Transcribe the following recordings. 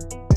Bye.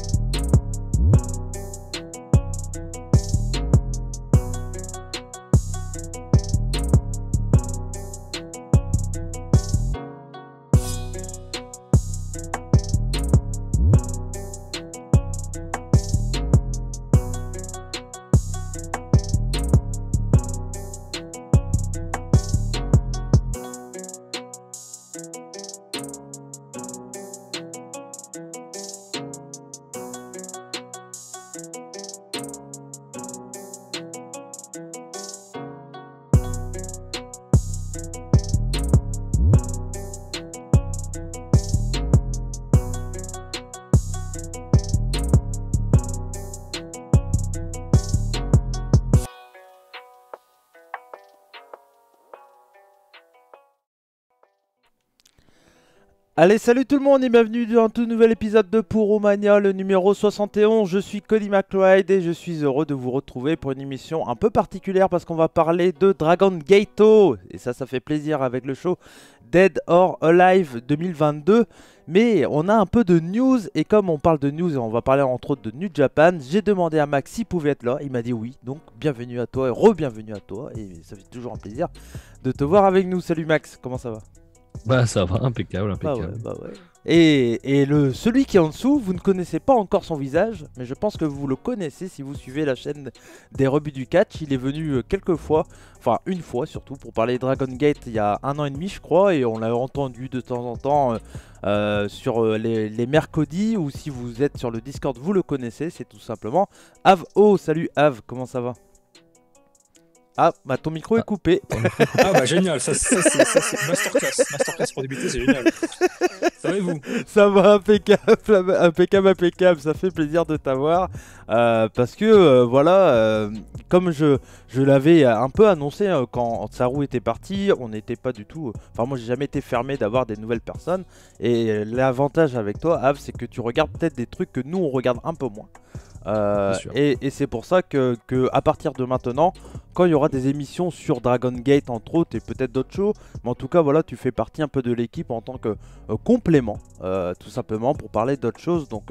Allez, salut tout le monde et bienvenue dans un tout nouvel épisode de Roumania, le numéro 71. Je suis Cody McLeod et je suis heureux de vous retrouver pour une émission un peu particulière parce qu'on va parler de Dragon Gato. Et ça, ça fait plaisir avec le show Dead or Alive 2022. Mais on a un peu de news et comme on parle de news et on va parler entre autres de New Japan, j'ai demandé à Max s'il pouvait être là. Il m'a dit oui, donc bienvenue à toi et re-bienvenue à toi. Et ça fait toujours un plaisir de te voir avec nous. Salut Max, comment ça va bah ça va, impeccable, bah impeccable. Bah et, le, celui qui est en dessous, vous ne connaissez pas encore son visage, mais je pense que vous le connaissez si vous suivez la chaîne des rebuts du catch. Il est venu euh, quelques fois, enfin une fois surtout, pour parler Dragon Gate il y a un an et demi je crois, et on l'a entendu de temps en temps euh, euh, sur les, les, mercredis, ou si vous êtes sur le Discord, vous le connaissez, c'est tout simplement Av. Oh, salut Av, comment ça va ah, bah ton micro est ah. coupé. ah bah génial, ça, c'est masterclass. Masterclass pour débuter, c'est génial. Ça va vous Ça va, impeccable, impeccable, impeccable. Ça fait plaisir de t'avoir. Euh, parce que euh, voilà, euh, comme je, je l'avais un peu annoncé quand Tsarou était parti, on n'était pas du tout. Enfin, moi j'ai jamais été fermé d'avoir des nouvelles personnes. Et l'avantage avec toi, Av, c'est que tu regardes peut-être des trucs que nous on regarde un peu moins. Euh, et, c'est pour ça que, à partir de maintenant, quand il y aura des émissions sur Dragon Gate entre autres et peut-être d'autres shows, mais en tout cas voilà, tu fais partie un peu de l'équipe en tant que euh, complément, euh, tout simplement pour parler d'autres choses. Donc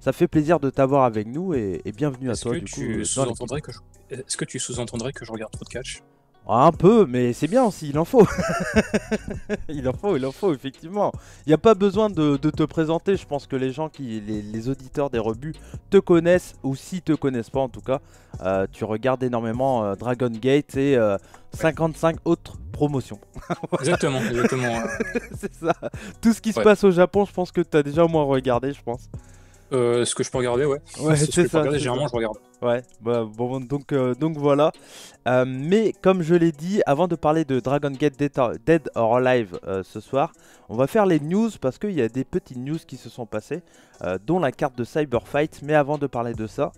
ça fait plaisir de t'avoir avec nous et, bienvenue à toi. Est-ce que tu sous-entendrais que je regarde trop de catch un peu, mais c'est bien aussi, il en faut. il en faut, il en faut, effectivement. Il n'y a pas besoin de, te présenter. Je pense que les gens, qui, les, auditeurs des rebuts, te connaissent, ou s'ils te connaissent pas en tout cas, euh, tu regardes énormément euh, Dragon Gate et 55 euh, autres promotions. Exactement, exactement. c'est ça. Tout ce qui se passe au Japon, je pense que tu as déjà moins regardé, je pense. Euh, ce que je peux regarder, ouais. c'est généralement je regarde. Ouais, bah, bon, donc, euh, donc voilà. Euh, mais comme je l'ai dit, avant de parler de Dragon Gate Dead or Alive ce soir, on va faire les news parce qu'il y a des petites news qui se sont passées, dont la carte de Cyberfight. Mais avant de parler de ça,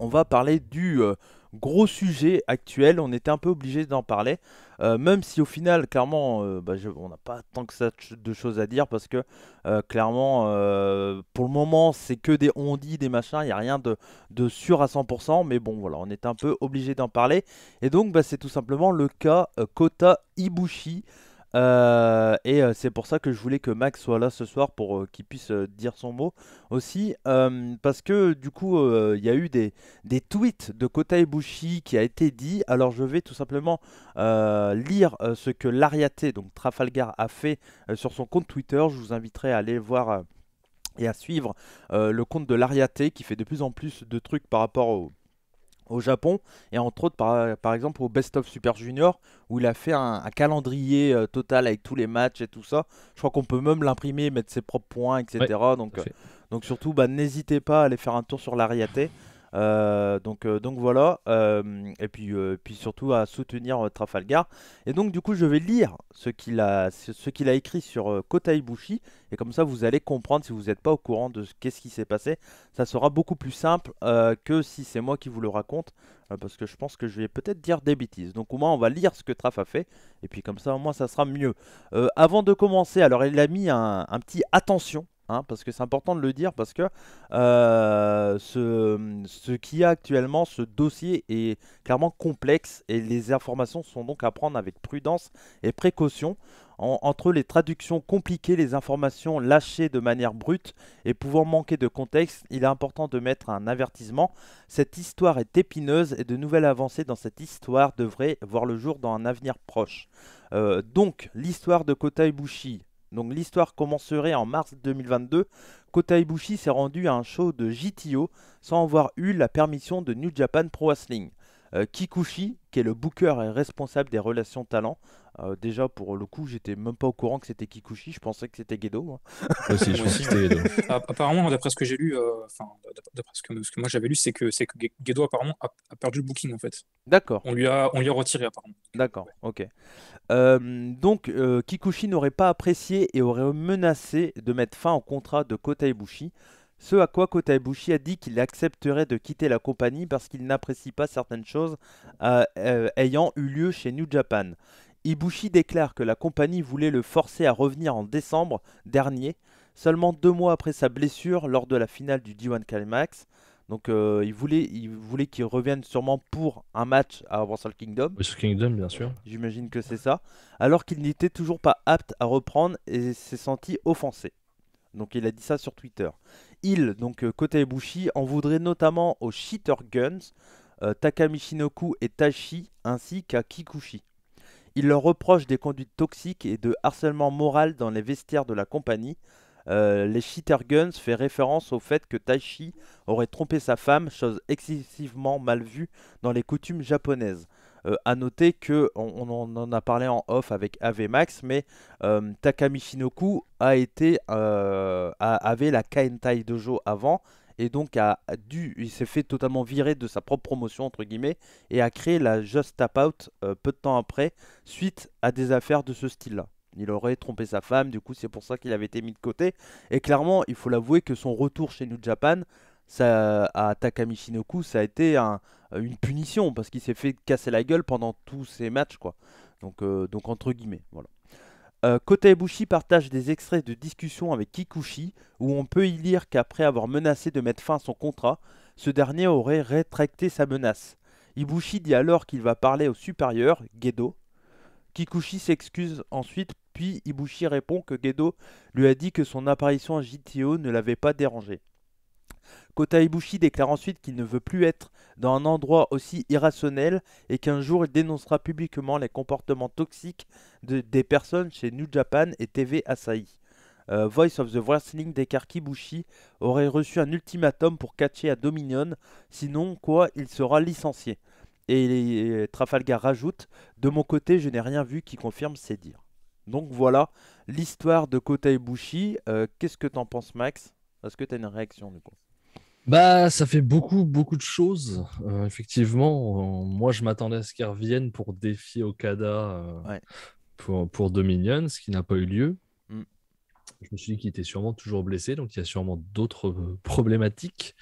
on va parler du gros sujet actuel, on était un peu obligé d'en parler, euh, même si au final, clairement, euh, bah, on n'a pas tant que ça de choses à dire, parce que euh, clairement, pour le moment, c'est que des on-dit, des machins, il n'y a rien de, sûr à 100%, mais bon, voilà, on est un peu obligé d'en parler. Et donc, bah, c'est tout simplement le cas Kota Ibushi. Euh, et euh, c'est pour ça que je voulais que Max soit là ce soir pour euh, qu'il puisse dire son mot aussi. parce que du coup, il y a eu des, des tweets de Kota Ibushi qui a été dit. Alors je vais tout simplement lire ce que l'Ariaté, donc Trafalgar, a fait sur son compte Twitter. Je vous inviterai à aller voir et à suivre le compte de l'Ariaté qui fait de plus en plus de trucs par rapport au au Japon et entre autres par, par exemple au Best of Super Junior où il a fait un, calendrier euh, total avec tous les matchs et tout ça. Je crois qu'on peut même l'imprimer, mettre ses propres points, etc. donc, euh, donc surtout, bah, n'hésitez pas à aller faire un tour sur l'Ariaté. Euh, donc, euh, donc voilà, euh, et puis, puis surtout à soutenir Trafalgar. Et donc du coup je vais lire ce qu'il a, ce qu'il a écrit sur Kota Ibushi, et comme ça vous allez comprendre si vous n'êtes pas au courant de ce, qu'est-ce qui s'est passé. Ça sera beaucoup plus simple que si c'est moi qui vous le raconte, parce que je pense que je vais peut-être dire des bêtises. Donc au moins on va lire ce que Traf a fait, et puis comme ça au moins ça sera mieux. avant de commencer, alors il a mis un petit attention Hein, parce que c'est important de le dire, parce que euh, ce, ce qu'il a actuellement, ce dossier est clairement complexe et les informations sont donc à prendre avec prudence et précaution. entre les traductions compliquées, les informations lâchées de manière brute et pouvant manquer de contexte, il est important de mettre un avertissement. Cette histoire est épineuse et de nouvelles avancées dans cette histoire devraient voir le jour dans un avenir proche. Euh, donc, l'histoire de Kota Ibushi, donc l'histoire commencerait en mars 2022. Kota Ibushi s'est rendu à un show de JTO sans avoir eu la permission de New Japan Pro Wrestling. Euh, Kikuchi, qui est le booker et responsable des relations talents. Euh, déjà, pour le coup, j'étais même pas au courant que c'était Kikuchi, je pensais que c'était Gedo. Apparemment, d'après ce que j'ai lu, euh, enfin, d'après ce que, moi j'avais lu, c'est que, c'est que Gedo apparemment a, perdu le booking en fait. D'accord. On lui a, on retiré apparemment. D'accord, ok. donc, Kikuchi n'aurait pas apprécié et aurait menacé de mettre fin au contrat de Kota Ibushi. Ce à quoi Kota Ibushi a dit qu'il accepterait de quitter la compagnie parce qu'il n'apprécie pas certaines choses euh, euh, ayant eu lieu chez New Japan. Ibushi déclare que la compagnie voulait le forcer à revenir en décembre dernier, seulement deux mois après sa blessure lors de la finale du D1 Climax. Donc euh, il voulait qu'il revienne sûrement pour un match à Wrestle Kingdom. Wrestle Kingdom, bien sûr. J'imagine que c'est ça. Alors qu'il n'était toujours pas apte à reprendre et s'est senti offensé. Donc il a dit ça sur Twitter. Il, donc euh, Kota en voudrait notamment aux Cheater Guns, euh, Takamishinoku et Tachi ainsi qu'à Kikuchi. Il leur reproche des conduites toxiques et de harcèlement moral dans les vestiaires de la compagnie. Euh, les Cheater Guns fait référence au fait que Taishi aurait trompé sa femme, chose excessivement mal vue dans les coutumes japonaises. Euh, à noter que on, en a parlé en off avec AV Max, mais euh, Takami Shinoku a été euh, avait la kentai Dojo avant et donc a dû, il s'est fait totalement virer de sa propre promotion entre guillemets et a créé la Just Tap Out peu de temps après suite à des affaires de ce style-là. Il aurait trompé sa femme, du coup c'est pour ça qu'il avait été mis de côté. Et clairement, il faut l'avouer que son retour chez New Japan, ça, à Takami Shinoku, ça a été un, euh, une punition parce qu'il s'est fait casser la gueule pendant tous ces matchs, quoi. Donc, euh, entre guillemets, voilà. Euh, Kota Ibushi partage des extraits de discussion avec Kikuchi où on peut y lire qu'après avoir menacé de mettre fin à son contrat, ce dernier aurait rétracté sa menace. Ibushi dit alors qu'il va parler au supérieur, Gedo. Kikuchi s'excuse ensuite, puis Ibushi répond que Gedo lui a dit que son apparition à JTO ne l'avait pas dérangé. Kota Ibushi déclare ensuite qu'il ne veut plus être dans un endroit aussi irrationnel et qu'un jour il dénoncera publiquement les comportements toxiques des personnes chez New Japan et TV Asahi. Euh, Voice of the Wrestling déclare Bushi aurait reçu un ultimatum pour catcher à Dominion, sinon quoi il sera licencié. Et, Trafalgar rajoute De mon côté, je n'ai rien vu qui confirme ces dires. Donc voilà l'histoire de Kota Ibushi. Euh, qu'est-ce que t'en penses, Max Est-ce que t'as une réaction du coup bah, ça fait beaucoup, beaucoup de choses. Euh, effectivement, euh, moi, je m'attendais à ce qu'ils revienne pour défier Okada euh, pour, pour, Dominion, ce qui n'a pas eu lieu. Mm. Je me suis dit qu'il était sûrement toujours blessé, donc il y a sûrement d'autres euh, problématiques.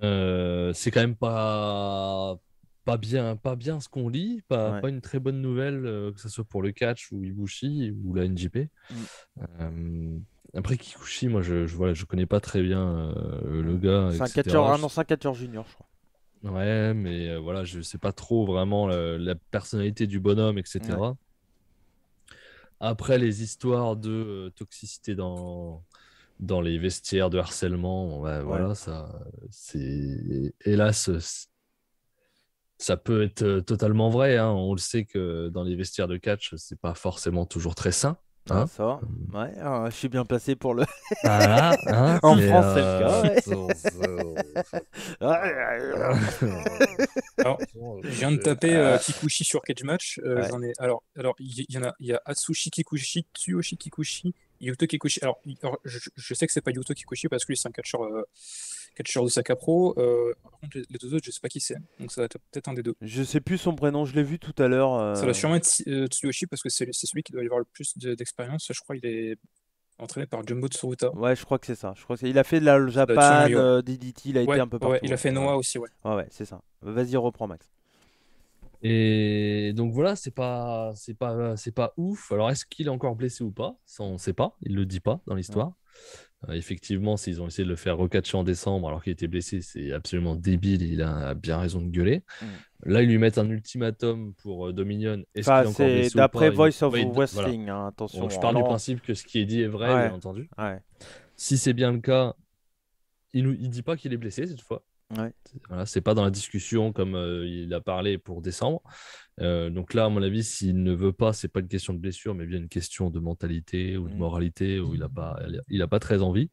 c'est quand même pas pas bien, pas bien ce qu'on lit, pas, une très bonne nouvelle, que ce soit pour le catch ou Ibushi ou la NJP. Mm. Après Kikuchi, moi je, ne voilà, je connais pas très bien euh, le gars. C'est un catcheur, un ancien junior, je crois. Ouais, mais euh, voilà, je sais pas trop vraiment euh, la, personnalité du bonhomme, etc. Après les histoires de toxicité dans, dans les vestiaires, de harcèlement, bah, voilà, ça, c'est hélas, ça peut être totalement vrai. Hein. On le sait que dans les vestiaires de catch, c'est pas forcément toujours très sain. Ah, hein ça, euh, ouais, hein, je suis bien placé pour le. Bah hein, en France, c'est le euh, cas. je viens de taper euh, Kikuchi sur Cage Match. Alors, alors, il y, en a. Il Atsushi Kikuchi, Tsuyoshi Kikuchi, Yuto Kikuchi. Alors, je, sais que c'est pas Yuto Kikuchi parce que lui, c'est un catcheur catcheur de sac à pro. Euh, les deux autres, je sais pas qui c'est. Donc ça va être peut-être un des deux. Je sais plus son prénom, je l'ai vu tout à l'heure. Euh. Ça va sûrement être euh, Tsuyoshi parce que c'est celui qui doit y avoir le plus d'expérience. Je crois qu'il est entraîné par Jumbo Tsuruta. Ouais, je crois que c'est ça. Je crois qu'il a fait de la Japan, euh, DDT, il a été un peu partout. Ouais, il a fait Noah aussi, ouais. Ouais, c'est ça. Vas-y, reprends Max. Et donc voilà, c'est pas, c'est pas, c'est pas ouf. Alors est-ce qu'il est encore blessé ou pas On on sait pas. Il le dit pas dans l'histoire. Euh, effectivement, s'ils ont essayé de le faire recatcher en décembre alors qu'il était blessé, c'est absolument débile. Il a bien raison de gueuler. Mm. Là, ils lui mettent un ultimatum pour euh, Dominion. Est-ce c'est d'après Voice of Wrestling, hein, attention. je hein, parle du principe que ce qui est dit est vrai, bien entendu. Si c'est bien le cas, il ne dit pas qu'il est blessé cette fois. Ouais. Voilà, c'est pas dans la discussion comme euh, il a parlé pour décembre. Euh, donc là, à mon avis, s'il ne veut pas, c'est pas une question de blessure, mais bien une question de mentalité ou de mm. moralité où il n'a mm. pas, il a pas très envie.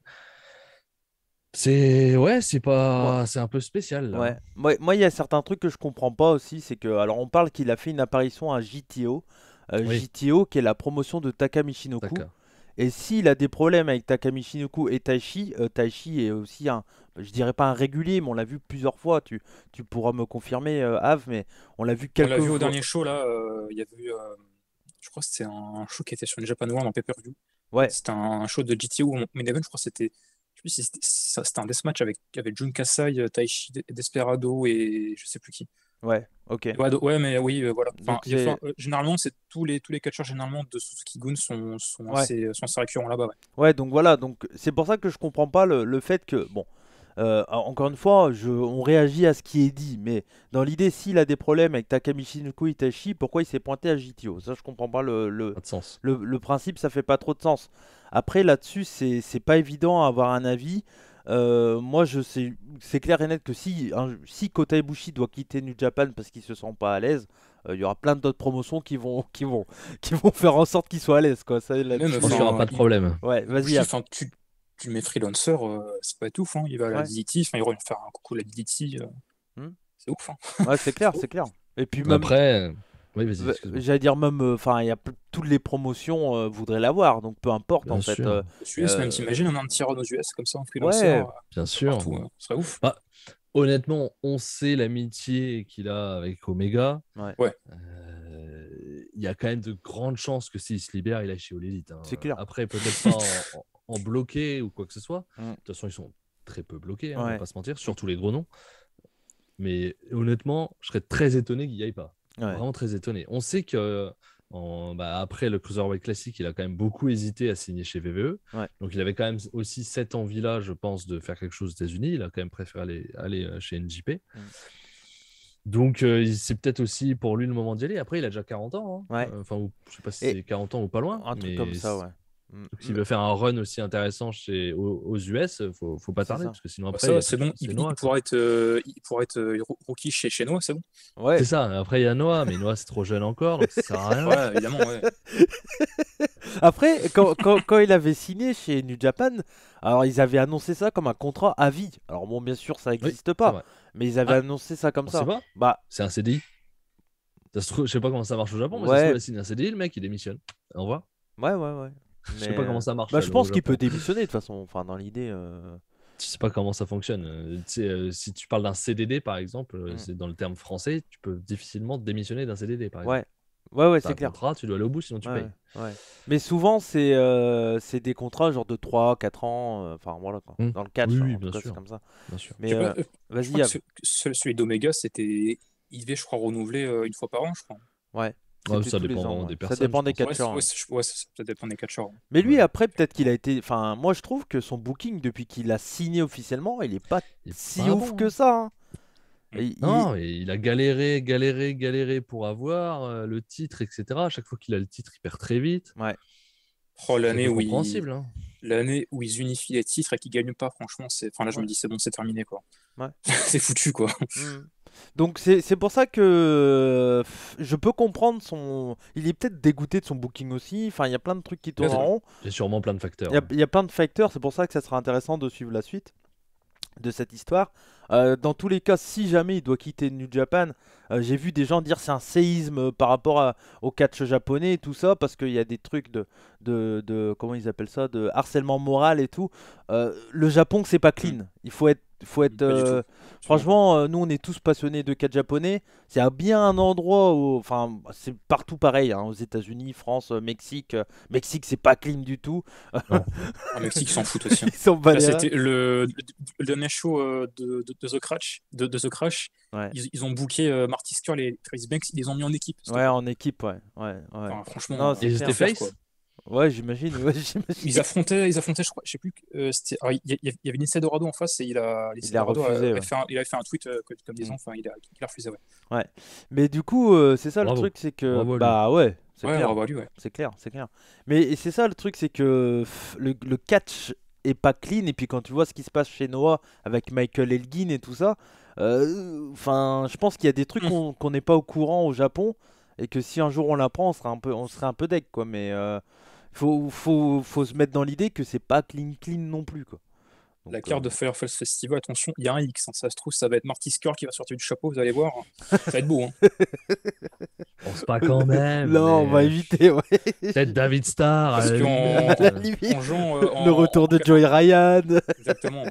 C'est ouais, c'est pas, c'est un peu spécial. Ouais. Moi, il y a certains trucs que je comprends pas aussi, c'est que alors on parle qu'il a fait une apparition à JTO, JTO euh, qui est la promotion de Takamishinoku Et s'il a des problèmes avec Takamishinoku et Taishi, Tachi euh, est aussi un, je dirais pas un régulier, mais on l'a vu plusieurs fois. Tu, tu pourras me confirmer, euh, Ave, mais on l'a vu quelques fois. On l'a vu au dernier show, là. Euh, il y a eu, euh, je crois que c'était un show qui était sur une Japan World en pay-per-view. Ouais. C'était un show de GTO. mais je crois que c'était. Je sais plus si c'était un deathmatch avec, avec Jun Kasai, Taishi, Desperado et je sais plus qui. Ouais, ok. Ouais, mais oui, voilà. généralement, c'est tous les tous les catcheurs généralement de Suzuki Gun sont sont, assez, sont récurrents là-bas. Ouais. ouais. donc voilà, donc c'est pour ça que je comprends pas le, le fait que bon, euh, encore une fois, je, on réagit à ce qui est dit, mais dans l'idée, s'il a des problèmes avec Nukui Itachi, pourquoi il s'est pointé à JTO Ça, je comprends pas le, le, principe, ça fait pas trop de sens. Après, là-dessus, c'est, pas évident à avoir un avis. Euh, moi, je sais, c'est clair et net que si, hein, si Kota doit quitter New Japan parce qu'il se sent pas à l'aise, euh, il y aura plein d'autres promotions qui vont, qui vont, qui vont faire en sorte qu'il soit à l'aise, je pense qu'il n'y aura pas de problème. Ouais, vas-y tu mets freelancer, euh, c'est pas tout. Hein. Il va à la il va faire un coucou à la DDT. Euh, hmm. C'est ouf. Hein. Ouais, c'est clair, c'est clair. Et puis même... Après, euh, oui, bah, j'allais dire même, enfin, il y a toutes les promotions voudraient l'avoir, donc peu importe en fait. Tu US, même t'imagines, on un petit run aux US comme ça en freelancer. Ouais, bien sûr. Hein. serait ouf. Bah, honnêtement, on sait l'amitié qu'il a avec Omega. Ouais il y a quand même de grandes chances que s'il se libère, il aille chez Olympique, hein. C'est clair. Après, peut-être pas en, en bloqué ou quoi que ce soit. Mm. De toute façon, ils sont très peu bloqués, hein, on va pas se mentir, surtout les gros noms. Mais honnêtement, je serais très étonné qu'il n'y aille pas. Vraiment très étonné. On sait que en, bah, après le Cruiserweight Classic, il a quand même beaucoup hésité à signer chez VVE. Donc il avait quand même aussi cette envie-là, je pense, de faire quelque chose aux États-Unis. Il a quand même préféré aller, euh, chez NJP. Mm. Donc euh, c'est peut-être aussi pour lui le moment d'y aller. Après, il a déjà 40 ans. Hein. Euh, enfin, je sais pas si c'est 40 ans ou pas loin. Un truc comme ça, ouais. Mm. s'il veut faire un run aussi intéressant chez, aux, US, il faut, faut pas tarder, parce que sinon bah, après. c'est bon, il, pourrait être, euh, être, euh, rookie chez, chez Noah, c'est bon. Ouais. C'est ça, après il y a Noah, mais Noah c'est trop jeune encore, donc ça sert à rien. évidemment, Après, quand, quand, quand, il avait signé chez New Japan, alors ils avaient annoncé ça comme un contrat à vie. Alors bon, bien sûr, ça n'existe pas, mais ils avaient ah, annoncé ça comme ça. Bah, c'est un CDI. Ça se je sais pas comment ça marche au Japon, mais ouais. ça un CDI, le mec, il démissionne. Au revoir. Ouais, ouais, ouais. Je Je sais pas comment euh, ça marche. Bah, je pense qu'il peut démissionner de toute façon. Enfin, dans l'idée. Euh... Je sais pas comment ça fonctionne. Euh, euh, si tu parles d'un CDD par exemple, hmm. c'est dans le terme français, tu peux difficilement démissionner d'un CDD par exemple. Ouais. Ouais, c'est clair. Contrat, tu dois aller au bout, sinon tu payes. Ouais. Mais souvent, c'est euh, des contrats genre de 3, 4 ans, enfin voilà, quoi. Hmm. dans le cadre, oui, comme ça. Bien sûr. Mais vas-y. celui d'Omega, c'était. Il devait, je crois, renouveler une fois par an, je crois. Ouais ça, dépend des personnes, hein. ça dépend des catcheurs. ça hein. des Mais lui, après, peut-être qu'il a été. Enfin, moi, je trouve que son booking, depuis qu'il a signé officiellement, il est pas si ouf que ça. Hein. Mm. non, il... a galéré, galéré, galéré pour avoir euh, le titre, etc. À chaque fois qu'il a le titre, il perd très vite. Ouais. Oh, l'année où, l'année où ils unifient les titres et qu'ils gagnent pas, franchement, c'est. Enfin, là, je me dis, c'est bon, c'est terminé, quoi. Ouais. c'est foutu, quoi. Mm. Donc c'est pour ça que je peux comprendre son. Il est peut-être dégoûté de son booking aussi. Enfin, il y a plein de trucs qui tournent en rond. Il y a sûrement plein de facteurs. Il y a, plein de facteurs. C'est pour ça que ça sera intéressant de suivre la suite de cette histoire. Euh, dans tous les cas, si jamais il doit quitter New Japan, euh, j'ai vu des gens dire c'est un séisme euh, par rapport au catch japonais et tout ça, parce qu'il y a des trucs de, de, de, comment ils appellent ça, de harcèlement moral et tout. Euh, le Japon, c'est pas clean. Mm. Il faut être faut être. franchement, nous, on est tous passionnés de catch japonais. C'est bien un endroit où. Enfin, c'est partout pareil. Hein, aux États-Unis, France, Mexique. Mexique, c'est pas clean du tout. en Mexique, ils s'en foutent aussi. Hein. Ils sont le, dernier show de, de, The Crash. De, de The Crash Ouais. Ils, ont booké euh, Marty Skrull et Travis Banks, ils les ont mis en équipe. Ouais, en équipe, ouais. ouais, ouais. franchement, non, euh, c'est face. Ouais, j'imagine. ils affrontaient, ils affrontaient, je crois, je sais plus. Euh, il y, avait y, avait Lindsay Dorado en face et il a, il a refusé. A, fait un, il avait fait un tweet comme, disant, mm. enfin, Il a, refusé, ouais. Ouais. Mais du coup, c'est ça le truc, c'est que bah ouais, c'est ouais, clair, ouais. c'est clair, c'est clair. Mais c'est ça le truc, c'est que le, le catch est pas clean et puis quand tu vois ce qui se passe chez Noah avec Michael Elgin et tout ça euh, enfin, je pense qu'il y a des trucs hmm. qu'on n'est pas au courant au Japon et que si un jour on l'apprend, on sera un peu, on un peu deck quoi. Mais euh, faut, faut, se mettre dans l'idée que c'est pas clean clean non plus quoi. la carte euh, de Firefox Festival, attention, il y a un X, hein. ça se trouve, ça va être Marty Score qui va sortir du chapeau, vous allez voir. Ça va être beau. Hein. Pense pas quand même. Non, on va éviter. Peut-être David Starr. Le retour de Joy Ryan. Exactement.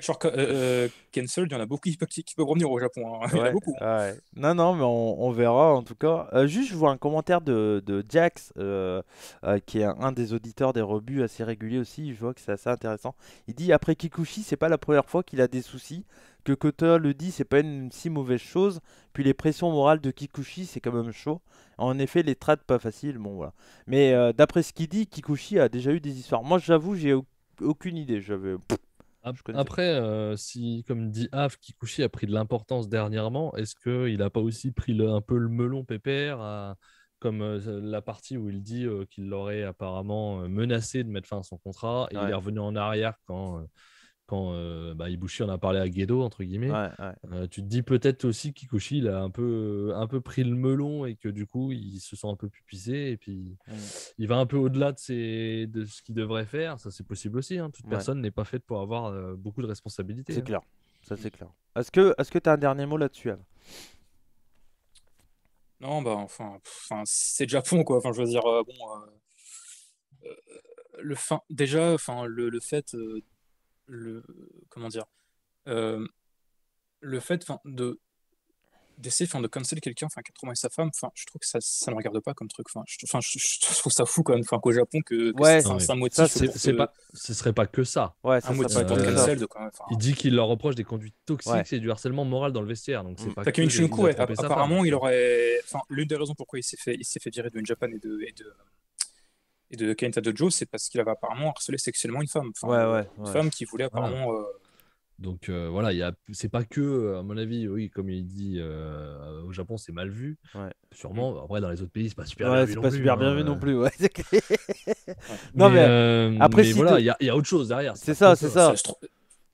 Catcher euh, euh Cancel, il y en a beaucoup qui, peuvent revenir au Japon. Hein. Il y en a beaucoup. Non, non, mais on, verra en tout cas. Euh, juste, je vois un commentaire de, de Jax, euh, qui est un des auditeurs des rebuts assez réguliers aussi. Je vois que c'est assez intéressant. Il dit Après Kikuchi, c'est pas la première fois qu'il a des soucis. Que Kota le dit, c'est pas une si mauvaise chose. Puis les pressions morales de Kikuchi, c'est quand même chaud. En effet, les trades pas faciles. Bon, voilà. Mais d'après ce qu'il dit, Kikuchi a déjà eu des histoires. Moi, j'avoue, j'ai aucune idée. J'avais. Après, euh, si, comme dit qui Kikuchi a pris de l'importance dernièrement, est-ce qu'il n'a pas aussi pris un peu le melon pépère comme euh, la partie où il dit euh, qu'il l'aurait apparemment menacé de mettre fin à son contrat et il est revenu en arrière quand quand euh, bah, Ibushi en a parlé à Guido, entre guillemets, euh, tu te dis peut-être aussi qu'Ikushi il a un peu, euh, un peu pris le melon et que du coup il se sent un peu pupisé et puis mm. il va un peu au-delà de, de ce qu'il devrait faire. Ça c'est possible aussi, hein. toute personne n'est pas faite pour avoir beaucoup de responsabilités. C'est hein. clair, ça c'est clair. Est-ce que tu as un dernier mot là-dessus, Non, bah enfin, enfin c'est fond quoi, enfin je veux dire, bon. Le fin, déjà, enfin, le, le fait le comment dire euh, le fait de d'essayer de cancel quelqu'un enfin qui sa femme enfin je trouve que ça ça ne regarde pas comme truc enfin je, je, trouve ça fou quand même enfin qu'au Japon que, que ouais, c'est ça, que... pas ce serait pas que ça ouais, ça cancel il dit qu'il leur reproche des conduites toxiques et du harcèlement moral dans le vestiaire donc c'est mmh. pas ouais apparemment il aurait enfin l'une des raisons pourquoi il s'est fait il s'est fait virer de Japan et de, et de de Kenta Dojo, c'est parce qu'il avait apparemment harcelé sexuellement une femme. une femme qui voulait apparemment. Euh, Donc euh, voilà, a... c'est pas que, euh, à mon avis, oui, comme il dit, au Japon c'est mal vu. Sûrement, après dans les autres pays c'est pas super bien hein. vu. non plus, non mais, après, voilà, il y, a autre chose derrière. C'est ça, c'est ça.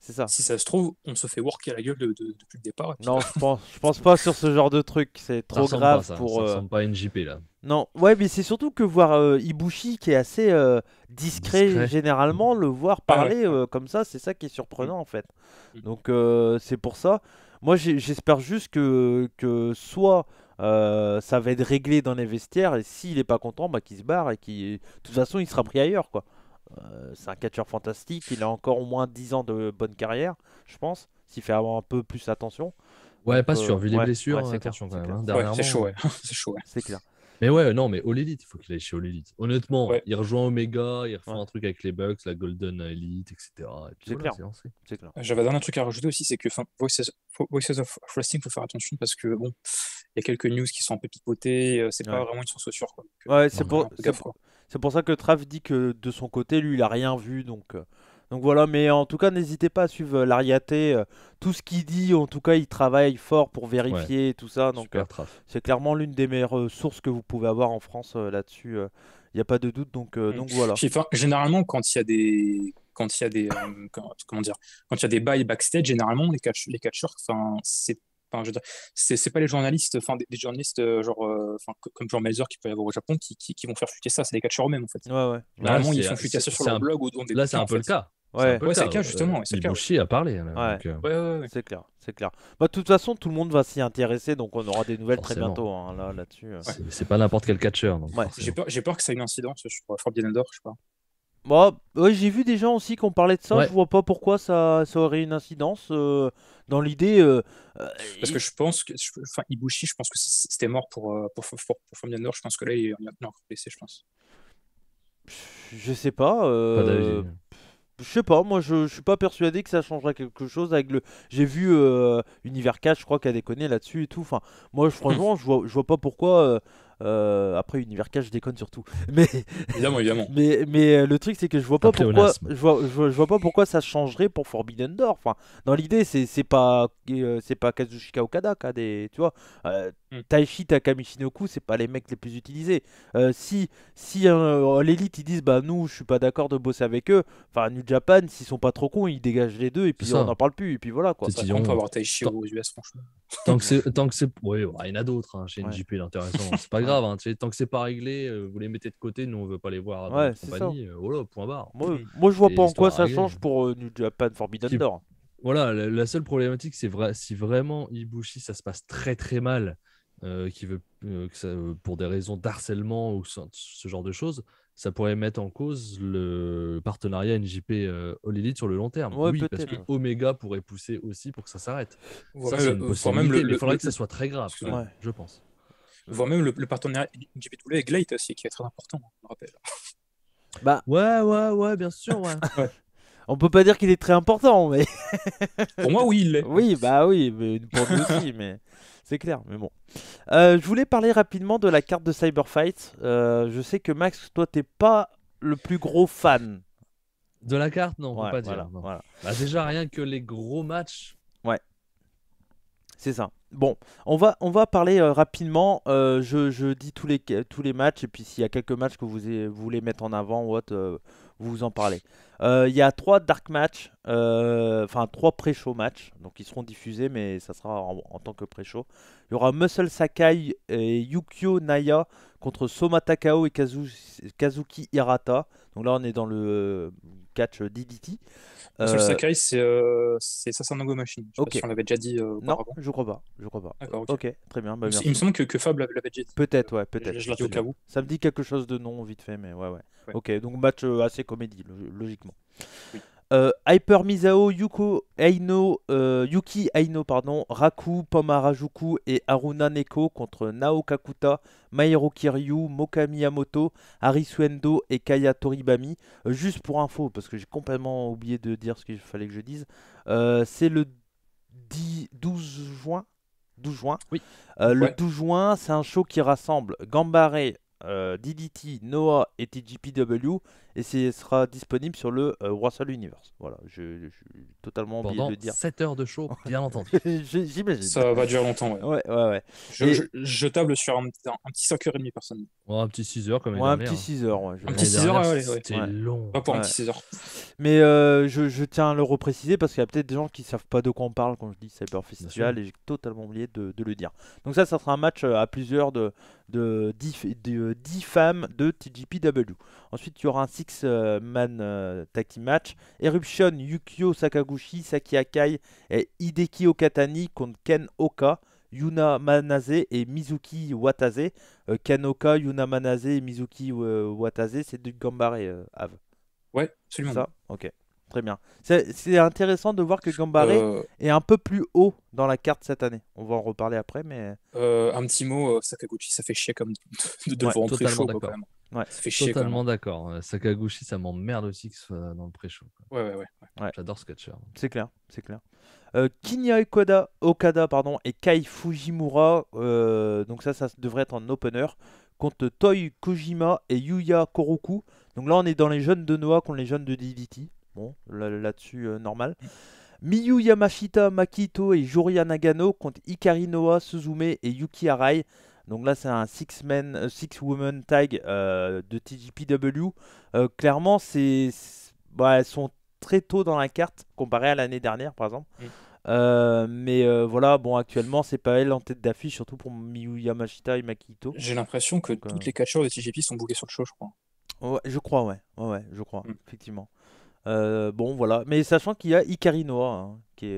C'est ça. Si ça se trouve, on se fait worker la gueule de, depuis le départ. Non, je pense, je pense pas sur ce genre de truc. C'est trop grave pour. Ça ressemble pas à NJP là. Non, ouais, mais c'est surtout que voir euh, Ibushi qui est assez euh, discret, généralement, le voir parler euh, comme ça, c'est ça qui est surprenant mm. en fait. Mm. Donc c'est pour ça. Moi j'espère juste que, que soit ça va être réglé dans les vestiaires et s'il n'est pas content, bah, qu'il se barre et qui, De toute façon, il sera pris ailleurs quoi. c'est un catcheur fantastique, il a encore au moins 10 ans de bonne carrière, je pense, s'il fait avoir un peu plus attention. Ouais, pas sûr, vu les blessures, c'est c'est chaud. C'est clair. Mais ouais, non, mais All Elite, il faut qu'il aille chez All Elite. Honnêtement, il rejoint Omega, il refait un truc avec les Bucks, la Golden Elite, etc. Et c'est clair. clair. Euh, j'avais un truc à rajouter aussi, c'est que Voices, Voices of Wrestling, faut faire attention parce que bon, il y a quelques news qui sont un peu pipotées, euh, c'est pas vraiment une source sûre. ouais, c'est pour, pour, ça que Trav dit que de son côté, lui, il a rien vu, donc. Euh, donc voilà, mais en tout cas, n'hésitez pas à suivre euh, l'Ariaté. Euh, tout ce qu'il dit, en tout cas, il travaille fort pour vérifier tout ça. Donc euh, c'est clairement l'une des meilleures sources que vous pouvez avoir en France là-dessus. Il n'y a pas de doute. Donc, donc voilà. généralement, quand il y a des quand il y a des comment dire quand il y a des bails backstage généralement les catch les catcheurs enfin c'est Enfin, c'est pas les journalistes, enfin des, journalistes euh, genre, euh, comme Jean Melzer qui peut y avoir au Japon, qui, qui, vont faire fuiter ça. C'est les catcheurs eux-mêmes en fait. Ouais, ouais. Normalement, ils font fuiter ça sur leur blog ou dans des. Là, c'est un peu le cas. Ouais, c'est le cas justement. C'est le a parlé. ouais. Donc, euh, ouais, c'est clair, c'est clair. Bah, de toute façon, tout le monde va s'y intéresser, donc on aura des nouvelles très bientôt hein, là, là-dessus. C'est pas n'importe quel catcheur. J'ai peur, que ça ait une incidence sur Fort Bienador, je sais pas moi bah, j'ai vu des gens aussi qui ont parlé de ça. Je vois pas pourquoi ça, ça aurait une incidence. Euh, dans l'idée. Euh, euh, Parce que je pense que. Enfin, Ibushi, je pense que c'était mort pour, pour, pour, Je pense que là, il, est encore blessé, je pense. Je sais pas. Euh... je sais pas, moi je, je, suis pas persuadé que ça changera quelque chose avec le. J'ai vu euh, Univers Cash, je crois, qui a déconné là-dessus et tout. Enfin, moi franchement, je vois, je vois pas pourquoi euh, après, Univers Cash, je déconne surtout. Mais, évidemment, Mais, euh, le truc, c'est que je vois pas pourquoi, je vois, pas pourquoi ça changerait pour Forbidden Door. Enfin, dans l'idée, c'est pas, c'est pas euh, Kazushika Okada qui a des, tu vois, Hmm. Taichi, Taichi Takamishinoku, c'est pas les mecs les plus utilisés. Euh, si si hein, euh, l'élite ils disent bah nous je suis pas d'accord de bosser avec eux, enfin New Japan s'ils sont pas trop cons ils dégagent les deux et puis on n'en parle plus et puis voilà quoi. on peut avoir Taichi aux US franchement. Tant que c'est tant que c'est ouais, il y en a d'autres hein, chez NJP intéressant c'est pas grave hein, tant que c'est pas réglé euh, vous les mettez de côté nous on veut pas les voir dans compagnie là point barre. Moi, je vois pas en quoi ça change pour New Japan Forbidden Door voilà, la, seule problématique, c'est vrai, si vraiment Ibushi, ça se passe très très mal, euh, qui veut euh, que ça, pour des raisons d'harcèlement ou ce, genre de choses, ça pourrait mettre en cause le partenariat NJP euh, All Elite sur le long terme. oui, parce que Omega pourrait pousser aussi pour que ça s'arrête. Ouais, il faudrait que ça soit très grave, je pense. Voire même le, partenariat NJP avec Glate aussi, qui est très important, me rappelle. Bah. Ouais, ouais, ouais, bien sûr, ouais. On peut pas dire qu'il est très important, mais. pour moi, oui, il l'est. Oui, bah oui, mais pour nous aussi, mais. C'est clair, mais bon. Euh, je voulais parler rapidement de la carte de Cyberfight. Euh, je sais que Max, toi, t'es pas le plus gros fan. De la carte, non, on peut pas dire. Bah, déjà, rien que les gros matchs. Ouais. C'est ça. Bon, on va, on va parler euh, rapidement. Euh, je, dis tous les, tous les matchs, et puis s'il y a quelques matchs que vous, vous voulez mettre en avant ou autre vous en parlez. Euh, il y a trois dark match, euh, enfin trois pré-show match, donc ils seront diffusés, mais ça sera en, en tant que pré-show. Il y aura Muscle Sakai et Yukio Naya contre Soma Takao et Kazuki Hirata. Donc là, on est dans le euh, catch DDT. le euh, Sakai, c'est euh, Machine. Je sais on l'avait déjà dit. Euh, non, je crois pas. Je crois pas. ok, très bien. Bah, il, me semble que, que Fab l'avait déjà dit. Peut-être, ouais, peut-être. Je, au cas où. Ça me dit quelque chose de non, vite fait, mais ouais, ouais. Ok, donc match assez comédie, logiquement. Oui. Euh, Hyper Misao, Yuko Aino, euh, Yuki Aino, pardon, Raku, Pomarajuku et Haruna Neko contre Nao Kakuta, Maero Kiryu, Moka Miyamoto, Harisuendo et Kaya Toribami. Euh, juste pour info, parce que j'ai complètement oublié de dire ce qu'il fallait que je dise, c'est le 12 juin. 12 juin. Oui. Le 12 juin, c'est un show qui rassemble Gambare, DDT, Noah et TGPW et ce sera disponible sur le Wrestle euh, Universe. Voilà, je, je, suis totalement oublié de le dire. 7 heures de show, bien entendu. J'imagine. Ça va durer longtemps, ouais. ouais, ouais, ouais. Je, et... je, table sur un, un petit 5h30 personne. Ouais, un petit 6h quand même. Ouais, un petit 6h. Hein. Un petit 6h, C'était long. Pas pour un petit 6h. Mais euh, je, tiens à le repréciser parce qu'il y a peut-être des gens qui ne savent pas de quoi on parle quand je dis Cyber Festival et j'ai totalement oublié de, de, le dire. Donc, ça, ça sera un match euh, à plusieurs de 10 de, de, femmes de TGPW. Ensuite, il y aura un euh, man euh, tag match. Eruption, Yukio Sakaguchi, Saki Akai et Hideki Okatani contre Ken Oka. Yuna Manase et Mizuki Watase. Euh, Ken Oka, Yuna Manase et Mizuki Watase, c'est du Gambare, Ouais, absolument. Ça ok, très bien. C'est intéressant de voir que Gambare est un peu plus haut dans la carte cette année. On va en reparler après, mais. un petit mot, Sakaguchi, ça fait chier comme de, devoir ouais, chaud, Ouais, ça totalement d'accord. Euh, Sakaguchi, ça m'emmerde aussi ce soit dans le pré-show. Ouais, ouais, ouais, J'adore Sketcher. C'est clair, c'est clair. Euh, Kinya Okada, pardon, et Kai Fujimura, euh, donc ça, ça devrait être en opener, contre Toy Kojima et Yuya Koroku. Donc là, on est dans les jeunes de Noah contre les jeunes de DDT. Bon, là-dessus, euh, normal. Miyu Yamashita, Makito et Joria Nagano contre Ikari Noah, Suzume et Yuki Arai. Donc là, c'est un six men, euh, six woman tag euh, de TGPW. Euh, clairement, c'est, bah, elles sont très tôt dans la carte comparé à l'année dernière, par exemple. mais voilà, bon, actuellement, c'est pas elle en tête d'affiche, surtout pour Miyu Yamashita et Makito. J'ai l'impression que toutes les catchers de TGP sont bouqués sur le show, je crois. Ouais, je crois, ouais. ouais, ouais je crois, mm. effectivement. bon, voilà. Mais sachant qu'il y a Ikari Noa, hein, qui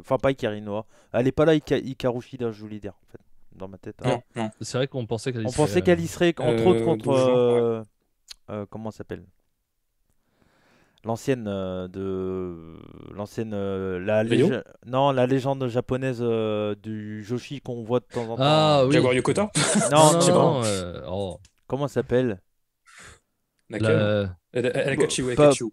Enfin, pas Ikari Noa. Elle est pas là, Ikarushida, je voulais dire, en fait dans ma tête. Hein. C'est vrai qu'on pensait qu'elle On pensait euh, qu'elle y serait, entre autres, contre. Euh, euh, comment s'appelle l'ancienne de l'ancienne la non la légende japonaise du Joshi qu'on voit de temps en temps. Ah oui. Jaguar Yokota Non, non, oh. Comment s'appelle pas,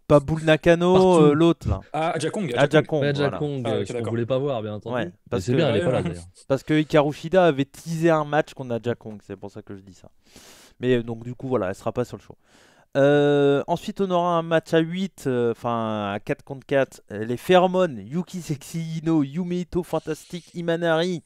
pas Nakano, l'autre là. Ah, Ajakong. Jakong voilà. ah, ne euh, voulait pas voir, bien entendu. parce c'est elle pas là d'ailleurs. Parce que Ikarushida avait teasé un match contre Jakong c'est pour ça que je dis ça. Mais euh, donc, du coup, voilà, elle ne sera pas sur le show. Euh, ensuite, on aura un match à 8, enfin à 4 contre 4. Les Phéromones, Yuki Sexy Hino, Yumeito Fantastic, Imanari,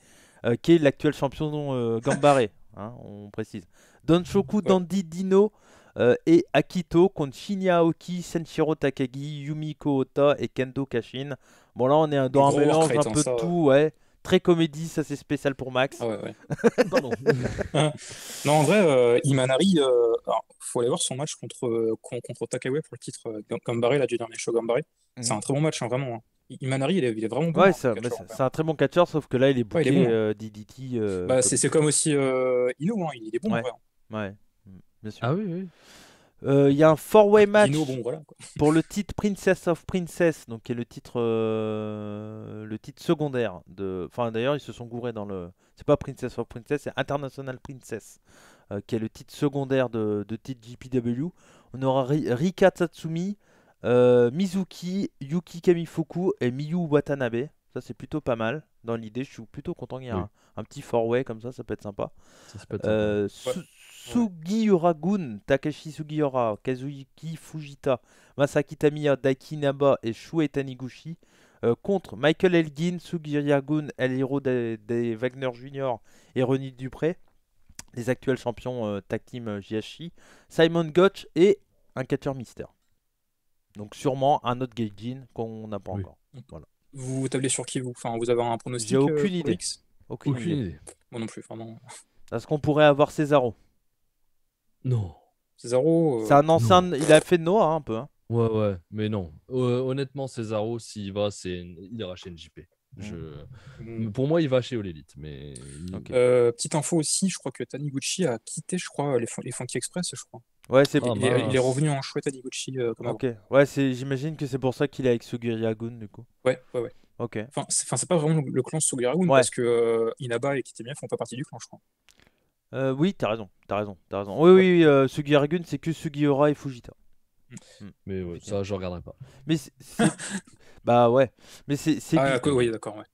qui est l'actuel champion Gambare, hein, on précise. Donshoku, Dandy, Dino, euh, et Akito contre Shinya Aoki, Senshiro Takagi, Yumiko Ota et Kendo Kashin. Bon là on est dans un mélange un peu de tout, ouais. Très comédie, ça c'est spécial pour Max. Ah ouais, ouais. non, en vrai, euh, Imanari, il euh, faut aller voir son match contre, contre pour le titre Gambare, là, du dernier show Gambare. Mhm. C'est un très bon match, hein, vraiment. Hein. Imanari, il est, vraiment bon. Hein, bah, ouais, c'est un très bon catcheur, sauf que là, il est bouqué ouais, DDT. Bah, c'est comme aussi euh, il est bon. Ouais. ouais. Ah oui, oui. Euh, il y a un four-way match pour le titre Princess of Princess, donc qui est le titre, euh, le titre secondaire. De... Enfin, d'ailleurs, ils se sont gourés dans le. C'est pas Princess of Princess, c'est International Princess, euh, qui est le titre secondaire de, de titre GPW. On aura Rika Tatsumi, Mizuki, Yuki Kamifuku et Miyu Watanabe. Ça, c'est plutôt pas mal dans l'idée. Je suis plutôt content qu'il y ait un, petit four-way comme ça, ça peut être sympa. Ça, peut être Sugiuragun, Takashi Sugiura, Kazuyuki Fujita, Masaki Tamiya, Daiki Naba et Shue Taniguchi euh, contre Michael Elgin, Sugiyagun, El Hiro des, Wagner Jr. et René Dupré, les actuels champions euh, tag team euh, Simon Gotch et un catcher mystère. Donc sûrement un autre Gaijin qu'on n'a pas encore. Vous tablez sur qui vous Enfin, vous avez un pronostic J'ai aucune, idée. Aucune, idée. Moi non plus, vraiment. Est-ce qu'on pourrait avoir Cesaro non. Cesaro. Euh, c'est un ancien. Il a fait Noah hein, un peu. Hein. Ouais, ouais, mais non. Euh, honnêtement, Cesaro, s'il va, c'est il ira chez NJP. Mmh. Je... Mmh. Pour moi, il va chez Olélite mais. Euh, petite info aussi, je crois que Taniguchi a quitté, je crois, les, les Funky Express, je crois. Ouais, c'est il, est ah, revenu en chouette Taniguchi. ok. Ouais, c'est. J'imagine que c'est pour ça qu'il est avec Sugiri du coup. Ouais, ouais, ouais. Ok. Enfin, c'est pas vraiment le clan Sugiri parce que Inaba et Ne font pas partie du clan, je crois. Euh, oui, t'as raison, t'as raison, t'as raison. Oui, oui, euh, c'est que Sugiura et Fujita. Mm. Mm. Mais ouais, ça, je regarderai pas. Mais bah ouais. Mais c'est. Ah, oui, d'accord, ouais.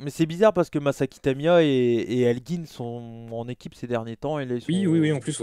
Mais c'est bizarre parce que Masaki Tamiya et, et Elgin sont en équipe ces derniers temps. Et les oui, oui, oui, en plus.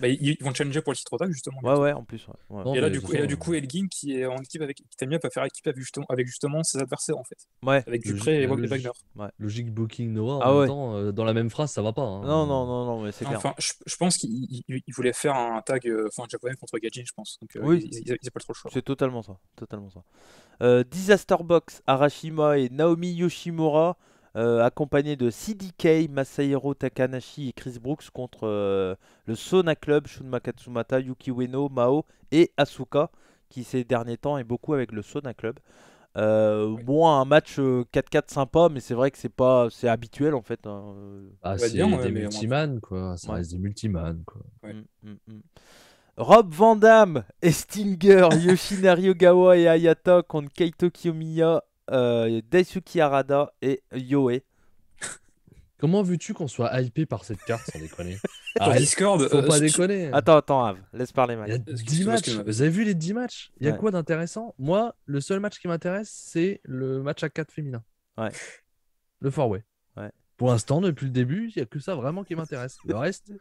Bah, ils vont challenger pour le titre tag justement. Ouais, ouais, en plus. et, là, du coup, du coup, Elgin qui est en équipe avec Tamiya peut faire équipe avec justement, avec justement ses adversaires en fait. Ouais. Avec Dupré et Wagner. Logique Booking Noah ah, en euh, dans la même phrase, ça va pas. Hein. Non, non, non, non, mais c'est clair. je, pense qu'il voulait faire un tag euh, fin japonais contre Gajin, je pense. Donc, euh, oui, ils, pas trop le choix. C'est totalement ça. Totalement ça. Disaster Box, Arashima et Naomi. Yoshimura, euh, accompagné de CDK, Masahiro Takanashi et Chris Brooks contre euh, le Sona Club, Shun Makatsumata, Yuki Ueno, Mao et Asuka, qui ces derniers temps est beaucoup avec le Sona Club. Euh, Bon, un match 4-4 euh, sympa, mais c'est vrai que c'est pas, c'est habituel en fait. Ah c'est des multiman quoi, ça reste des multiman quoi. Mm, mm, mm. Rob Van Damme et Stinger, Yoshinari Ogawa et Ayata contre Kaito Kiyomiya, euh, Daisuki Arada et Yoe. Comment veux-tu qu'on soit hypé par cette carte sans déconner ah, Discord, faut euh, pas déconner. Attends, attends, Ave, laisse parler match. Il 10 matchs. Vous avez vu les 10 matchs Il y a quoi d'intéressant Moi, le seul match qui m'intéresse, c'est le match à 4 féminin. Ouais. Le four way. Ouais. Pour l'instant, depuis le début, il y a que ça vraiment qui m'intéresse. Le reste,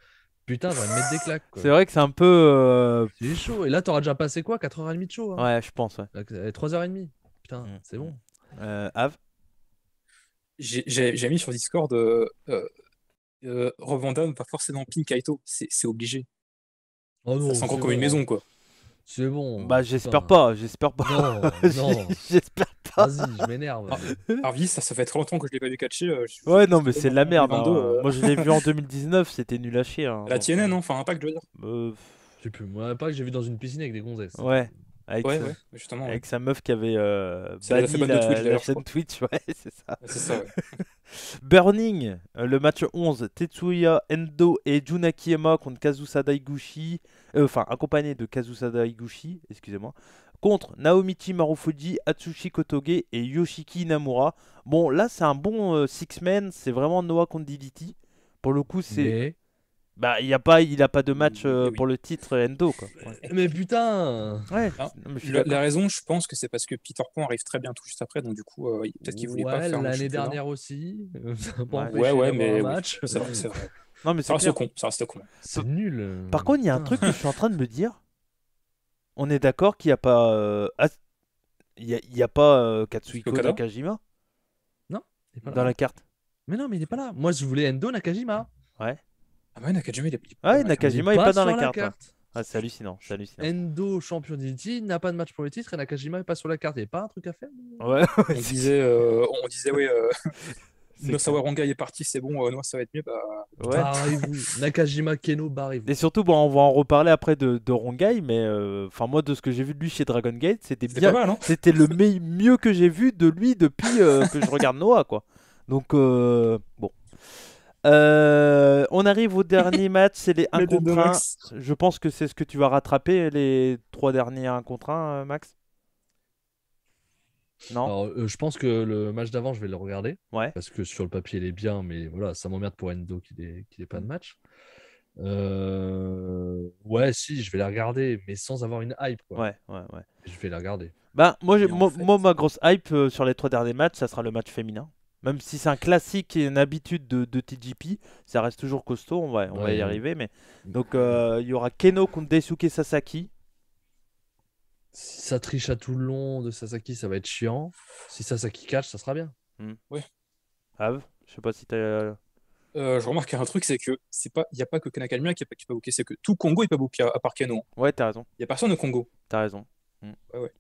putain, va me mettre des claques. C'est vrai que c'est un peu. Euh, c'est chaud. Et là, t'auras déjà passé quoi 4h30 de chaud. Hein ouais, je pense. 3h30. Putain, mm. c'est bon. Euh, Av J'ai mis sur Discord euh, euh, euh pas forcément pin Kaito, c'est obligé. Oh encore comme une maison quoi. C'est bon. Bah j'espère pas, j'espère pas. Non, j'espère pas. Vas-y, je m'énerve. Ah, Harvey, ça, ça fait trop longtemps que je l'ai pas vu catcher. ouais, non, mais c'est de la merde. Hein. Moi je l'ai vu en 2019, c'était nul à chier. Hein. La La TNN, enfin, un pack, je veux dire. Je sais plus, moi, un pack, j'ai vu dans une piscine avec des gonzesses. Ouais. Avec, sa... meuf qui avait euh, banni la, la, Twitch, ouais, c'est ça. Burning, euh, le match 11, Tetsuya Endo et Junakiyama contre Kazusada Iguchi, euh, enfin accompagné de Kazusada Daiguchi, excusez-moi, contre Naomichi Marufuji, Atsushi Kotoge et Yoshiki Namura. Bon, là c'est un bon six men, c'est vraiment Noah contre DDT. Pour le coup, c'est bah, il a pas, il a pas de match euh, pour le titre Endo quoi. Mais putain. Ouais. Ah, la, raison, je pense que c'est parce que Peter Pan arrive très bien tout juste après, donc du coup, euh, peut-être qu'il voulait pas faire l'année dernière aussi. ouais, ouais, mais c'est vrai, ça reste con, C'est nul. Par contre, il y a un truc que je suis en train de me dire. On est d'accord qu'il n'y a pas, euh, il, y a, pas Katsuhiko Nakajima. Non. Dans la carte. Mais non, mais il n'est pas là. Moi, je voulais Endo Nakajima. Ouais. Ah ouais, Nakajima, il est, ah Nakajima, il est pas, dans la carte. Ah, c'est hallucinant, c'est hallucinant. Endo, champion d'Indy, n'a pas de match pour le titre et Nakajima est pas sur la carte. Il n'y avait pas un truc à faire Ouais. on disait, euh, on disait oui, euh, Nosawa est parti, c'est bon, euh, ça va être mieux. Bah... Ouais. Barrez-vous. Nakajima, Keno, barrez-vous. Et surtout, bon, on va en reparler après de, de Rongai, mais euh, enfin moi, de ce que j'ai vu de lui chez Dragon Gate, c'était bien. Hein. c'était le mieux que j'ai vu de lui depuis euh, que je regarde Noah, quoi. Donc, bon. Euh, on arrive au dernier match, c'est les 1 contre 1. Je pense que c'est ce que tu vas rattraper, les trois derniers 1 contre 1, euh, Max. Non. Euh, je pense que le match d'avant, je vais le regarder. Parce que sur le papier, il est bien, mais voilà, ça m'emmerde pour Endo qu'il n'ait pas de mm. match. Ouais, si, je vais la regarder, mais sans avoir une hype. Ouais, Je vais la regarder. Bah, moi, ma grosse hype sur les trois derniers matchs, ça sera le match féminin. Même si c'est un classique et une habitude de, de, TGP, ça reste toujours costaud, on va, on va y arriver. Mais... Mm. Donc euh, il y aura Keno contre Daisuke Sasaki. Si ça triche à tout le long de Sasaki, ça va être chiant. Si Sasaki cache, ça sera bien. Mm. Oui. have. je sais pas si tu euh, je remarque un truc, c'est que c'est pas, il n'y a pas que Kanakamiya qui pas, c'est que tout Congo est pas booké à, part Keno. Ouais, t'as raison. Il n'y a personne au Congo. T'as raison. Mm. Ouais, ouais.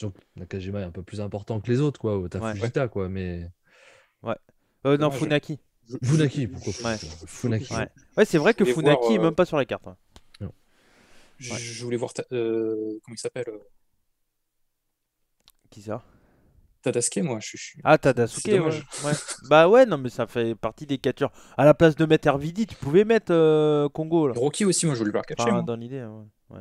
Donc Nakajima est un peu plus important que les autres, quoi. T'as Fujita, quoi, mais. Ouais. Euh, non, Funaki. Funaki, pourquoi ouais. Funaki. Ouais, c'est vrai que Funaki est euh, même pas sur la carte. Hein. Je, voulais voir. Euh, comment il s'appelle Qui ça Tadasuke, moi. Je, suis. Ah, Tadasuke, bah ouais, non, mais ça fait partie des catchers À la place de mettre Hervidi, tu pouvais mettre Congo. Là. Rocky aussi, moi, je voulais voir catcher. Ah, dans l'idée, hein, ouais.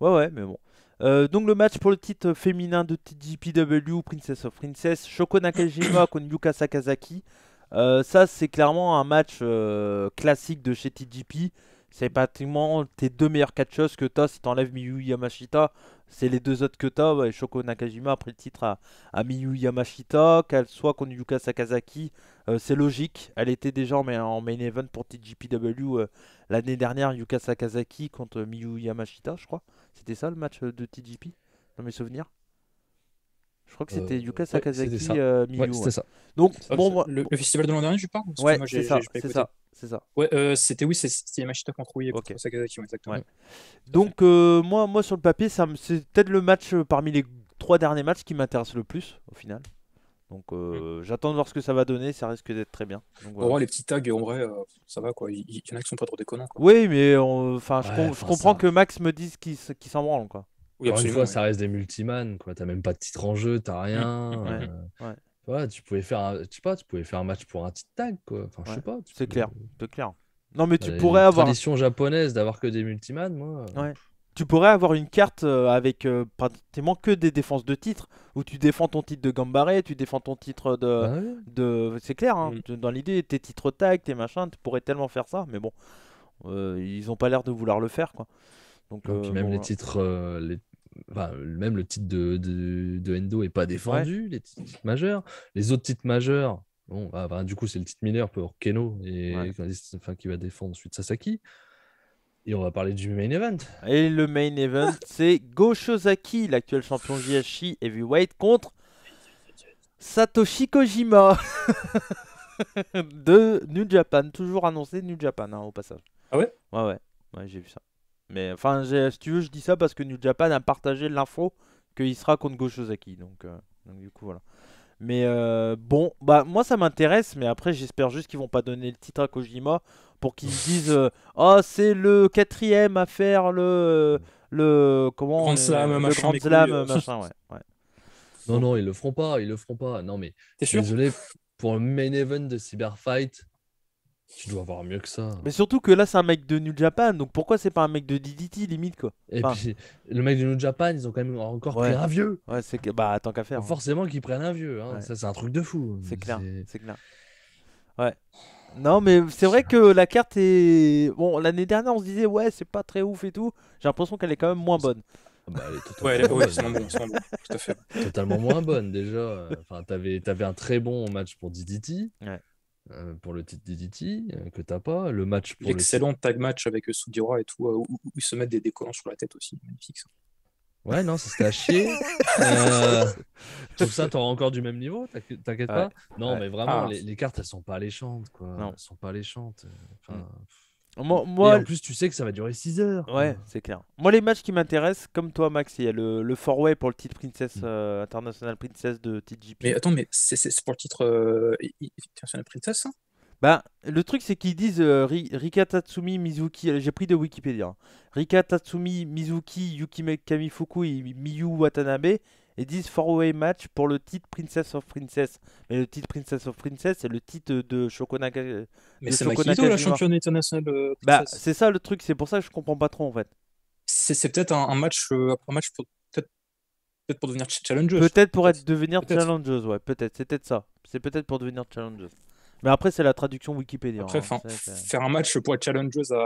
ouais. Ouais, mais bon. Euh, donc le match pour le titre féminin de TGPW, Princess of Princess, Shoko Nakajima contre Yuka Sakazaki. Euh, ça, c'est clairement un match euh, classique de chez TGP. C'est pratiquement tes deux meilleurs catcheuses que t'as si t'enlèves Miyu Yamashita. C'est les deux autres que t'as, Shoko Nakajima a pris le titre à, Miyu Yamashita, qu'elle soit contre Yuka Sakazaki, euh, c'est logique. Elle était déjà en, en main event pour TGPW euh, l'année dernière, Yuka Sakazaki contre Miyu Yamashita, je crois. C'était ça le match euh, de TGP, dans mes souvenirs. Je crois que euh, c'était Yuka Sakazaki ouais, Ouais, c'était euh, ça. Donc, ah, bon, le, festival de l'an dernier, je parle Ouais, c'est ça, c'est ça. Ouais, euh, c'était oui, c'était Yamashita contre Ouye, okay. Sakazaki, Donc moi, moi sur le papier, c'est peut-être le match parmi les trois derniers matchs qui m'intéresse le plus au final. Donc mm. j'attends de voir ce que ça va donner, ça risque d'être très bien. Donc, voilà. les petits tags, en vrai, ça va quoi. Il y, en a qui sont pas trop déconnants. Oui, mais enfin, je, comprends que Max me dise qu'il s'en branle quoi une fois, ça reste des multiman, quoi. T'as même pas de titre en jeu, t'as rien. Ouais, euh, tu pouvais faire, tu sais pas, tu pouvais faire un match pour un titre tag, quoi. Enfin, je sais pas. C'est clair, c'est clair. Non, mais tu pourrais avoir. Tradition japonaise d'avoir que des multiman, moi. Euh. Ouais. Tu pourrais avoir une carte euh, avec pratiquement que des défenses de titre, où tu défends ton titre de Gambare, tu défends ton titre de. Bah de... C'est clair, hein, mm. dans l'idée, tes titres tag, tes machins, tu pourrais tellement faire ça, mais bon, ils ont pas l'air de vouloir le faire, quoi. Donc, même les titres, les même le titre de, de, Endo n'est pas défendu, les titres majeurs. Les autres titres majeurs, ah, bah, du coup, c'est le titre mineur pour Keno et, qui va défendre ensuite Sasaki. Et on va parler du main event. Et le main event, ah. c'est Goshozaki, l'actuel champion JHI Heavyweight, contre Satoshi Kojima de New Japan. Toujours annoncé New Japan, hein, au passage. Ah ouais Ouais, ouais, ouais j'ai vu ça. Mais enfin, si tu veux, je dis ça parce que New Japan a partagé l'info qu'il sera contre Goshozaki. Donc, euh, donc, du coup, voilà. Mais euh, bon, bah moi ça m'intéresse, mais après j'espère juste qu'ils vont pas donner le titre à Kojima pour qu'ils disent euh, oh c'est le quatrième à faire le le comment Grand Slam, machin, Non non ils le feront pas, ils le feront pas. Non mais désolé pour le main event de Cyberfight, tu dois avoir mieux que ça. Mais surtout que là, c'est un mec de New Japan, donc pourquoi c'est pas un mec de DDT limite quoi Et puis, le mec de New Japan, ils ont quand même encore pris un vieux. Ouais, c'est bah tant qu'à faire. Hein. Forcément qu'ils prennent un vieux. Hein. Ça, c'est un truc de fou. C'est clair, c'est clair. Ouais. Non, mais c'est vrai que la carte est. Bon, l'année dernière, on se disait, ouais, c'est pas très ouf et tout. J'ai l'impression qu'elle est quand même moins bonne. Ah bah, elle est totalement fait. Totalement moins bonne déjà. Enfin, t'avais, t'avais un très bon match pour DDT. Ouais. Euh, pour le titre DDT euh, que t'as pas. Le match pour L'excellent tag match avec Soudira et tout, euh, où, ils se mettent des décollants sur la tête aussi. Magnifique ça. Ouais, non, ça c'était à chier. tout ça, t'auras encore du même niveau, t'inquiète pas. non, mais vraiment, ah. les, cartes, elles sont pas alléchantes, quoi. Non. Elles sont pas alléchantes. Enfin, mm. Moi, en plus, tu sais que ça va durer 6 heures. Ouais, c'est clair. Moi, les matchs qui m'intéressent, comme toi, Max, il y a le, le way pour le titre Princess internationale mm. euh, International Princess de TGP. Mais attends, mais c'est pour le titre euh, International Princess hein Bah, le truc, c'est qu'ils disent euh, Rika Tatsumi, Mizuki. J'ai pris de Wikipédia. Hein. Rika Tatsumi, Mizuki, Yukime Kamifuku et Miyu Watanabe et disent four-way match pour le titre Princess of Princess. Mais le titre Princess of Princess, c'est le titre de Shokunaga. Euh, Mais c'est la championne internationale. Euh, bah, c'est ça le truc, c'est pour ça que je comprends pas trop en fait. C'est peut-être un, match, euh, match pour peut-être pour devenir challengeuse. Peut-être pour être, devenir challengeuse, ouais, peut-être. C'est peut-être ça. C'est peut-être pour devenir challengeuse. Mais après, c'est la traduction Wikipédia. Après, hein, faire un match pour être challengeuse à,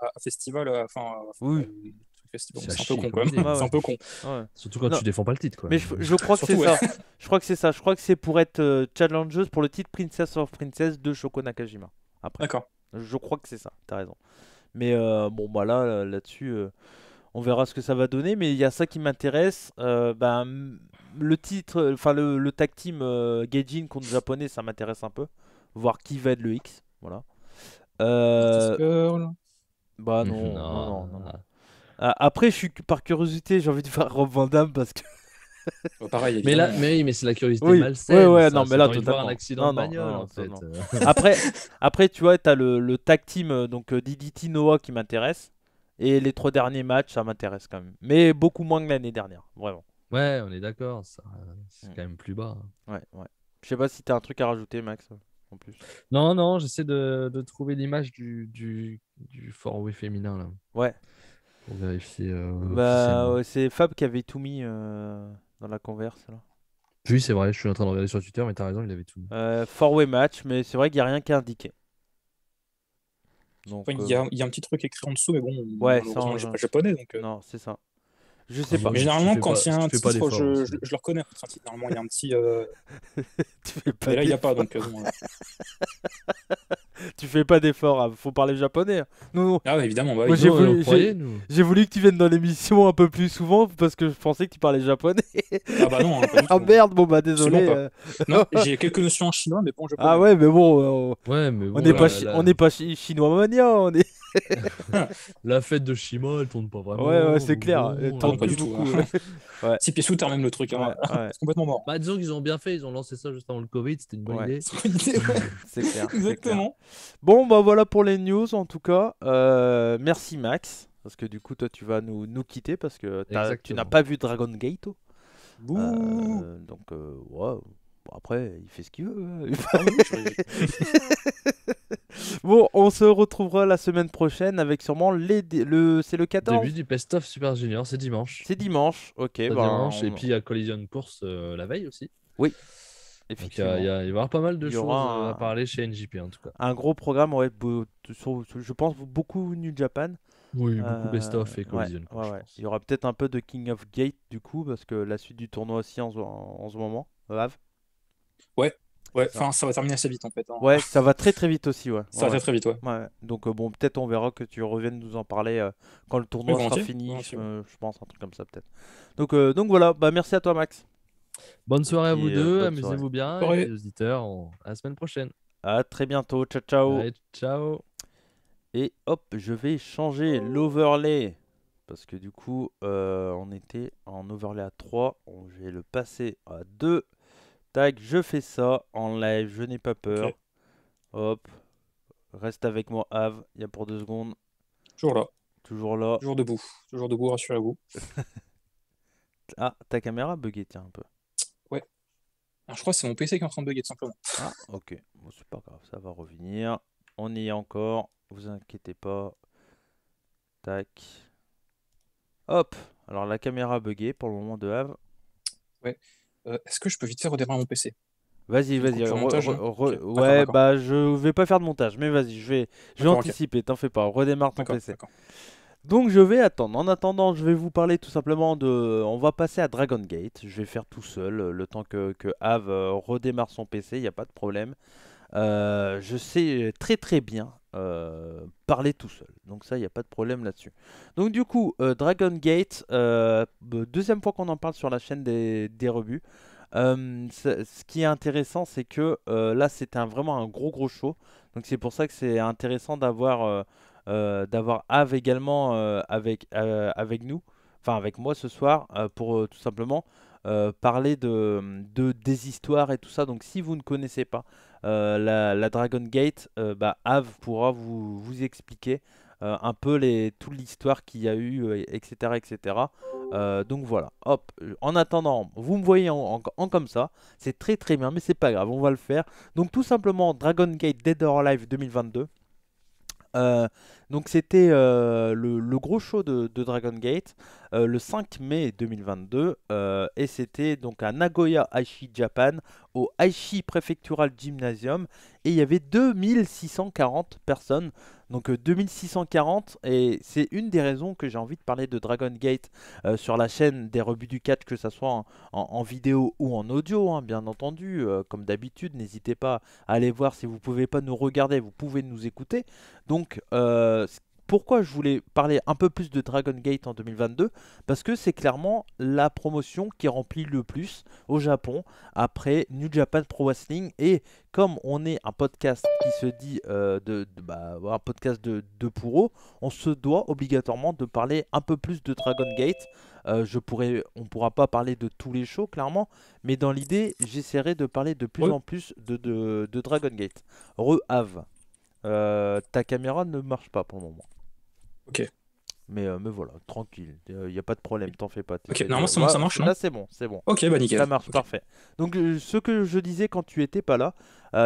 à, festival, enfin, oui. Ah c'est un, peu con, un peu con. Surtout quand tu défends pas le titre. Mais je, crois que c'est ça. Je crois que c'est ça. Je crois que c'est pour être euh, challengeuse pour le titre Princess of Princess de Shoko Nakajima. D'accord. Je crois que c'est ça. T'as raison. Mais euh, bon, voilà, bah, là-dessus, euh, on verra ce que ça va donner. Mais il y a ça qui m'intéresse. ben le titre, enfin le, tag team Gaijin contre japonais, ça m'intéresse un peu. Voir qui va être le X. Voilà. Euh... Bah non, non, non, non, ah, après, je suis par curiosité, j'ai envie de voir Rob Van Damme parce que. pareil, mais là, mais, mais c'est la curiosité oui. malsaine. Oui, non, mais là, Un accident en fait. après, après, tu vois, tu as le, le, tag team, euh, donc euh, DDT Noah qui m'intéresse. Et les trois derniers matchs, ça m'intéresse quand même. Mais beaucoup moins que l'année dernière, vraiment. Ouais, on est d'accord, ça... Euh, c'est mm. quand même plus bas. Hein. Ouais, ouais. Je sais pas si tu as un truc à rajouter, Max, en plus. Non, non, j'essaie de, de, trouver l'image du, du, du four-way féminin, là. Ouais. Vérifier. Euh, bah, c'est Fab qui avait tout mis euh, dans la converse. Là. Oui, c'est vrai, je suis en train de regarder sur Twitter, mais t'as raison, il avait tout. Euh, four-way match, mais c'est vrai qu'il n'y a rien qui indiquer Donc, euh, il, y, a, un petit truc écrit en dessous, mais bon, ouais, sans... japonais. Donc, Non, c'est ça. Je sais ah, pas. généralement, quand il y a un je, hein. je, je, le reconnais. Hein, normalement, il y a un petit. pas mais là, il n'y a pas, donc. Hein. tu fais pas d'effort, hein. faut parler japonais. Hein. Non, non. ah, évidemment, j'ai voulu, que tu viennes dans l'émission un peu plus souvent parce que je pensais que tu parlais japonais. Ah bah non. Hein, ah merde, bon bah désolé. Euh. Non, j'ai quelques notions en chinois, mais bon, je. Ah ouais, mais bon, euh, on ouais, n'est bon, pas, chi... pas, chinois monia, on est. la fête de Shima, elle tourne pas vraiment. Ouais, ouais c'est clair. elle tourne pas du tout. Hein. C'est pieds sous le truc. Hein. C'est complètement mort. Bah, disons qu'ils ont bien fait. Ils ont lancé ça juste avant le Covid. C'était une bonne idée. c'est clair. Exactement. Bon, bah voilà pour les news en tout cas. Euh, merci Max. Parce que du coup, toi, tu vas nous, nous quitter parce que tu n'as pas vu Dragon Gate. Euh, donc, euh, ouais. après, il fait ce qu'il veut. Hein. Ah Bon, on se retrouvera la semaine prochaine avec sûrement les le c'est le 14. Début du Best of Super Junior, c'est dimanche. C'est dimanche, ok. Bah, et puis il y a Collision Course euh, la veille aussi. Oui. Donc, il, y pas mal de choses à parler chez NJP en tout cas. Un gros programme, je pense beaucoup New Japan. Oui, euh, beaucoup Best of et Collision. Course. Il y aura peut-être un peu de King of Gate du coup, parce que la suite du tournoi aussi en, ce moment, Ouais. Ouais, Ouais, enfin, ça va terminer assez vite en fait. Hein. Ouais, ça va très très vite aussi, ouais. Ça va très très vite, ouais. Donc euh, bon, peut-être on verra que tu reviennes nous en parler euh, quand le tournoi sera fini, euh, je pense, un truc comme ça peut-être. Donc, donc voilà, bah, merci à toi Max. Bonne soirée à vous deux, amusez-vous bien, auditeurs, à la semaine prochaine. À très bientôt, ciao ciao. Et hop, je vais changer l'overlay. Parce que du coup, on était en overlay à 3. vais le passer à 2. Tac, je fais ça en live, je n'ai pas peur. Hop, reste avec moi, Ave, il y a pour deux secondes. Toujours là. Toujours là. Toujours debout, toujours debout, rassurez-vous. ah, ta caméra a bugué, tiens, un peu. Ouais. Alors, je crois que c'est mon PC qui est en train de bugger, simplement. Ah, ok, bon, c'est pas grave, ça va revenir. On y est encore, vous inquiétez pas. Tac. Hop, alors la caméra a bugué pour le moment de Ave Ouais. Euh, est-ce que je peux vite faire redémarrer mon PC Vas-y, vas-y. Hein. Ouais, bah je vais pas faire de montage, mais vas-y, je vais, je vais anticiper, t'en fais pas, redémarre ton PC. Donc je vais attendre. En attendant, je vais vous parler tout simplement de... On va passer à Dragon Gate. Je vais faire tout seul le temps que, que euh, redémarre son PC, il n'y a pas de problème. Euh, je sais très très bien euh, parler tout seul. Donc ça, il n'y a pas de problème là-dessus. Donc du coup, euh, Dragon Gate, euh, deuxième fois qu'on en parle sur la chaîne des, des rebuts. ce qui est intéressant, c'est que là, c'était vraiment un gros gros show. Donc c'est pour ça que c'est intéressant d'avoir d'avoir également avec, avec nous, enfin avec moi ce soir, pour tout simplement parler de, des histoires et tout ça. Donc si vous ne connaissez pas euh, la, Dragon Gate, euh, bah, Ave pourra vous, vous expliquer euh, un peu les, toute l'histoire qu'il y a eu, etc. etc. donc voilà, hop, en attendant, vous me voyez en comme ça, c'est très très bien, mais c'est pas grave, on va le faire. Donc tout simplement, Dragon Gate Dead or Alive 2022, euh, donc c'était euh, le, gros show de, Dragon Gate euh, le 5 mai 2022 et c'était donc à Nagoya Aichi Japan au Aichi Prefectural Gymnasium et il y avait 2640 personnes donc 2640 euh, et c'est une des raisons que j'ai envie de parler de Dragon Gate euh, sur la chaîne des rebuts du 4, que ce soit en, vidéo ou en audio, hein, bien entendu. Euh, comme d'habitude, n'hésitez pas à aller voir si vous pouvez pas nous regarder, vous pouvez nous écouter. Donc pourquoi je voulais parler un peu plus de Dragon Gate en 2022 Parce que c'est clairement la promotion qui remplit le plus au Japon après New Japan Pro Wrestling. Et comme on est un podcast qui se dit euh, de, bah, un podcast de, de on se doit obligatoirement de parler un peu plus de Dragon Gate. Euh, je pourrais, on ne pourra pas parler de tous les shows clairement, mais dans l'idée, j'essaierai de parler de plus en plus de, de, Dragon Gate. re euh, ta caméra ne marche pas pour le moment. Ok. Mais, euh, me voilà, tranquille, il euh, n'y a pas de problème, t'en fais pas. Ok, normalement ça, marche, Là c'est bon, c'est bon. Ok, bah nickel. Ça marche, parfait. Donc euh, ce que je disais quand tu étais pas là,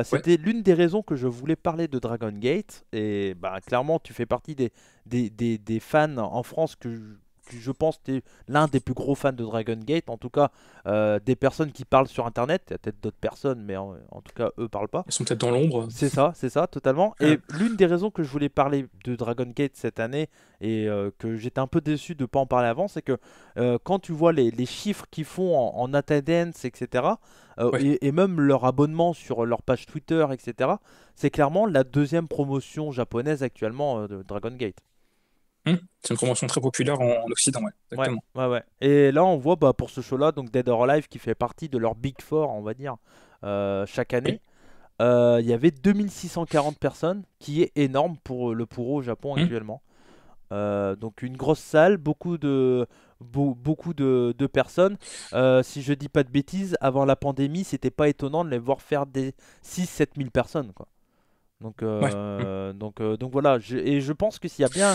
c'était l'une des raisons que je voulais parler de Dragon Gate. Et bah clairement, tu fais partie des, des, des, des fans en France que je pense, que tu es l'un des plus gros fans de Dragon Gate. En tout cas, euh, des personnes qui parlent sur Internet. Il y a peut-être d'autres personnes, mais en, tout cas, eux parlent pas. Ils sont peut-être dans l'ombre. C'est ça, c'est ça, totalement. Et l'une des raisons que je voulais parler de Dragon Gate cette année et euh, que j'étais un peu déçu de ne pas en parler avant, c'est que euh, quand tu vois les, chiffres qu'ils font en, attendance, etc., et même leur abonnement sur leur page Twitter, etc., c'est clairement la deuxième promotion japonaise actuellement de Dragon Gate. Hmm, c'est une convention très populaire en, Occident, ouais, exactement. Et là, on voit bah, pour ce show-là, donc Dead or Alive qui fait partie de leur Big Four, on va dire, euh, chaque année. Euh, il y avait 2640 personnes, qui est énorme pour euh, le Puro au Japon hmm. actuellement. donc une grosse salle, beaucoup de, beaucoup de, personnes. si je dis pas de bêtises, avant la pandémie, c'était pas étonnant de les voir faire des 6-7 000 personnes. Quoi. Donc, euh, donc, euh, donc voilà, et je pense que s'il y a bien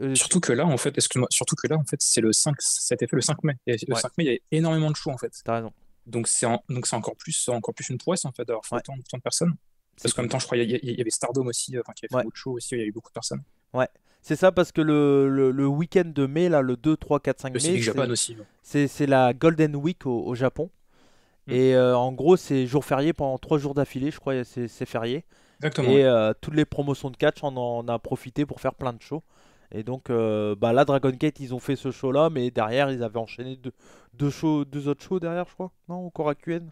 euh, surtout que là en fait excuse-moi surtout que là en fait c'est le 5 ça fait le 5 mai le 5 mai il y a énormément de shows en fait t'as raison donc c'est donc c'est encore plus encore plus une prouesse en fait d'avoir fait autant, de personnes parce qu'en même temps je crois il y, avait Stardom aussi enfin qui avait fait beaucoup de shows aussi il y a eu beaucoup de personnes ouais c'est ça parce que le, le, week-end de mai là le 2 3 4 5 mai c'est la Golden Week au, Japon mm. et en gros c'est jour férié pendant 3 jours d'affilée je crois c'est férié et euh, toutes les promotions de catch, on en a profité pour faire plein de shows. Et donc euh, bah là, Dragon Gate, ils ont fait ce show-là, mais derrière, ils avaient enchaîné deux, deux, shows, deux autres shows derrière, je crois, non, encore à QN.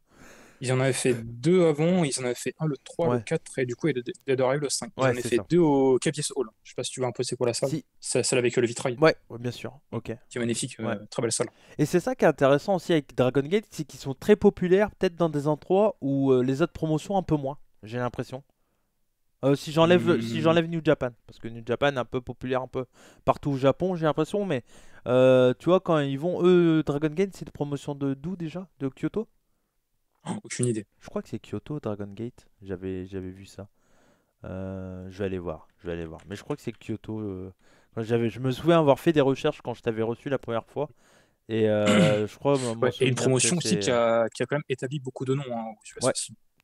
Ils en avaient fait deux avant, ils en avaient fait un le 3, le 4, et du coup, est arrivé le 5. Ils en avaient fait deux au Capiers Hall. Je sais pas si tu veux un peu c'est quoi la salle. Si. C'est la avec euh, le vitrail. Ouais, bien sûr. Ok. C'est magnifique, très belle salle. Et c'est ça qui est intéressant aussi avec Dragon Gate, c'est qu'ils sont très populaires, peut-être dans des endroits où les autres promotions un peu moins, j'ai l'impression. Euh, si j'enlève si hmm. j'enlève New Japan parce que New Japan est un peu populaire un peu partout au Japon j'ai l'impression mais euh, tu vois quand ils vont eux Dragon Gate c'est une promotion de d'où déjà de Kyoto oh, aucune idée je crois que c'est Kyoto Dragon Gate j'avais j'avais vu ça euh, je vais aller voir je vais aller voir mais je crois que c'est Kyoto j'avais je me souviens avoir fait des recherches quand je t'avais reçu la première fois et je crois une promotion aussi qui a, qui a, quand même établi beaucoup de noms hein, ouais,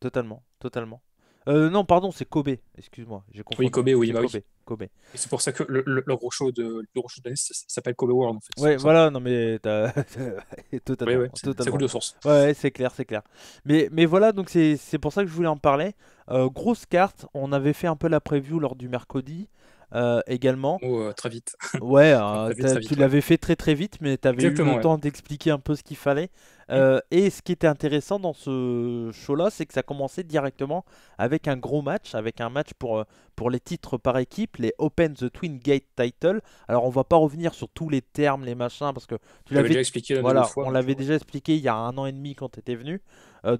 totalement totalement euh, non, pardon, c'est Kobe, excuse-moi. J'ai compris. Oui, Kobe, oui, bah Kobe. c'est pour ça que le, le, le gros show de l'année s'appelle Kobe World, en fait. Ouais, voilà, non, mais t'as. totalement. c'est cool de source. Ouais, c'est clair, c'est clair. Mais, mais voilà, donc c'est pour ça que je voulais en parler. Euh, grosse carte, on avait fait un peu la preview lors du mercredi. Euh, également. Oh, euh, très vite. Ouais, euh, tu l'avais fait très très vite, mais tu avais eu le temps d'expliquer un peu ce qu'il fallait. Mm. et ce qui était intéressant dans ce show-là, c'est que ça commençait directement avec un gros match, avec un match pour, pour les titres par équipe, les Open the Twin Gate Title. Alors on va pas revenir sur tous les termes, les machins, parce que tu l'avais déjà expliqué. Voilà, on hein, l'avait déjà expliqué il y a un an et demi quand tu étais venu.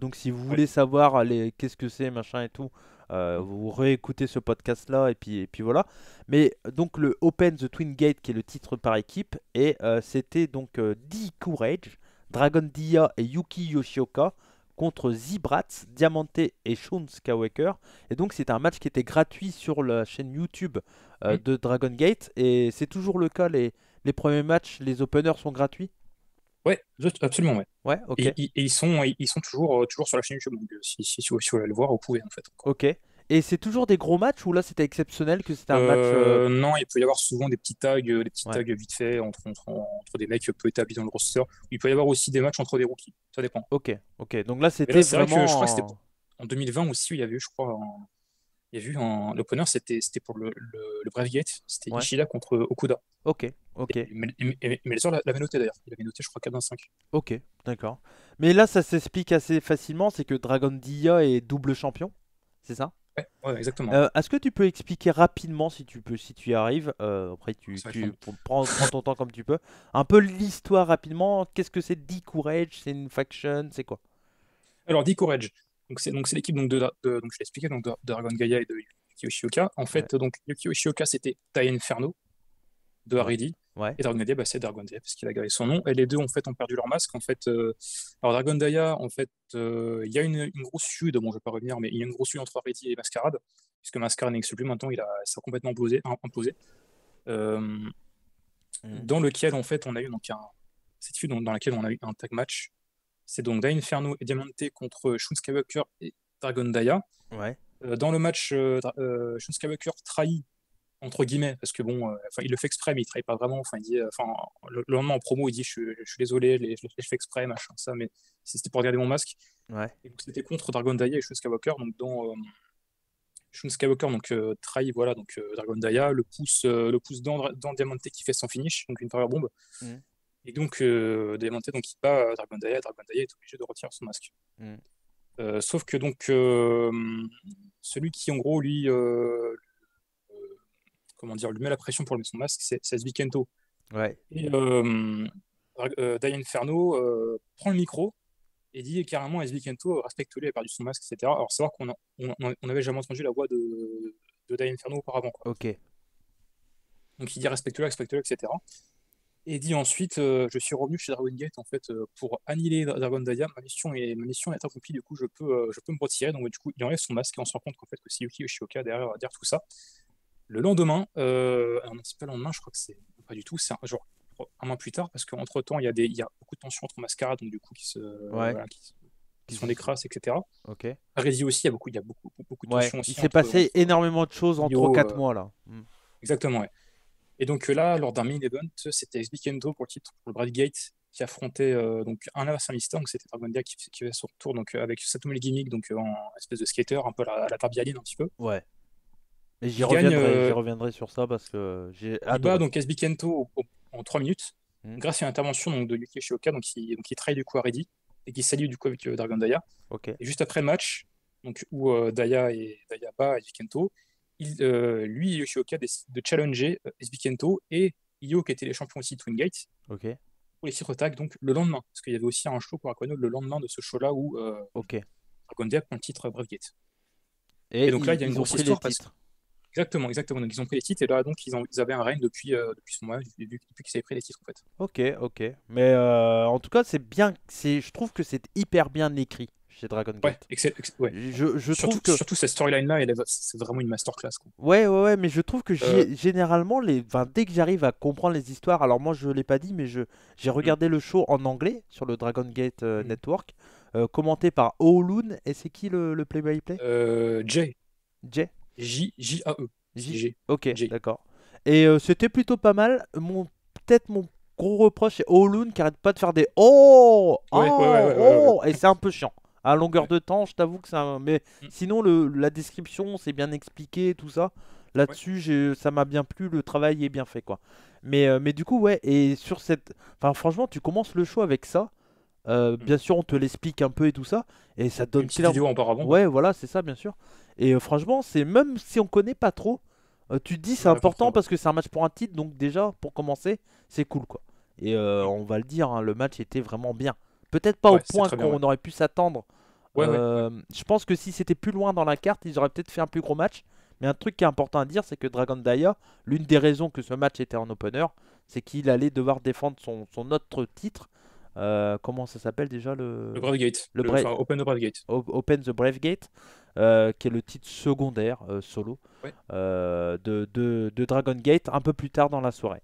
donc si vous voulez savoir les... qu'est-ce que c'est, machin et tout, euh, vous réécoutez ce podcast-là et puis, et puis voilà. Mais donc le Open the Twin Gate qui est le titre par équipe et euh, c'était donc euh, D Courage, Dragon Dia et Yuki Yoshioka contre Zibrats, Diamante et Shun Skywalker. Et donc c'est un match qui était gratuit sur la chaîne YouTube de Dragon Gate et c'est toujours le cas les, les premiers matchs, les openers sont gratuits oui, absolument, ouais. Ouais, Et, ils sont, ils sont toujours, euh, toujours sur la chaîne YouTube. Donc, euh, si, si, vous voulez le voir, vous pouvez en fait. Ok. Et c'est toujours des gros matchs ou là c'était exceptionnel que c'était un euh, match Non, il peut y avoir souvent des petits tags, des petits tags vite fait entre, entre, des mecs peu établis dans le roster. Il peut y avoir aussi des matchs entre des rookies, ça dépend. Ok, ok. Donc là c'était vraiment. Vrai que, je crois que c'était en 2020 aussi, il y avait eu, je crois, il y a l'opener, c'était, c'était pour le, le, c'était ouais. Ishida contre Okuda. Ok, ok. Et, mais les l'avait noté d'ailleurs, il avait noté je crois 4 dans 5. Ok, d'accord. Mais là ça s'explique assez facilement, c'est que Dragon Dia est double champion, c'est ça ouais, exactement. Euh, est-ce que tu peux expliquer rapidement, si tu peux, si tu y arrives, euh, après tu, tu prends, prends, ton temps comme tu peux, un peu l'histoire rapidement, qu'est-ce que c'est D-Courage, c'est une faction, c'est quoi alors, D-Courage, donc c'est donc c'est l'équipe donc de, de, donc je l'ai expliqué donc Dragon Gaia et de Yuki Oshioka. En fait donc Yuki Oshioka c'était Tai Inferno de Haridi. Et Dragon Gaia, bah, c'est Dragon Gaia parce qu'il a gardé son nom. Et les deux en fait ont perdu leur masque. En fait, euh, alors Dragon Gaia, en fait, euh, il y a une, grosse chute Bon, je vais pas revenir, mais il y a une grosse chute entre Haridi et Mascarade, puisque Mascarade n'existe plus maintenant. Il a ça complètement implosé. Euh, mm. Dans lequel en fait on a eu donc cette dans laquelle on a eu un tag match c'est donc Dain Inferno et Diamante contre Shun Walker et Dragon Daya. Ouais. Euh, dans le match, euh, euh Walker trahit, entre guillemets, parce que bon, euh, il le fait exprès, mais il trahit pas vraiment. Enfin, il dit, enfin, le, lendemain en promo, il dit Je, suis désolé, je, je, fais exprès, machin, ça, mais c'était pour garder mon masque. Ouais. c'était contre Dragon Daya et Shun Walker. Donc, dans. donc trahi trahit voilà donc Dragon Daya le pousse le pouce dans, dans Diamante qui fait son finish donc une première bombe. Mm. Et donc, euh, Diamante, donc, il bat euh, Dragon Daya. Dragon Daya est obligé de retirer son masque. Mm. Euh, sauf que donc euh, celui qui en gros lui comment dire lui met la pression pour mettre son masque c'est Svikento Ouais. Et ferno prend le micro et dit carrément à Svicento respecte-le, a perdu son masque, etc. Alors savoir qu'on n'avait jamais entendu la voix de, de ferno auparavant. Ok. Donc il dit respecte-le, respecte-le, etc. Et dit ensuite, euh, je suis revenu chez Dragon Gate en fait euh, pour annihiler Dragon Daya. Ma mission est, ma mission est accomplie, du coup je peux, euh, je peux me retirer. Donc du coup il enlève son masque et on se rend compte qu'en fait que c'est Yuki Yoshioka derrière, derrière tout ça. Le lendemain, Un c'est pas le lendemain, je crois que c'est pas du tout, c'est un, jour, un mois plus tard parce qu'entre temps il y a des, il beaucoup de tensions entre mascara donc du coup qui se, qui, sont des etc. Ok. aussi, il y a beaucoup, il y a beaucoup, beaucoup, de tensions. Aussi il s'est passé énormément de choses en 3 4 mois là. Hmm. Exactement. Ouais. Et donc euh, là, lors d'un main event, c'était Xbikendo pour le titre pour le Bradgate qui affrontait euh, donc un avassalista, donc c'était Dragon Dia qui, qui faisait son retour donc euh, avec nouvelle Gimmick donc euh, en espèce de skater un peu à la, Tarbialine un petit peu. Ouais. Et j'y reviendrai, sur ça parce que j'ai Il bat donc Sbikento en 3 minutes hmm. grâce à l'intervention donc, de Yuki Shioka donc qui donc du coup à Reddy et qui salue du coup avec Dragon Daya. Et juste après le match donc où Daya et Daya bat euh, lui, Yoshioka, de challenger euh, SB et Io, qui était les champions aussi Twin Gate pour les titres tag, donc le lendemain. Parce qu'il y avait aussi un show pour Aquano le lendemain de ce show-là où euh, okay. Dragon prend le titre Brave Gate. Et, donc là, il y a une grosse histoire. Parce... Exactement, exactement. Donc ils ont pris les titres et là, donc ils, avaient un règne depuis, euh, depuis ce mois, depuis, qu'ils avaient pris les titres en fait. Ok, ok. Mais en tout cas, c'est bien. Je trouve que c'est hyper bien écrit chez Dragon Gate. Ouais, Je, surtout, trouve que... surtout cette storyline-là, c'est vraiment une masterclass. Quoi. Ouais, ouais, ouais, mais je trouve que euh. généralement, les... Enfin, dès que j'arrive à comprendre les histoires, alors moi je ne l'ai pas dit, mais je j'ai mm. regardé le show en anglais sur le Dragon Gate euh, mm. Network, euh, commenté par Oolun, et c'est qui le play-by-play J. J. j J. -A -E. J, J ok, d'accord. Et c'était plutôt pas mal. Mon... Peut-être mon gros reproche, c'est Oolun qui arrête pas de faire des Oh, oh Et c'est un peu chiant à longueur de temps, je t'avoue que ça. Mais mm. sinon, le, la description, c'est bien expliqué, tout ça. Là-dessus, ça m'a bien plu, le travail est bien fait, quoi. Euh, mais, du coup, ouais, et sur cette. Enfin, franchement, tu commences le show avec ça. Euh, mm. bien sûr, on te l'explique un peu et tout ça, et ça donne. Une Ouais, voilà, c'est ça, bien sûr. Et euh, franchement, c'est même si on connaît pas trop, tu dis c'est important parce que c'est un match pour un titre, donc déjà pour commencer, c'est cool, quoi. Et mm. on va le dire, hein, le match était vraiment bien. Peut-être pas au point qu'on aurait pu s'attendre. Euh, je pense que si c'était plus loin dans la carte, ils auraient peut-être fait un plus gros match. Mais un truc qui est important à dire, c'est que Dragon Daya, l'une des raisons que ce match était en opener, c'est qu'il allait devoir défendre son, autre titre. Euh, comment ça s'appelle déjà le... Le Brave Gate. Open the Brave Gate. Open the Brave Gate, euh, qui est le titre secondaire solo de, Dragon Gate un peu plus tard dans la soirée.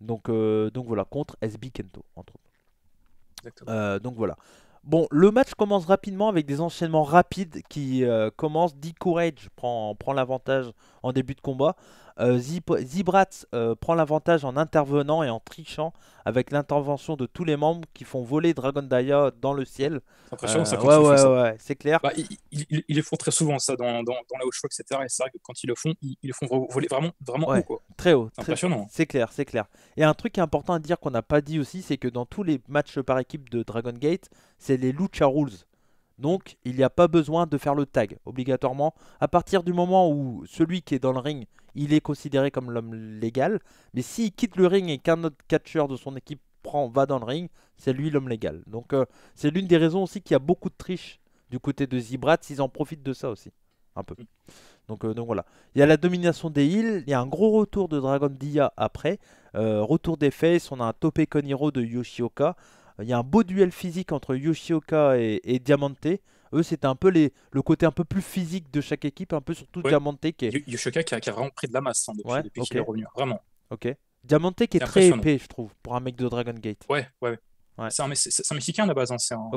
Donc, donc voilà, contre SB Kento, entre autres. Euh, donc voilà. Bon, le match commence rapidement avec des enchaînements rapides qui euh, commencent. D Courage prend, prend l'avantage en début de combat. Euh, zibrat euh, prend l'avantage en intervenant et en trichant avec l'intervention de tous les membres qui font voler Dragon Daya dans le ciel. C'est impressionnant, euh, ouais, ouais, ouais, c'est clair. Bah, ils, le font très souvent, ça, dans, la etc. Et c'est vrai que quand ils le font, ils, le font voler vraiment, vraiment haut, Très haut. impressionnant. Hein. C'est clair, c'est clair. Et un truc important à dire qu'on n'a pas dit aussi, c'est que dans tous les matchs par équipe de Dragon Gate, c'est les Lucha Rules. Donc il n'y a pas besoin de faire le tag obligatoirement. À partir du moment où celui qui est dans le ring, il est considéré comme l'homme légal. Mais s'il quitte le ring et qu'un autre catcheur de son équipe prend, va dans le ring, c'est lui l'homme légal. Donc euh, c'est l'une des raisons aussi qu'il y a beaucoup de triche du côté de Zibrat. Ils en profitent de ça aussi. Un peu. Donc, euh, donc voilà. Il y a la domination des hills. Il y a un gros retour de Dragon Dia après. Euh, retour des faces. On a un topé Coniro de Yoshioka. Il y a un beau duel physique entre Yoshioka et, Diamante. Eux, c'était un peu les, le côté un peu plus physique de chaque équipe, un peu surtout Diamante. Qui est... Yoshioka qui a, vraiment pris de la masse hein, depuis, qu'il est revenu. Vraiment. Ok. Diamante qui est, très épais, je trouve, pour un mec de Dragon Gate. Ouais, ouais. ouais. C'est un, Mexicain à la base. Hein, c'est un,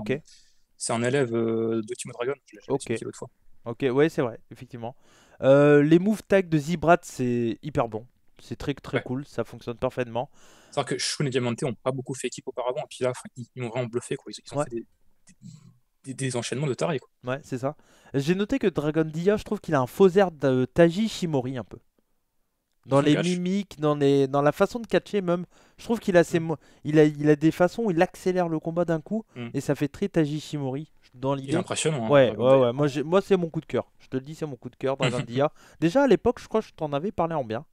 C'est un, élève euh, de Timo Dragon. Je l'ai dit l'autre fois. Ok, ouais, c'est vrai, effectivement. Euh, les move tags de Zibrat, c'est hyper bon. C'est très très cool, ça fonctionne parfaitement. C'est vrai que Shun et Diamante n'ont pas beaucoup fait équipe auparavant, et puis là, ils, m'ont vraiment bluffé. Ils, ont fait des, enchaînements de tarés. Ouais, c'est ça. J'ai noté que Dragon Dia, je trouve qu'il a un faux air de Taji Shimori un peu. Dans les mimiques, dans, les, dans la façon de catcher même. Je trouve qu'il a, ses, il a, il a des façons où il accélère le combat d'un coup, mm. et ça fait très Taji Shimori dans l'idée. impressionnant. Hein, ouais, ouais, ouais, Moi, moi c'est mon coup de cœur. Je te le dis, c'est mon coup de cœur, Dragon Dia. Déjà, à l'époque, je crois que je t'en avais parlé en bien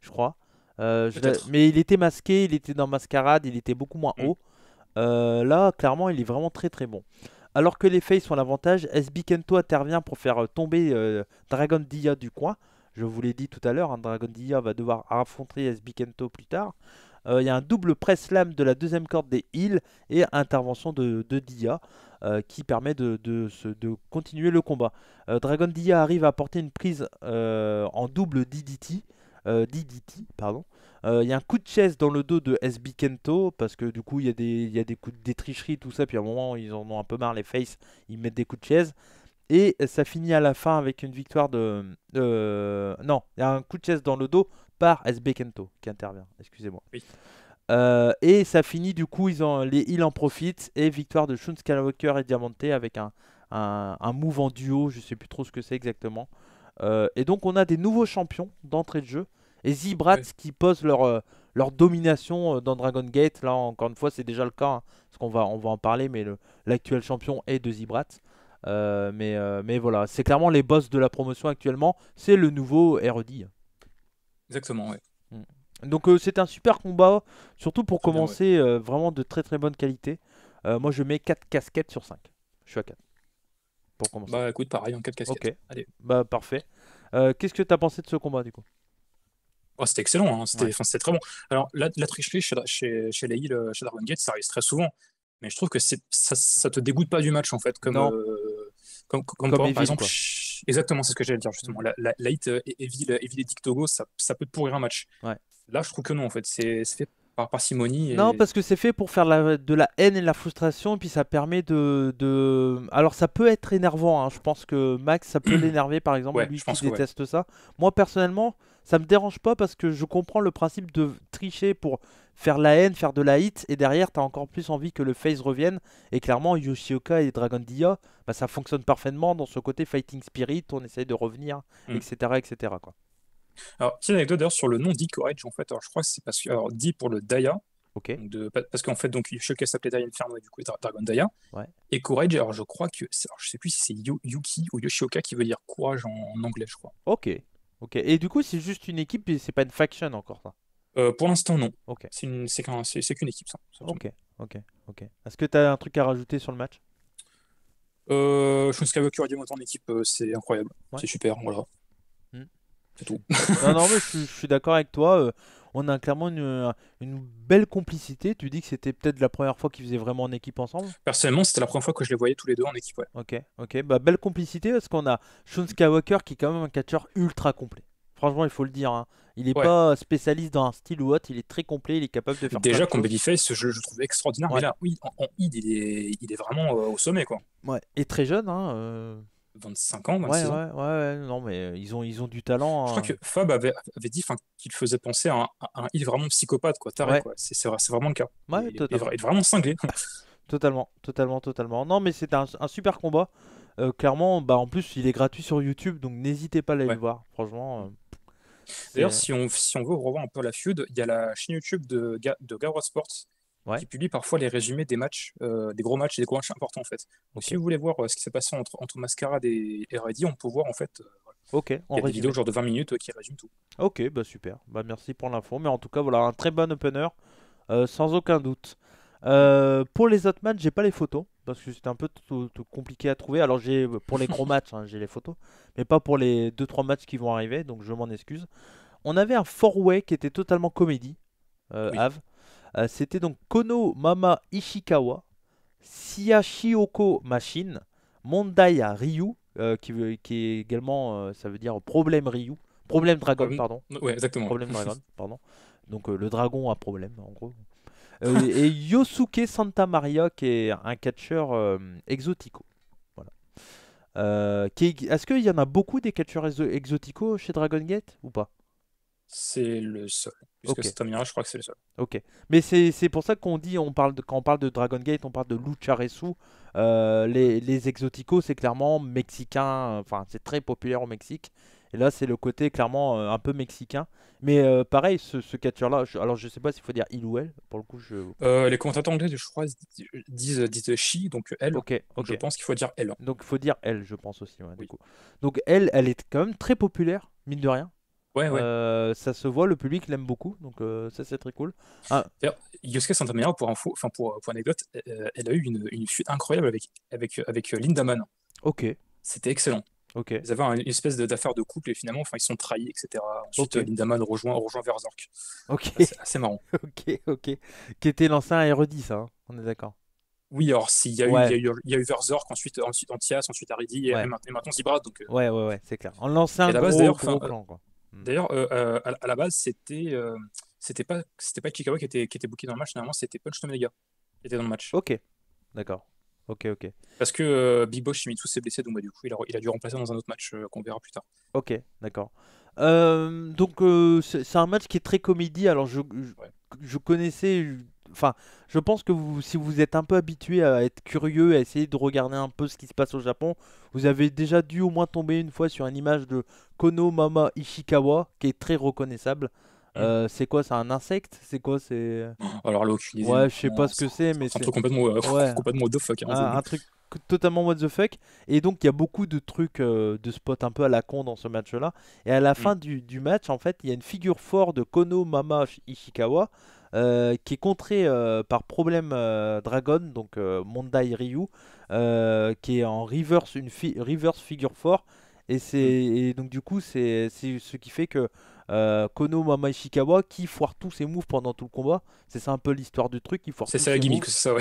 je crois. Euh, mais il était masqué, il était dans Mascarade, il était beaucoup moins mm. haut. Euh, là, clairement, il est vraiment très très bon. Alors que les fails sont l'avantage, SB intervient pour faire euh, tomber Dragon Dia du coin. Je vous l'ai dit tout à l'heure, hein, Dragon Dia va devoir affronter SB plus tard. Il y a un double press slam de la deuxième corde des heals et intervention de, Dia qui permet de, continuer le combat. Dragon Dia arrive à porter une prise en double DDT euh, pardon. Il euh, y a un coup de chaise dans le dos de SB Kento parce que du coup il y a des, y a des, coups, de tricheries, tout ça. Puis à un moment, ils en ont un peu marre, les faces, ils mettent des coups de chaise. Et ça finit à la fin avec une victoire de. Euh, non, il y a un coup de chaise dans le dos par SB Kento qui intervient, excusez-moi. Euh, et ça finit du coup, ils en, les, ils en profitent. Et victoire de Shun Skywalker et Diamante avec un, un, move en duo, je sais plus trop ce que c'est exactement. et donc on a des nouveaux champions d'entrée de jeu et Zibrats qui posent leur, euh, leur domination euh, dans Dragon Gate. Là, encore une fois, c'est déjà le cas, hein, parce qu'on va, on va en parler, mais l'actuel champion est de Zibrats euh, mais, mais voilà, c'est clairement les boss de la promotion actuellement. C'est le nouveau R.E.D. Exactement, ouais. Mm. Donc c'est un super combat, surtout pour commencer, vraiment de très très bonne qualité. moi je mets 4 casquettes sur 5. Je suis à 4. Pour commencer. Bah écoute, pareil, en 4 casquettes. Ok, Allez. Bah parfait. Qu'est-ce que tu as pensé de ce combat du coup Oh, c'était excellent, hein, c'était très bon. Alors, la, la tricherie chez, chez, chez chez Darwin Gate, ça arrive très souvent. Mais je trouve que ça, ça te dégoûte pas du match, en fait. Comme, euh, par, exemple, exactement, c'est ce que j'allais dire, justement. La, et ça, ça, peut te pourrir un match. Là, je trouve que non, en fait. C'est fait par parcimonie. Non, parce que c'est fait pour faire de la haine et de la frustration, et puis ça permet de. Alors ça peut être énervant, hein. je pense que Max, ça peut l'énerver par exemple, lui je pense qui déteste ça. Moi personnellement, ça me dérange pas parce que je comprends le principe de tricher pour faire la haine, faire de la hit, et derrière tu as encore plus envie que le face revienne. Et clairement, Yoshioka et Dragon Dia, bah, ça fonctionne parfaitement dans ce côté fighting spirit, on essaye de revenir, etc. Mm. etc. Quoi. Alors, petite anecdote d'ailleurs sur le nom courage en fait, alors je crois que c'est parce que, alors, dit pour le Daya, De, parce qu'en fait, donc, s'appelait Daya Inferno et du coup, Dragon Daya. Ouais. Et Courage, alors je crois que. je sais plus si c'est Yuki ou Yoshioka qui veut dire courage en anglais, je crois. Ok. Ok. Et du coup, c'est juste une équipe, et c'est pas une faction encore, ça euh, Pour l'instant, non. C'est une... c'est c'est... qu'une équipe, ça. ok. Ok. Ok. Est-ce que tu as un truc à rajouter sur le match euh, Sean du et en équipe, euh, c'est incroyable. C'est super, voilà. Hmm. C'est tout. non, non, mais je suis d'accord avec toi. Euh, on a clairement euh, une, belle complicité. Tu dis que c'était peut-être la première fois qu'ils faisaient vraiment en équipe ensemble Personnellement, c'était la première fois que je les voyais tous les deux en équipe. Ok, ok. Bah, belle complicité parce qu'on a Sean Walker qui est quand même un catcheur ultra complet. Franchement, il faut le dire. Hein. Il n'est pas spécialiste dans un style ou autre. Il est très complet. Il est capable de faire. Déjà, comme ce je, je trouvais extraordinaire. Mais là, oui, en, id, il, est, vraiment euh, au sommet. quoi. Ouais. Et très jeune. Hein, euh, 25 ans, ouais, ans. Ouais, ouais, non, mais euh, ils ont, ils ont du talent. Je crois hein. que Fab avait, avait dit qu'il faisait penser à un, il vraiment psychopathe, quoi, taré, quoi. C'est, c'est, vraiment le cas. Ouais, il, est vraiment cinglé. totalement, totalement, totalement. Non, mais c'est un, un, super combat. Euh, clairement, bah, en plus, il est gratuit sur YouTube, donc n'hésitez pas à aller le voir. Franchement. Euh, D'ailleurs, si on, si on veut revoir un peu la feud, il y a la chaîne YouTube de, de Sports qui publie parfois les résumés des matchs, euh, des gros matchs et des gros matchs importants en fait. Donc si vous voulez voir euh, ce qui s'est passé entre, entre Mascarade et, Reddy, on peut voir en fait. Euh, ok, on Il y a des vidéos genre de 20 minutes qui résume tout. Ok, bah super, bah merci pour l'info. Mais en tout cas, voilà un très bon opener, sans aucun doute. pour les autres matchs, j'ai pas les photos parce que c'était un peu compliqué à trouver. Alors j'ai pour les gros matchs, hein, j'ai les photos, mais pas pour les 2-3 matchs qui vont arriver, donc je m'en excuse. On avait un four-way qui était totalement comédie, euh, euh, c'était donc Kono Mama Ishikawa, Siyashioko Machine, Mondaya Ryu, euh, qui, qui, est également, euh, ça veut dire problème Ryu, problème dragon, ah pardon. exactement. pardon. Donc le dragon a problème, en gros. et Yosuke Santa Maria, qui est un catcheur exotico. Voilà. Est-ce qu'il y en a beaucoup des catcheurs exotico chez Dragon Gate ou pas c'est le seul Puisque c'est je crois que c'est le sol. Ok. Mais c'est pour ça qu'on dit, on parle quand on parle de Dragon Gate, on parle de Lucharesu. Euh, les, les exoticos, c'est clairement mexicain. Euh, enfin, c'est très populaire au Mexique. Et là, c'est le côté clairement euh, un peu mexicain. Mais euh, pareil, ce, ce catcheur-là, alors je sais pas s'il faut dire il ou elle, pour le coup. Je... les commentateurs anglais, je crois, disent, disent she, donc elle. Ok, Donc, je pense qu'il faut dire elle. Donc il faut dire elle, je pense aussi. Du coup. Donc elle, elle est quand même très populaire, mine de rien. Ouais, ouais. Euh, ça se voit, le public l'aime beaucoup, donc euh, ça c'est très cool. Ah. Yosuke Santaméa, pour, enfin, pour, pour anecdote, euh, elle a eu une, une fuite incroyable avec, avec, avec Lindaman. Ok. C'était excellent. Ok. Ils avaient une espèce d'affaire de couple et finalement, enfin, ils sont trahis, etc. Ensuite, Lindaman rejoint, rejoint Verzork. Ok. Ah, c'est assez marrant. ok, ok. Qui était l'ancien à 10 e ça, hein, on est d'accord. Oui, alors s'il y, y, a eu, il y a eu Verzork, ensuite, ensuite Antias, ensuite Aridi et, maintenant Zibra. Donc, ouais, ouais, ouais, c'est clair. En l'ancien, un gros, Mm. D'ailleurs, euh, euh, à, la base, c'était euh, c'était pas c'était pas Chikawa qui était qui était booké dans le match. Normalement, c'était Punch Omega qui était dans le match. Ok, d'accord. Ok, ok. Parce que Big Boss Shimizu s'est blessé, donc bah, du coup, il a, il a, dû remplacer dans un autre match qu'on verra plus tard. Ok, d'accord. donc c'est un match qui est très comédie. Alors je je connaissais Enfin, je pense que vous, si vous êtes un peu habitué à être curieux, à essayer de regarder un peu ce qui se passe au Japon, vous avez déjà dû au moins tomber une fois sur une image de Kono Mama Ishikawa qui est très reconnaissable. Mm. Euh, c'est quoi C'est un insecte C'est quoi C'est. Alors là, Ouais, je sais pas ce que c'est, mais c'est. Un truc euh, complètement, what the fuck. Hein, un truc totalement what the fuck. Et donc, il y a beaucoup de trucs, euh, de spots un peu à la con dans ce match-là. Et à la mm. fin du, du, match, en fait, il y a une figure forte de Kono Mama Ishikawa euh, qui est contré euh, par Problème euh, Dragon, donc Mondai Ryu, qui est en reverse, une reverse figure 4. Et, mm. et donc du coup, c'est ce qui fait que Kono Mamashikawa, qui foire tous ses moves pendant tout le combat, c'est ça un peu l'histoire du truc, qui foire C'est ça la gimmick, c'est ça,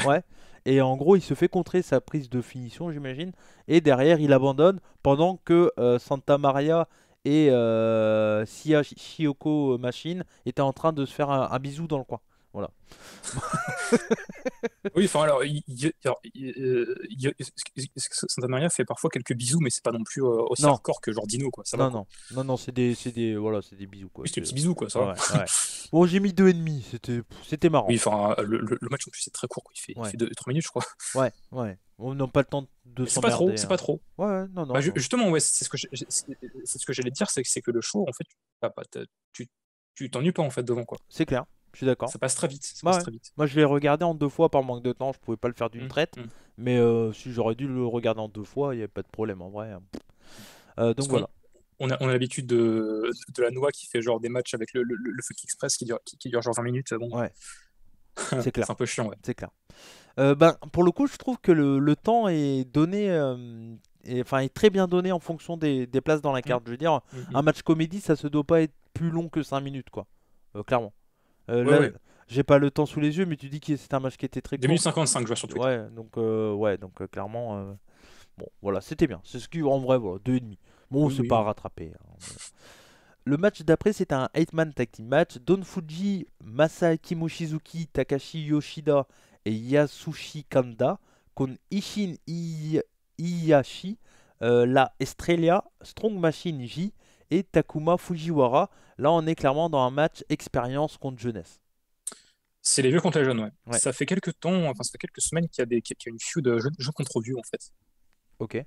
Et en gros, il se fait contrer sa prise de finition, j'imagine. Et derrière, il abandonne pendant que Santa Maria et euh, Shioko Machine était en train de se faire un, bisou dans le coin. Voilà. oui, enfin alors, Santamaria euh, fait parfois quelques bisous, mais c'est pas non plus euh, aussi encore que que Dino, quoi. Ça non, non. non, non, c'est des, des, voilà, c'est des bisous quoi. c'est des petits bisous quoi, ça. Ouais, bon, j'ai mis deux et demi, c'était, c'était marrant. Oui, enfin, le, match en plus c'est très court, Il fait, ouais. trois minutes, je crois. Ouais, ouais. On n'a pas le temps de C'est pas trop, c'est hein. pas trop. non, bah, non. Justement, ouais, c'est ce que j'allais dire, c'est que c'est le show, en fait, tu t'ennuies pas en fait devant quoi. C'est clair. Je suis d'accord. Ça passe très vite. Bah très vite. Moi, je l'ai regardé en deux fois par manque de temps. Je pouvais pas le faire d'une mmh, traite. Mmh. Mais euh, si j'aurais dû le regarder en deux fois, il n'y avait pas de problème en vrai. Hein. Euh, donc voilà. On a, on a l'habitude de, de, la Noix qui fait genre des matchs avec le, le, Express qui dure, dure genre 20 minutes. Bon. C'est clair. c'est un peu chiant, ouais. C'est clair. Euh, ben, pour le coup, je trouve que le, le temps est donné, euh, enfin, est très bien donné en fonction des, des places dans la carte. Mm. Je veux dire, mm-hmm. un match comédie, ça se doit pas être plus long que 5 minutes, quoi. Euh, clairement. Ouais, J'ai pas le temps sous les yeux, mais tu dis que c'était un match qui était très 2055, je vois surtout Ouais, donc, ouais, donc clairement, bon, voilà, c'était bien. C'est ce qui, en vrai, voilà, 2,5. Bon, c'est pas rattrapé hein, le match d'après, c'est un 8-man tag team match. Don Fuji, Masaaki Mochizuki, Takashi Yoshida et Yasushi Kanda contre Ishin Iyashi, euh, la Estrella, Strong Machine J et Takuma Fujiwara. Là, on est clairement dans un match expérience contre jeunesse. C'est les vieux contre les jeunes, ouais. Ça fait quelques temps, enfin, ça fait quelques semaines qu'il y a, des, une feud de euh, jeux contre vieux, en fait.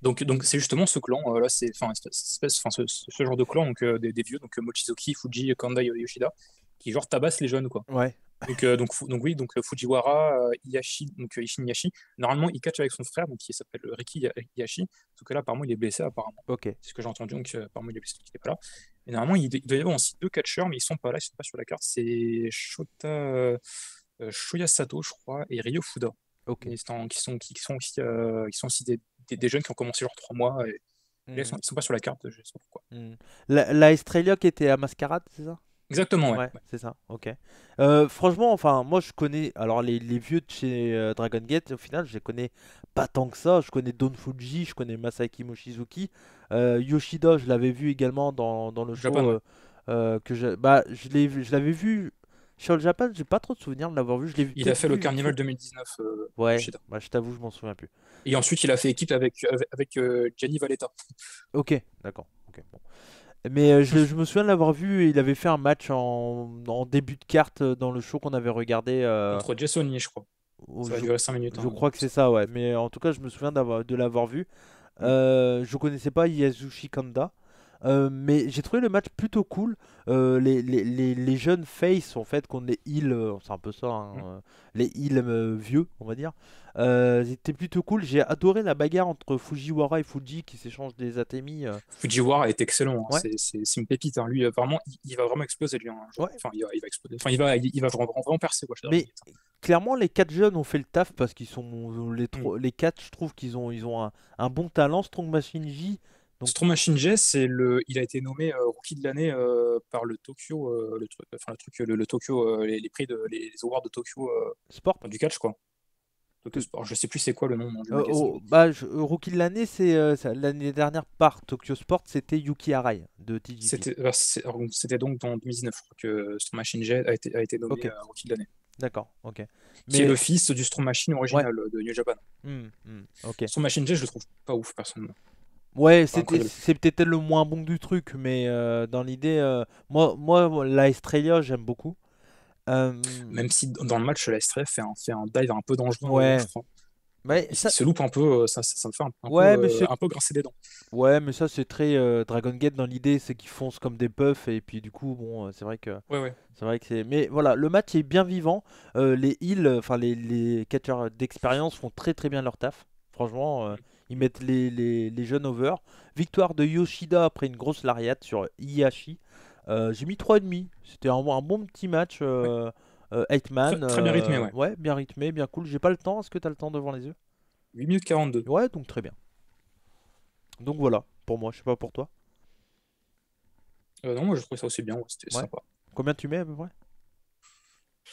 Donc, donc c'est justement ce clan euh, là, c'est enfin espèce, ce, genre de clan donc euh, des, vieux donc euh, Mochizuki, Fuji, Kanda, Yoshida, qui genre tabassent les jeunes quoi. Ouais. Donc, donc, donc oui donc Fujiwara, Iyashi donc Ishin Yashi. Normalement il catch avec son frère donc qui s'appelle Riki Iyashi. tout que là apparemment il est blessé apparemment. Ok. C'est ce que j'ai entendu donc apparemment il est blessé il n'est pas là. Et normalement il, doit y avoir aussi deux catcheurs mais ils sont pas là ils sont pas sur la carte. C'est Shota Sato je crois et Ryo Fuda. Ok. sont, qui, sont, aussi, qui sont aussi des, des, jeunes qui ont commencé genre trois mois et, mm. ils, sont, sont pas sur la carte, je sais pas mm. La, Estrella qui était à Mascarade, c'est ça Exactement, ouais. C'est ça, ok. Euh, franchement, enfin, moi je connais. Alors, les, les vieux de chez euh, Dragon Gate, au final, je les connais pas tant que ça. Je connais Don Fuji, je connais Masaki Moshizuki Euh, Yoshida, je l'avais vu également dans, dans le show. Euh, que je, bah, je l'avais vu sur le Japan, j'ai pas trop de souvenirs de l'avoir vu. Je Il a fait le Carnival 2019. Euh, ouais, bah, je t'avoue, je m'en souviens plus. Et ensuite, il a fait équipe avec, euh, avec, euh, Gianni Valletta. Ok, d'accord. Mais je, me souviens de l'avoir vu. Il avait fait un match en, début de carte dans le show qu'on avait regardé. Contre Jason je crois. ça a 5 minutes. je hein. crois que c'est ça, ouais. Mais en tout cas, je me souviens de l'avoir vu. Mm. je connaissais pas Yasushi Kanda. Euh, mais j'ai trouvé le match plutôt cool. Euh, les, les, les, jeunes face, en fait, qu'on est heal, c'est un peu ça, hein, euh, les heal vieux, on va dire, c'était plutôt cool. J'ai adoré la bagarre entre Fujiwara et Fuji qui s'échangent des atémis. Fujiwara est excellent, hein. c'est, une pépite. Hein. Lui, vraiment, il, va vraiment exploser, lui. Enfin, il va, exploser. Enfin, il va, il, va vraiment, vraiment percer. Quoi. Mais clairement, les quatre jeunes ont fait le taf parce qu'ils sont. Les, 4, mm. les quatre, je trouve qu'ils ont, ils ont un, un bon talent. Strong Machine J donc, Machine c'est le, il a été nommé euh, rookie de l'année euh, par le Tokyo, euh, le truc, enfin le truc, le, Tokyo, les, prix de, les, awards de Tokyo Sport du catch quoi. Tokyo Sport, je sais plus c'est quoi le nom. Oh, bah, rookie de l'année, c'est l'année dernière par Tokyo Sport, c'était Yuki Arai de TGP. C'était donc en 2019 que Strong Machine a été, a été nommé rookie de l'année. D'accord, ok. Mais... est le fils du Strong Machine original de New Japan. Hum, hum, Strong Machine J, je le trouve pas ouf personnellement. Ouais, c'était c'est peut-être le moins bon du truc, mais euh, dans l'idée, euh, moi, moi, la Estrella, j'aime beaucoup. Euh, Même si dans le match, la Estrella fait un, dive un peu dangereux. Ouais. Mais ça... se loupe un peu, ça, me fait un, peu, un peu grincer des dents. Ouais, mais ça, c'est très Dragon Gate dans l'idée, c'est qu'ils foncent comme des puffs, et puis du coup, bon, c'est vrai que. Ouais, ouais. C'est vrai que c'est. Mais voilà, le match est bien vivant. les heals, enfin, les, les catcheurs d'expérience font très très bien leur taf franchement, mm. Ils mettent les, les, les jeunes over. Victoire de Yoshida après une grosse lariat sur Iyashi. Euh, j'ai mis 3,5. C'était un, bon petit match. Euh, euh man très, bien rythmé, euh, ouais. bien rythmé, bien cool. J'ai pas le temps. Est-ce que tu as le temps devant les yeux 8 minutes 42. Ouais, donc très bien. Donc voilà, pour moi. Je sais pas pour toi. non, moi je trouve ça aussi bien. C'était sympa. Combien tu mets à peu près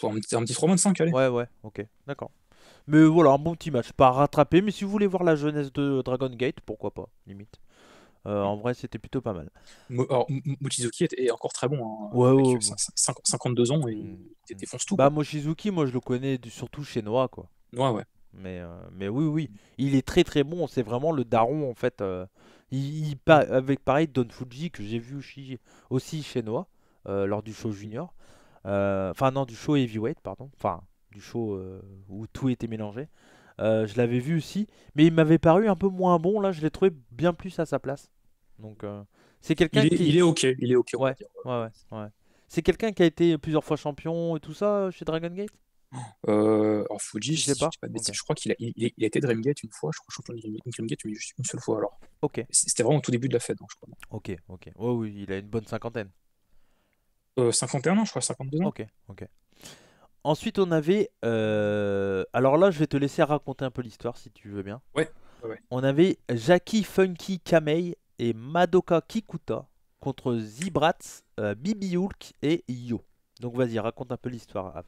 un petit, un petit 3 de 5, allez. Ouais, ouais, ok, d'accord. Mais voilà, un bon petit match. Pas rattrapé, mais si vous voulez voir la jeunesse de Dragon Gate, pourquoi pas, limite. Euh, en vrai, c'était plutôt pas mal. Mochizuki est encore très bon. 52 hein, ans mm. il défonce tout. Bah, Mochizuki, moi, je le connais surtout chez Noah, quoi. Ouais, ouais. Mais, euh, mais oui, oui, il est très très bon. C'est vraiment le daron en fait. Euh. il, pas avec pareil Don Fuji que j'ai vu aussi, chez Noah lors du show junior. Enfin, non, du show heavyweight, pardon. Enfin, du show euh, où tout était mélangé. Euh, je l'avais vu aussi, mais il m'avait paru un peu moins bon. Là, je l'ai trouvé bien plus à sa place. Donc, euh, c'est quelqu'un qui... est ok, il est ok. Ouais, ouais, ouais, C'est quelqu'un qui a été plusieurs fois champion et tout ça chez Dragon Gate. Euh, Fuji, je sais pas. Je, je crois qu'il a, il, été Dream Gate une fois. Je crois champion de Gate, juste une seule fois alors. Ok. C'était vraiment au tout début de la fête, hein, Ok, ok. oui, il a une bonne cinquantaine. 51 ans, je crois, 52 ans. Ok, ok. Ensuite, on avait. Euh, alors là, je vais te laisser raconter un peu l'histoire si tu veux bien. Ouais, On avait Jackie Funky Kamei et Madoka Kikuta contre Zibrats, euh, Bibi Hulk et Yo. Donc vas-y, raconte un peu l'histoire.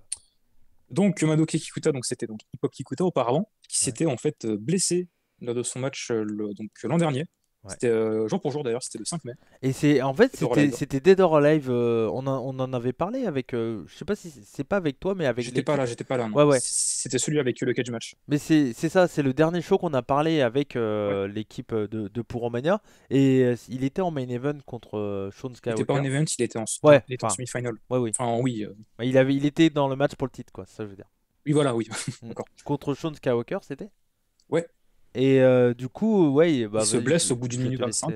Donc Madoka Kikuta, donc c'était donc Hip Hop Kikuta auparavant, qui s'était en fait euh, blessé lors de son match donc l'an dernier. C'était euh, jour pour jour d'ailleurs, c'était le 5 mai. Et c'est en fait c'était Dead or Alive, euh, on, en avait parlé avec, euh, je sais pas si c'est pas avec toi mais avec. J'étais pas là, j'étais pas là. Ouais ouais. C'était celui avec le catch match. Mais c'est ça, c'est le dernier show qu'on a parlé avec l'équipe de, de Pour Romania et il était en main event contre Sean Skywalker. Il était pas en event, il était en, semi-final. Ouais oui. Enfin oui. Bah, il avait, il était dans le match pour le titre quoi, ça je veux dire. Oui voilà oui. Mm. Contre Sean Skywalker c'était. Ouais, et euh, du coup, bah, ouais. il se blesse au bout d'une minute 25,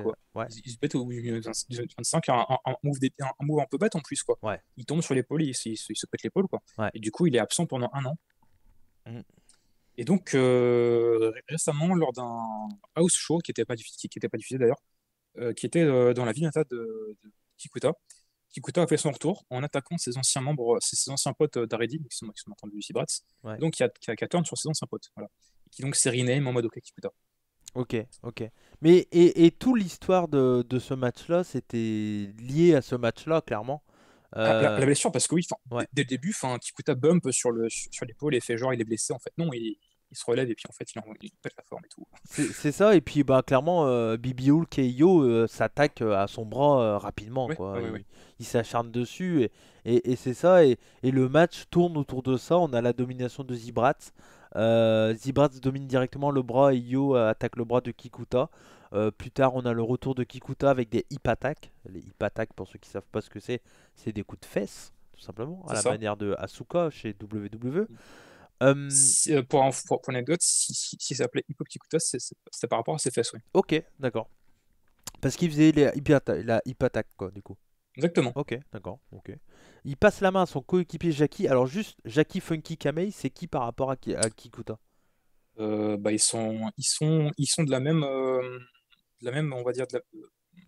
Il, se pète au bout d'une minute 25, un, un, un, move, un, move, un peu bête en plus, quoi. Il tombe sur l'épaule, il, il, se pète l'épaule, quoi. Et du coup, il est absent pendant un an. Mm. Et donc, euh, récemment, lors d'un house show qui n'était pas, qui diffusé d'ailleurs, euh, qui était dans la ville natale de, de, Kikuta, Kikuta a fait son retour en attaquant ses anciens membres, ses, anciens potes d'Aredi, qui sont, maintenant sont Donc, il y a, 14 sur ses anciens potes. Voilà qui donc s'est name en mode Kikuta. Ok, ok. Mais et, et toute l'histoire de, de, ce match-là, c'était lié à ce match-là, clairement. Ah, euh, la, blessure, parce que oui, dès le début, Kikuta bump sur l'épaule sur et fait genre il est blessé. En fait, non, il, il se relève et puis en fait il, en, pète la forme et tout. C'est ça, et puis bah, clairement, euh, Bibi s'attaque et Yo euh, s'attaquent euh, à son bras rapidement. quoi. Il, s'acharne dessus et, et, c'est ça, et, et, le match tourne autour de ça. On a la domination de Zibrat euh, domine directement le bras et Yo euh, attaque le bras de Kikuta. Euh, plus tard, on a le retour de Kikuta avec des hip attacks. Les hip attacks, pour ceux qui ne savent pas ce que c'est, c'est des coups de fesses, tout simplement, à la manière de Asuka chez WWE. Mm. Euh, pour, pour, anecdote, si, ça s'appelait hop Kikuta, c'était par rapport à ses fesses, Ok, d'accord. Parce qu'il faisait les la hip attack, quoi, du coup. Exactement. Ok, d'accord. ok. Il passe la main à son coéquipier Jackie. Alors juste, Jackie Funky Kamei, c'est qui par rapport à, Kikuta euh, bah, ils, sont, ils, sont, ils sont de la même, euh, la même on va dire, de la,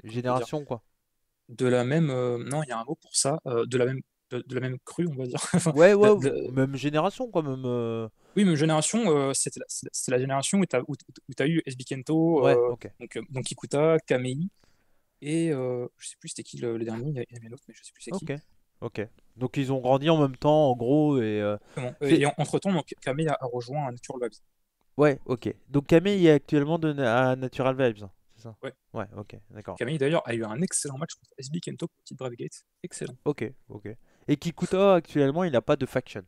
génération, quoi. De la même, euh, non, il y a un mot pour ça, de la même de, la même crue, on va dire. ouais, ouais, même génération, quoi, même. Oui, même génération, c'est la, génération où tu as, as, eu SB Kento, donc, Kikuta, Kamei et euh, je sais plus c'était qui le, dernier, il y avait un mais je sais plus c'est qui. ok. Donc ils ont grandi en même temps, en gros. Et, euh, euh, entre temps, donc, Camille a, rejoint Natural Vibes. Ouais, ok. Donc Camille est actuellement de, à Natural Vibes, c'est ça Ouais. Ouais, ok, d'accord. Camille d'ailleurs a eu un excellent match contre SB Kento, petite Brave Gate. Excellent. Ok, ok. Et Kikuta actuellement, il n'a pas de faction.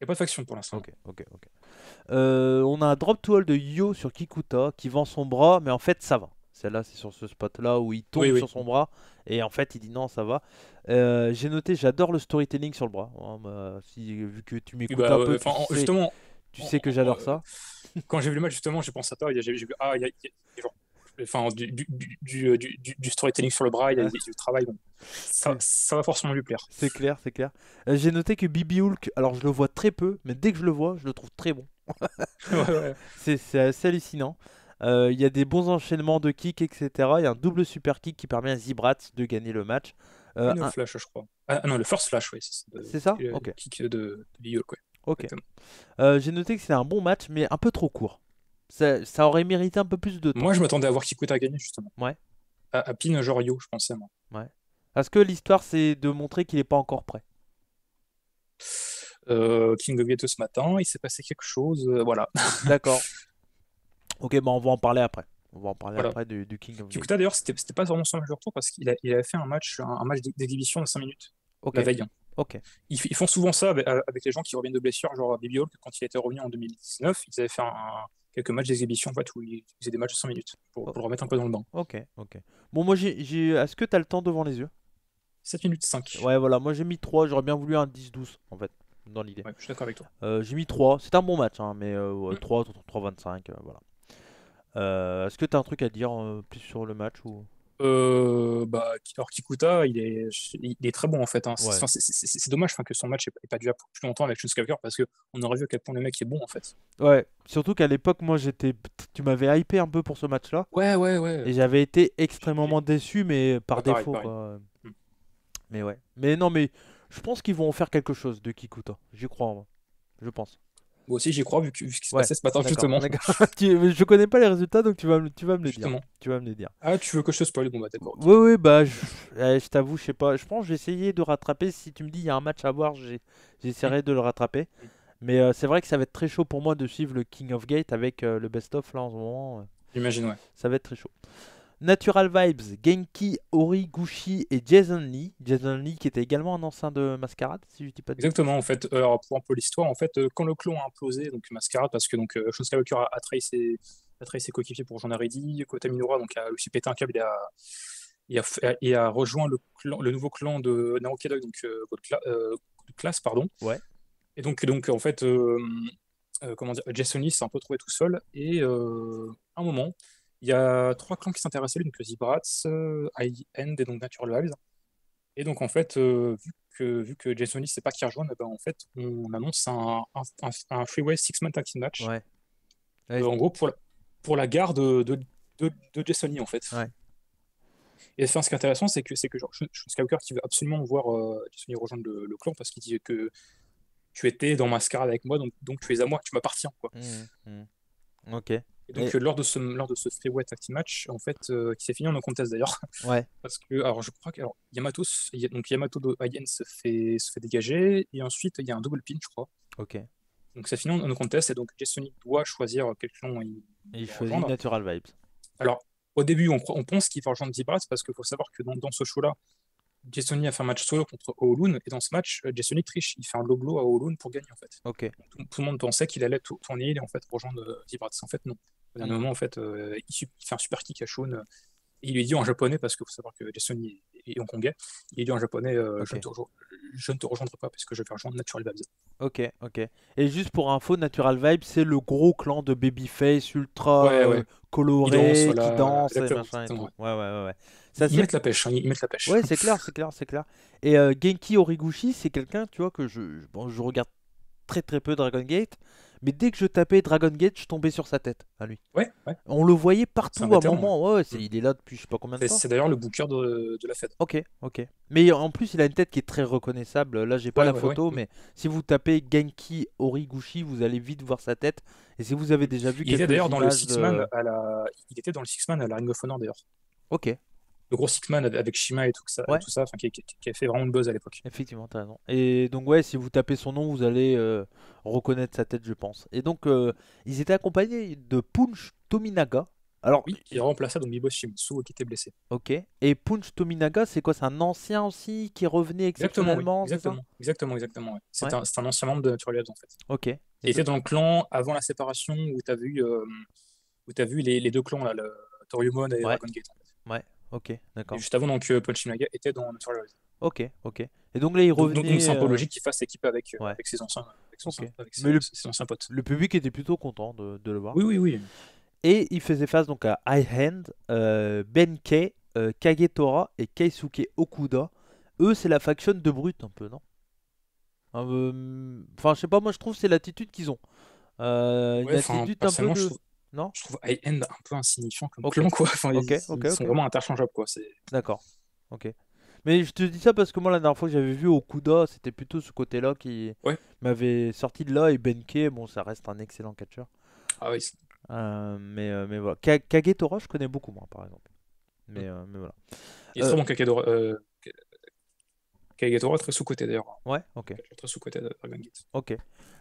Il n'y a pas de faction pour l'instant. Ok, ok, ok. Euh, on a un drop to all de Yo sur Kikuta qui vend son bras, mais en fait ça va. Celle-là, c'est sur ce spot-là où il tombe sur son bras. Et en fait, il dit non, ça va. Euh, j'ai noté, j'adore le storytelling sur le bras. Hein, bah, vu que tu m'écoutes bah, un peu. Euh, tu sais, justement. Tu sais que j'adore ça. Quand j'ai vu le match, justement, je pense à toi. J'ai ah, il y a, du, storytelling sur le bras, il y a du travail. Ça, va forcément lui plaire. C'est clair, c'est clair. Euh, j'ai noté que Bibi Hulk, alors je le vois très peu, mais dès que je le vois, je le trouve très bon. C'est assez hallucinant. Euh, il y a des bons enchaînements de kicks, etc. Il y a un double super kick qui permet à Zibrat de gagner le match. Euh, un... flash, je crois. Ah non, le first flash, oui. C'est ça le euh, Ok. Kick de, Ok. J'ai noté que c'était un bon match, mais un peu trop court. Ça, aurait mérité un peu plus de temps. Moi, je m'attendais à voir à gagner, justement. Ouais. À, à Jorio, je pensais, moi. Ouais. Est-ce que l'histoire, c'est de montrer qu'il n'est pas encore prêt King of ce matin, il s'est passé quelque chose, voilà. D'accord. Ok, bah on va en parler après. On va en parler après du, du King of Kikuta, d'ailleurs, c'était, c'était pas vraiment son tour parce qu'il avait fait un match, un, match d'exhibition de 5 minutes Ok hein. Ils, font souvent ça avec, les gens qui reviennent de blessure, genre Baby quand il était revenu en 2019, ils avaient fait quelques matchs d'exhibition où ils faisaient des matchs de 5 minutes oh. pour, le remettre un peu dans le banc Ok, ok. Bon, moi, j'ai, est-ce que tu as le temps devant les yeux 7 minutes 5. Ouais, voilà, moi j'ai mis 3, j'aurais bien voulu un 10-12 en fait, dans l'idée. je suis d'accord avec toi. Euh, j'ai mis 3, c'est un bon match, hein, mais 3, 3, 25, voilà. Euh, est-ce que tu as un truc à dire euh, plus sur le match ou... Euh, bah, alors Kikuta, il est, il est très bon en fait. Hein. C'est dommage que son match n'ait pas duré plus longtemps avec quelqu'un parce qu'on aurait vu à quel point le mec est bon en fait. Ouais, surtout qu'à l'époque, moi j'étais. Tu m'avais hypé un peu pour ce match-là. Ouais, ouais, ouais. Et j'avais été extrêmement déçu, mais par défaut. Mm. Mais ouais. Mais non, mais je pense qu'ils vont faire quelque chose de Kikuta. J'y crois, moi. je pense. Moi aussi, j'y crois, vu, que, ce qui s'est ce matin, justement. je connais pas les résultats, donc tu vas me, tu vas les dire. Tu vas me dire. Ah, tu veux que je te spoil Bon, bah, Oui, oui, bah, eh, je, t'avoue, je sais pas. Je pense que j'ai essayé de rattraper. Si tu me dis il y a un match à voir, j'essaierai de le rattraper. Mais euh, c'est vrai que ça va être très chaud pour moi de suivre le King of Gate avec euh, le best-of là en ce moment. Euh. J'imagine, ouais. Ça va être très chaud. Natural Vibes, Genki, Ori, Gushi et Jason Lee. Jason Lee qui était également un ancien de Mascarade, si je dis pas Exactement, en fait. Euh, pour un peu l'histoire, en fait, euh, quand le clan a implosé, donc Mascarade, parce que donc, chose' euh, a, trahi ses, coéquipiers pour Jean Aridi, Kota Minora, donc, a aussi pété un câble, il a. a, a rejoint le, clan, le nouveau clan de Naokedog, donc classe, pardon. Ouais. Et donc, donc en fait, comment dire, Jason Lee s'est un peu trouvé tout seul. Et à un moment, il y a trois clans qui s'intéressent à lui, donc Zibrats, euh, High End et donc Natural Et donc, en fait, euh, vu, que, vu que Jason Lee, c'est pas qui rejoint, eh ben, en fait, on annonce un, un, un, Freeway Six-Man Tag Team Match. Euh, en gros, pour la, pour la garde de, de, Jason en fait. Et ce qui est intéressant, c'est que, c'est que genre, qui veut absolument voir euh, Jason rejoindre le, clan parce qu'il dit que tu étais dans ma avec moi, donc, donc tu es à moi, tu m'appartiens. Quoi. Mmh, mmh. Ok. Et donc, euh, lors, de ce, lors de ce Freeway Match, en fait, euh, qui s'est fini en un contest d'ailleurs. Ouais. Parce que, alors, je crois que alors, Yamato, donc Yamato de Hayen se fait, se fait dégager, et ensuite, il y a un double pin, je crois. Ok. Donc, ça finit en un contest, et donc, Jasonic doit choisir quelqu'un. Il, il choisit Natural Vibes. Alors, au début, on, on pense qu'il va rejoindre Zibrat parce qu'il faut savoir que dans, dans ce show-là, Jasoni a fait un match solo contre Oolun, et dans ce match, euh, Jasoni triche, il fait un low à Oolun pour gagner en fait. Okay. Tout, le monde pensait qu'il allait tourner et en fait rejoindre euh, Vibrats. En fait, non. Au dernier moment, en fait, euh, il, fait un super kick à Shun. il lui dit en japonais, parce qu'il faut savoir que Jasoni est, hongkongais, il dit en japonais je, ne te rejoindrai pas parce que je vais rejoindre Natural Vibes. Ok, ok. Et juste pour info, Natural Vibes, c'est le gros clan de Babyface ultra coloré, qui danse, ouais, ouais. ouais. Hein, ils mettent la pêche. ils la pêche. Ouais, c'est clair, c'est clair, c'est clair. Et euh, Genki Origuchi, c'est quelqu'un, tu vois, que je, bon, je regarde très très peu Dragon Gate, mais dès que je tapais Dragon Gate, je tombais sur sa tête à lui. Ouais, ouais. On le voyait partout à un moment. Ouais, mm. il est là depuis je sais pas combien de temps. C'est d'ailleurs le booker de, de la fête. Ok, ok. Mais en plus, il a une tête qui est très reconnaissable. Là, j'ai pas la photo, mais si vous tapez Genki Origuchi, vous allez vite voir sa tête. Et si vous avez déjà vu, il était d'ailleurs dans le Six Man. À la... Il était dans le Six à la Ring of Honor d'ailleurs. Ok, le gros Hitman avec Shima et tout ça, tout ça qui, qui, a fait vraiment le buzz à l'époque. Effectivement, t'as raison. Et donc, ouais, si vous tapez son nom, vous allez euh, reconnaître sa tête, je pense. Et donc, euh, ils étaient accompagnés de Punch Tominaga. Alors, oui, il remplaça donc Mibo Shimizu qui était blessé. Ok. Et Punch Tominaga, c'est quoi C'est un ancien aussi qui revenait Exactement, exactement, exactement. exactement C'est un, un, ancien membre de Natural en fait. Ok. Il était dans le clan avant la séparation où tu as vu, euh, où as vu les, les, deux clans, là, le et Dragon Gate. En fait. Ouais ok, d'accord. juste avant, donc, euh, Paul Chinaga était dans notre Ok, ok. Et donc là, il revenait. Donc, donc c'est un peu euh, logique qu'il fasse équipe euh, avec, ses anciens, avec Mais le, potes. Le public était plutôt content de, le voir. Oui, oui, oui. Et il faisait face donc à High Hand, Benkei, euh, Kagetora et Keisuke Okuda. Eux, c'est la faction de brut un peu, non Enfin, je sais pas, moi je trouve c'est l'attitude qu'ils ont. Euh, une attitude un peu. Non Je trouve high-end un peu insignifiant comme okay. quoi. Enfin, ils, sont vraiment interchangeables, quoi. D'accord. Ok. Mais je te dis ça parce que moi, la dernière fois que j'avais vu Okuda, c'était plutôt ce côté-là qui m'avait sorti de là. Et Benke, bon, ça reste un excellent catcher Ah oui. Euh, mais, euh, mais voilà. Kagetora, je connais beaucoup moi par exemple. Mais, mm. euh, mais voilà. Il est euh... sûrement euh, Kagetora, très sous-côté d'ailleurs. Ouais, ok. Très sous-côté de Dragon Gate. Ok.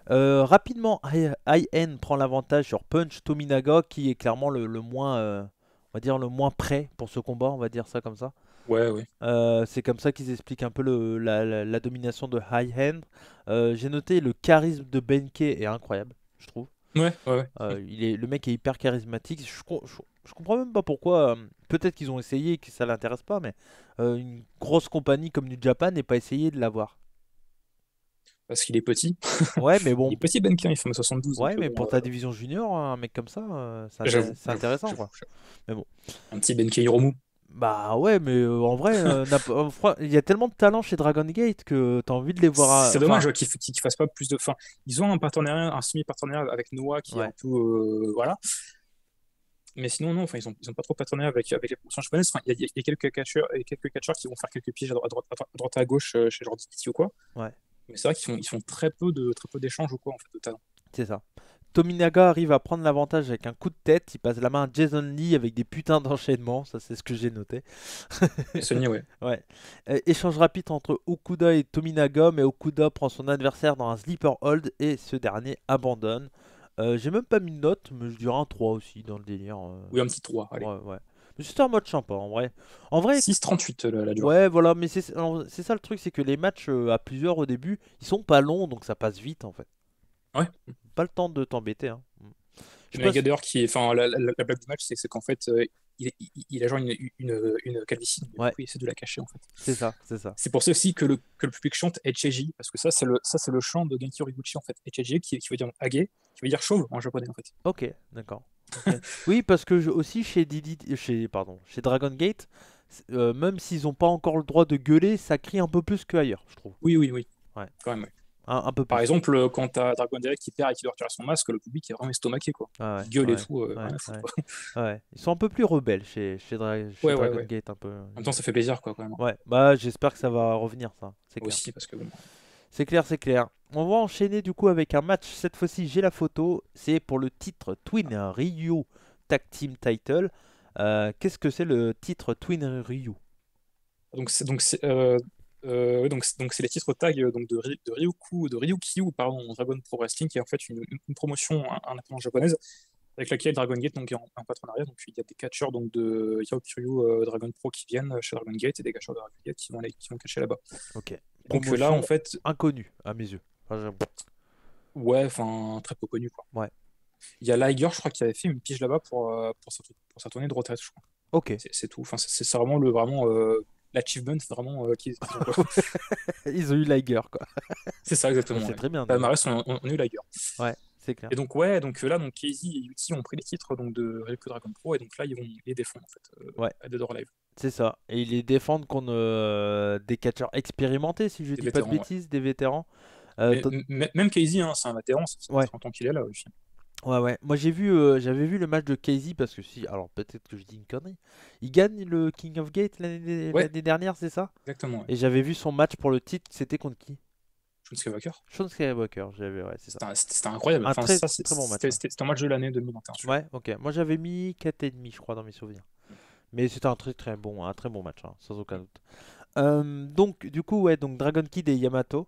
Euh, rapidement, High End prend l'avantage sur Punch Tominaga qui est clairement le, moins, euh, on va dire le moins prêt pour ce combat, on va dire ça comme ça. Ouais, euh, c'est comme ça qu'ils expliquent un peu le, la, domination de High Hand. J'ai noté le charisme de Benke est incroyable, je trouve. Ouais, ouais, il est, le mec est hyper charismatique. Je, je, comprends même pas pourquoi. Peut-être qu'ils ont essayé et que ça l'intéresse pas, mais une grosse compagnie comme du Japan n'est pas essayé de l'avoir parce qu'il est petit. Ouais, mais bon. il est petit Benkei il fait 72. Ouais, mais pour euh, ta division junior, hein, un mec comme ça, euh, c'est intéressant. Quoi. Mais bon. Un petit Benkei Romu Bah ouais, mais euh, en vrai, il y a tellement de talents chez Dragon Gate que t'as envie de les voir. C'est dommage qu'ils fassent pas plus de. Enfin, ils ont un partenariat, un semi-partenariat avec Noah qui est un voilà. Mais sinon, non, enfin, ils n'ont ils ont pas trop de avec, avec les promotions japonaises. Il y, y, a quelques catcheurs, qui vont faire quelques pièges à droite à, droite, à, gauche chez Jordi ou quoi. Ouais. Mais c'est vrai qu'ils font, ils font très peu de très peu d'échanges ou quoi en fait au talent. C'est ça. Tominaga arrive à prendre l'avantage avec un coup de tête. Il passe la main à Jason Lee avec des putains d'enchaînements. Ça, c'est ce que j'ai noté. Sony ouais. ouais. Euh, échange rapide entre Okuda et Tominaga, mais Okuda prend son adversaire dans un sleeper hold et ce dernier abandonne. Euh, j'ai même pas mis de note, mais je dirais un 3 aussi dans le délire. Euh. Oui, un petit 3. Allez. Ouais, ouais. Juste un mode sympa en vrai. En vrai 6-38 la, euh, la durée. Ouais, voilà, mais c'est ça le truc, c'est que les matchs euh, à plusieurs au début, ils sont pas longs, donc ça passe vite en fait. Ouais. Pas le temps de t'embêter. Hein. Mm. qui Enfin, la, blague du match, c'est qu'en fait, euh, il, a genre une, une, calvitie. Ouais. il essaie de la cacher, en fait. C'est ça, c'est ça. C'est pour ça aussi que le, public chante Echeji, parce que ça, c'est le, ça, c'est le chant de Genki Horiguchi, en fait. Echeji, qui, qui veut dire agé, qui veut dire chauve en japonais, en fait. Ok, d'accord. oui, parce que aussi chez chez pardon, chez Dragon Gate, euh, même s'ils n'ont pas encore le droit de gueuler, ça crie un peu plus qu'ailleurs, je trouve. Oui, oui, oui. Ouais. Quand même. Un, peu Par exemple, euh, quand tu as Dragon Direct qui perd et qui doit retirer son masque, le public est vraiment estomaqué, quoi. Ah Ils et tout. Euh, Ils sont un peu plus rebelles chez, Dragon Gate, un peu. En même temps, ça fait plaisir, quoi, quand même. Ouais. Bah, j'espère que ça va revenir, ça. C'est clair, c'est clair on va enchaîner du coup avec un match. Cette fois-ci, j'ai la photo. C'est pour le titre Twin Ryu Tag Team Title. Euh, qu'est-ce que c'est le titre Twin Ryu Donc, c'est donc euh, euh, donc, les titres tag donc de, de de Ryukyu pardon, Dragon Pro Wrestling, qui est en fait une, promotion, un, japonaise avec laquelle Dragon Gate donc, est en, en Donc il y a des catcheurs donc, de Yao Dragon Pro qui viennent chez Dragon Gate et des catcheurs de Dragon Gate qui vont, qui là-bas. Ok. Donc là, en fait. Inconnu à mes yeux ouais, enfin, très peu connu, quoi. Ouais. Il y a Liger, je crois, qui avait fait une pige là-bas pour, euh, pour, sa, tournée de retraite, je crois. Ok. C'est tout. Enfin, c'est vraiment le. Vraiment, euh, L'achievement, c'est vraiment. Euh, ils ont eu Liger, quoi. c'est ça, exactement. C'est très bien. Bah, on, a eu Liger. Ouais, c'est clair. Et donc, ouais, donc là, donc, Casey et Yuti ont pris les titres donc, de Ryoko Dragon Pro, et donc là, ils vont les défendre, en fait, ouais. à Live. C'est ça. Et ils les défendent contre des catcheurs expérimentés, si je dis pas de bêtises, des vétérans. Euh, même Casey, hein, c'est un vétéran, c'est ouais. 30 qu'il est là Ouais, ouais. Moi, j'ai vu, euh, j'avais vu le match de Casey parce que si, alors peut-être que je dis une connerie. Il gagne le King of Gate l'année dernière, c'est ça Exactement. Et j'avais vu son match pour le titre, c'était contre qui Sean Skywalker. Sean Skywalker, j'avais, ouais, c'est ça. C'était incroyable. enfin, très, très bon match. C'était un match de l'année 2021. Ouais, ok. Moi, j'avais mis 4,5, je crois, dans mes souvenirs. Mais c'était un très très bon, un très bon match, hein, sans aucun doute. Euh, donc, du coup, ouais, donc Dragon Kid et Yamato.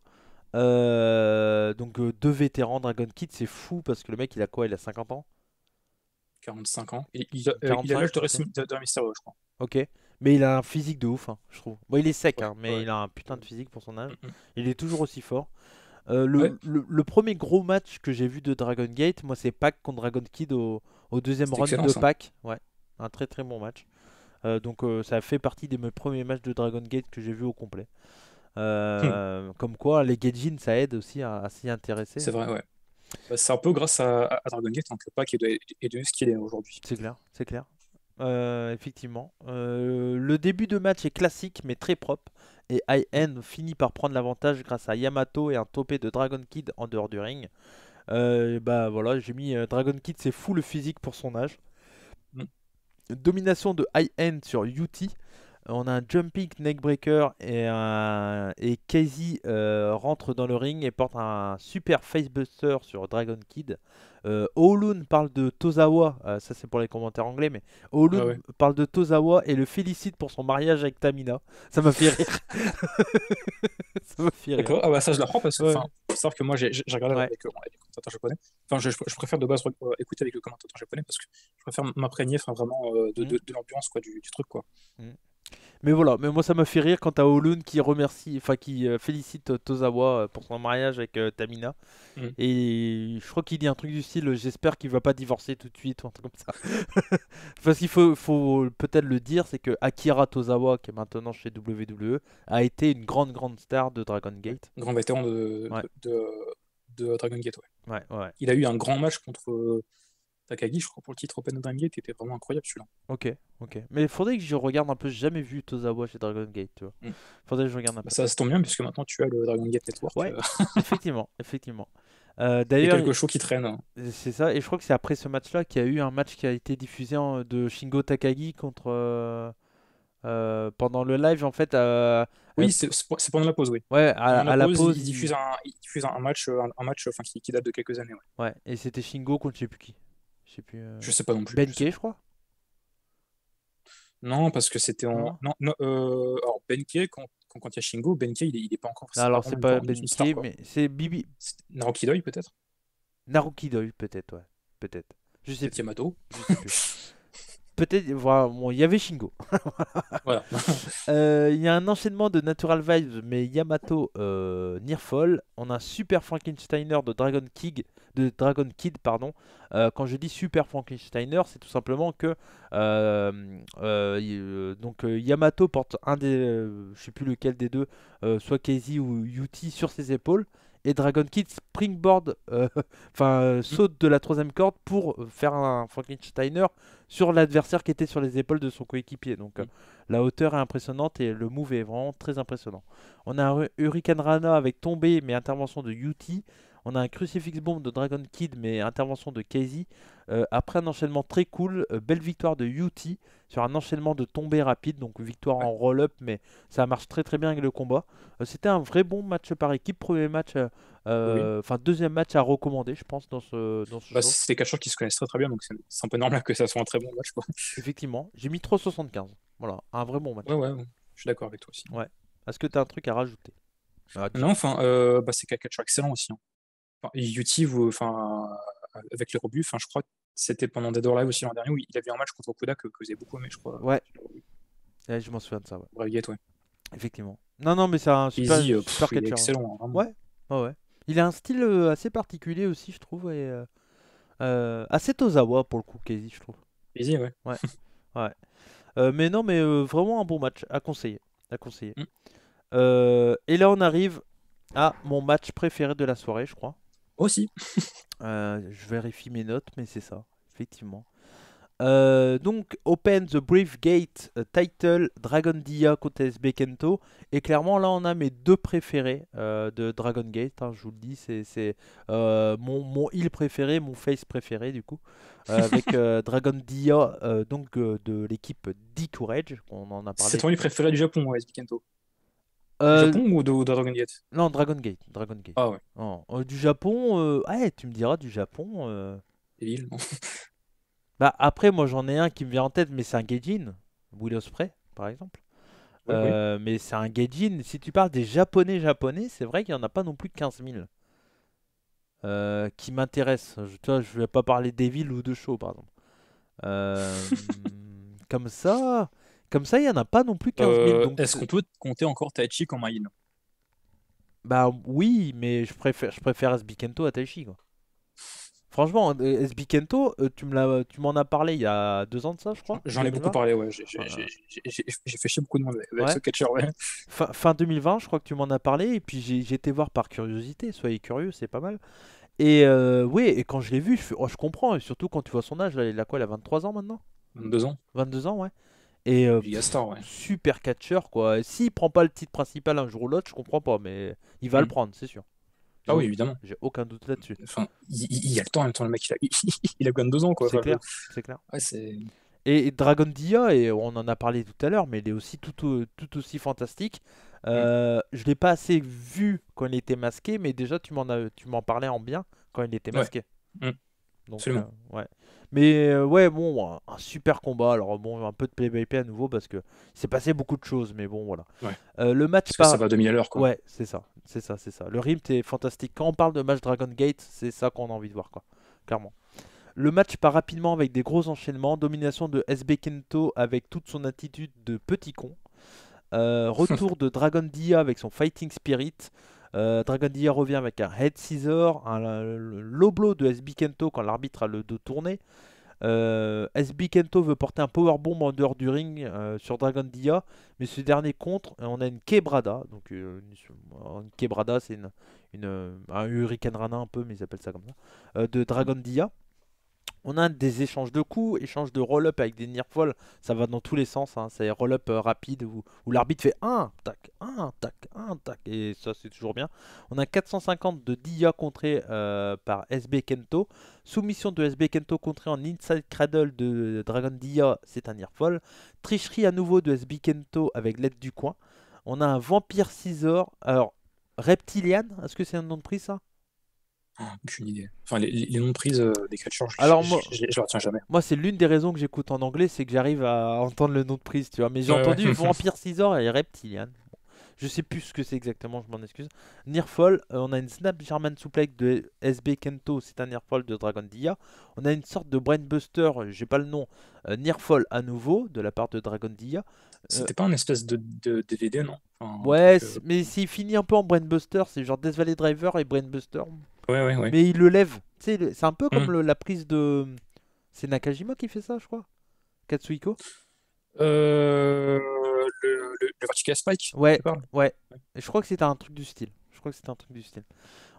Euh, donc euh, deux vétérans Dragon Kid, c'est fou parce que le mec il a quoi Il a 50 ans 45 ans. Et euh, il, a, de, je crois. Ok. Mais il a un physique de ouf, hein, je trouve. Bon, il est sec, hein, mais il a un putain de physique pour son âge. Mm, mm. Il est toujours aussi fort. Le, premier gros match que j'ai vu de Dragon Gate, moi c'est Pac contre Dragon Kid au, deuxième round de pack Pac. Ouais, un très très bon match. donc ça fait partie des premiers matchs de Dragon Gate que j'ai vu au complet. Euh, hmm. Comme quoi, les Gaijin, ça aide aussi à, s'y intéresser. C'est vrai, ouais. Bah, c'est un peu grâce à, Dragon Kid en pas de, ce qu'il est aujourd'hui. C'est clair, c'est clair. Euh, effectivement. Euh, le début de match est classique mais très propre. Et IN finit par prendre l'avantage grâce à Yamato et un topé de Dragon Kid en dehors du ring. bah voilà, j'ai mis Dragon Kid, c'est fou le physique pour son âge. Hmm. Domination de IN sur Yuti. On a un jumping neckbreaker et, un... et Casey euh, rentre dans le ring et porte un super facebuster sur Dragon Kid. Euh, Olun parle de Tozawa, euh, ça c'est pour les commentaires anglais, mais Olun ah parle de Tozawa et le félicite pour son mariage avec Tamina. Ça m'a fait rire. ça m'a fait rire. Ah bah ça je la prends parce que, sauf que moi j'ai regardé avec, euh, avec, japonais. Enfin, je, préfère de base euh, écouter avec le commentateur japonais parce que je préfère m'imprégner, enfin vraiment mm. de, l'ambiance du, truc quoi. Mm. Mais voilà, mais moi ça m'a fait rire quand à Holun qui remercie, enfin qui euh, félicite euh, Tozawa euh, pour son mariage avec Tamina. Mm. Et je crois qu'il dit un truc du style j'espère qu'il va pas divorcer tout de suite ou un truc comme ça. Parce qu'il faut, peut-être le dire, c'est que Akira Tozawa, qui est maintenant chez WWE, a été une grande grande star de Dragon Gate. Grand vétéran de, de, Dragon Gate, ouais. Il a eu un grand match contre Takagi, je crois, pour le titre Open Dragon Gate, était vraiment incroyable celui-là. Ok, ok. Mais il faudrait que je regarde un peu, j'ai jamais vu Tozawa chez Dragon Gate, tu vois. Mm. faudrait que je regarde un bah, peu. ça, se tombe bien, puisque maintenant tu as le Dragon Gate Network. Ouais, euh. effectivement, effectivement. Euh, D'ailleurs, quelque chose qui traîne. Hein. C'est ça, et je crois que c'est après ce match-là qu'il y a eu un match qui a été diffusé de Shingo Takagi contre. Euh, euh, pendant le live, en fait. oui, c'est pendant la pause, oui. Ouais, à, la, pause, Il diffuse un, match, un, match qui, date de quelques années. Ouais, et c'était Shingo contre je sais plus qui. Je sais plus. Euh, pas non plus. Ben je crois. Non, parce que c'était en. Non, euh... alors Benkei, quand, quand, il y a Shingo, Benkei, il, il est, pas encore. non, alors c'est pas Benkei, mais c'est Bibi. Naruki Doi peut-être Naruki Doi peut-être, ouais. Peut-être. Je sais plus. Yamato. Je sais plus. peut-être voilà, bon, il y avait Shingo. voilà. Euh, il y a un enchaînement de Natural Vibes mais Yamato euh, Nearfall. On a un Super Frankensteiner de Dragon Kid, de Dragon Kid pardon. Euh, quand je dis Super Frankensteiner, c'est tout simplement que euh, donc Yamato porte un des je sais plus lequel des deux, soit Casey ou Yuti sur ses épaules et Dragon Kid springboard, euh, enfin euh, mm. saute de la troisième corde pour euh, faire un Frankensteiner sur l'adversaire qui était sur les épaules de son coéquipier. Donc la hauteur est impressionnante et le move est vraiment très impressionnant. On a un Hurricane Rana avec Tombé mais intervention de Yuti on a un crucifix bombe de Dragon Kid, mais intervention de Casey. Euh, après un enchaînement très cool, euh, belle victoire de UT sur un enchaînement de tombée rapide, donc victoire en roll-up, mais ça marche très très bien avec le combat. Euh, c'était un vrai bon match par équipe, premier match, enfin deuxième match à recommander, je pense, dans ce. Dans ce bah, c'est des chose qui se connaissent très très bien, donc c'est un peu normal que ça soit un très bon match. Effectivement, j'ai mis 3,75. Voilà, un vrai bon match. Ouais, ouais, je suis d'accord avec toi aussi. Ouais. Est-ce que tu as un truc à rajouter non, enfin, bah, c'est chose excellent aussi. Hein. Yuti, enfin, avec les rebuts, enfin, je crois que c'était pendant Dead or Live aussi l'an dernier où il avait un match contre Okuda que, que beaucoup mais je crois. Ouais. je m'en souviens de ça. Ouais. ouais. Effectivement. Non, non, mais c'est un super, Easy, euh, hein. excellent. Hein, ouais. ouais. Il a un style euh, assez particulier aussi, je trouve. Euh, assez Tozawa pour le coup, Casey, je trouve. Easy, ouais. Ouais. mais non, mais vraiment un bon match à conseiller. À conseiller. Mm. et là, on arrive à mon match préféré de la soirée, je crois. Aussi. Euh, je vérifie mes notes, mais c'est ça, effectivement. Euh, donc, Open the Brief Gate, euh, Title, Dragon Dia contre SB Kento. Et clairement, là, on a mes deux préférés de Dragon Gate. Hein, je vous le dis, c'est mon, mon heal préféré, mon face préféré, du coup. avec Dragon Dia, donc de l'équipe D-Courage. C'est ton heal préféré du Japon, SB Kento. Euh, Japon ou de, Dragon Gate Non, Dragon Gate. Ah ouais. Euh, du Japon, euh, tu me diras du Japon. Des villes bah, après, moi j'en ai un qui me vient en tête, mais c'est un Gaijin, Willow Spray, par exemple. Mais c'est un Gaijin. Si tu parles des Japonais japonais, c'est vrai qu'il n'y en a pas non plus de 15 000 qui m'intéressent. Je, ne je vais pas parler des villes ou de show, par exemple. comme ça, comme ça, il n'y en a pas non plus 15 000. Euh, est-ce qu'on peut compter encore Taichi comme main Bah oui, mais je préfère, je préfère à Taichi. Quoi. Franchement, euh, SB Kento, euh, tu m'en as parlé il y a deux ans de ça, je crois. J'en ai beaucoup parlé, ouais. J'ai fait chier beaucoup de monde avec ce catcher, Fin, 2020, je crois que tu m'en as parlé, et puis j'ai été voir par curiosité, soyez curieux, c'est pas mal. Et oui, et quand je l'ai vu, oh, je, comprends, et surtout quand tu vois son âge, là, il a quoi, il a 23 ans maintenant 22 ans. 22 ans, ouais. Et euh, super catcheur quoi. S'il prend pas le titre principal un jour ou l'autre, je comprends pas, mais il va le mm. prendre, c'est sûr. Ah oui, évidemment. J'ai aucun doute là-dessus. Enfin, il, a le temps, le mec, il a, il a ans, quoi. C'est clair. C'est et Dragon Dia, et on en a parlé tout à l'heure, mais il est aussi tout, aussi fantastique. Euh, mm. Je l'ai pas assez vu quand il était masqué, mais déjà, tu m'en parlais en bien quand il était masqué. Mm. Donc, euh, ouais. Mais euh, ouais, bon, un, super combat. Alors bon, un peu de play by play à nouveau parce que s'est passé beaucoup de choses, mais bon, voilà. Ouais. Euh, le match ça va demi à l'heure, quoi. Ouais, c'est ça, c'est ça, c'est ça. Le rythme est fantastique. Quand on parle de match Dragon Gate, c'est ça qu'on a envie de voir, quoi. Clairement. Le match part rapidement avec des gros enchaînements, domination de SB Kento avec toute son attitude de petit con, retour de Dragon Dia avec son fighting spirit, euh, Dragon Dia revient avec un head scissor, un, loblo de SB Kento quand l'arbitre a le dos tourné. Euh, SB Kento veut porter un bomb en dehors du ring euh, sur Dragon Dia, mais ce dernier contre, on a une Quebrada. Donc, une, Quebrada, c'est une, un Hurricane Rana un peu, mais ils appellent ça comme ça, de Dragon Dia. On a des échanges de coups, échanges de roll-up avec des near ça va dans tous les sens, hein. c'est roll-up euh, rapide où, l'arbitre fait un, tac, un, tac, un, tac, et ça c'est toujours bien. On a 450 de Dia contré euh, par SB Kento, soumission de SB Kento contré en inside cradle de Dragon Dia, c'est un near Tricherie à nouveau de SB Kento avec l'aide du coin. On a un Vampire Scissor, alors Reptilian, est-ce que c'est un nom de prix ça aucune idée. Enfin, les, noms de prises euh, des je, Alors, je, retiens jamais. Moi, c'est l'une des raisons que j'écoute en anglais, c'est que j'arrive à entendre le nom de prise, tu vois. Mais j'ai entendu Vampire Scissor et Reptilian. je sais plus ce que c'est exactement, je m'en excuse. Nearfall, euh, on a une Snap German Suplex de SB Kento, c'est un Nearfall de Dragon Dia. On a une sorte de Brainbuster, j'ai pas le nom, euh, à nouveau, de la part de Dragon Dia. Euh, C'était pas un espèce de, DVD, non Ouais, mais s'il finit un peu en Brainbuster, c'est genre Death Valley Driver et Brainbuster. Ouais, ouais, ouais. Mais il le lève. C'est un peu mm. comme la prise de. C'est Nakajima qui fait ça, je crois. Katsuhiko euh, Le, le, Vertical Spike Ouais, ouais. Je crois que c'était un truc du style. Je crois que c'était un truc du style.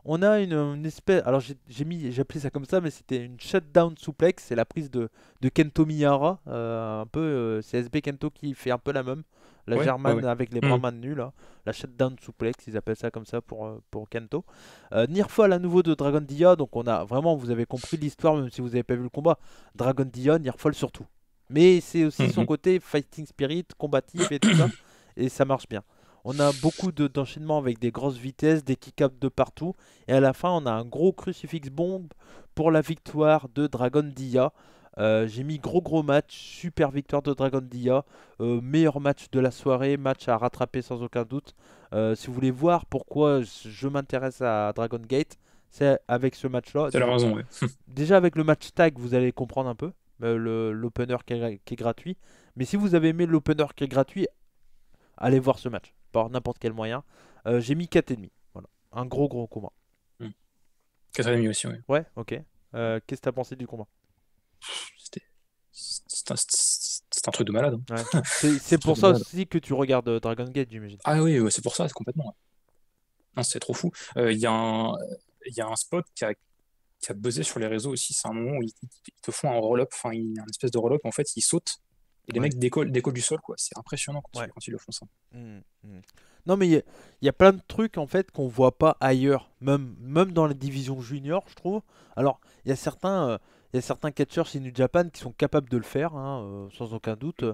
On a une, espèce. Alors j'ai mis, j'ai appelé ça comme ça, mais c'était une shutdown suplex. C'est la prise de, de Kento Miyara. Euh, un peu. Euh, SB Kento qui fait un peu la même. La German avec les mm. bras mains nus, là. La shutdown souplex, ils appellent ça comme ça pour, euh, pour Kanto. Euh, à nouveau de Dragon Dia. Donc on a vraiment, vous avez compris l'histoire, même si vous n'avez pas vu le combat. Dragon Dia, Nirfall surtout. Mais c'est aussi son mhm. côté fighting spirit, combatif et tout ça. Et ça marche bien. On a beaucoup d'enchaînements avec des grosses vitesses, des kick-ups de partout. Et à la fin, on a un gros crucifix bombe pour la victoire de Dragon Dia. Euh, j'ai mis gros gros match, super victoire de Dragon Dia, euh, meilleur match de la soirée, match à rattraper sans aucun doute. Euh, si vous voulez voir pourquoi je m'intéresse à Dragon Gate, c'est avec ce match-là. C'est la raison, ouais. Déjà avec le match tag, vous allez comprendre un peu, l'opener qui, est gratuit. Mais si vous avez aimé l'opener qui est gratuit, allez voir ce match, par n'importe quel moyen. j'ai mis 4,5, voilà. un gros gros combat. 4,5 hmm. aussi, ouais. Ouais, ok. Qu'est-ce que t'as pensé du combat c'est un, un, truc de malade. Hein. C'est pour ça aussi que tu regardes euh, Dragon Gate, j'imagine. Ah oui, c'est pour ça, c'est complètement. C'est trop fou. Il euh, y, euh, y, a un spot qui a, buzzé sur les réseaux aussi. C'est un moment où ils, te font un roll-up, enfin, une espèce de roll-up. En fait, ils sautent et les mecs décollent, décollent, du sol, quoi. C'est impressionnant quand, ils, le font ça. Mm, mm. Non, mais il y, a plein de trucs en fait qu'on voit pas ailleurs, même, même dans la division junior, je trouve. Alors, il y a certains, il y a certains catchers chez New Japan qui sont capables de le faire, hein, euh, sans aucun doute.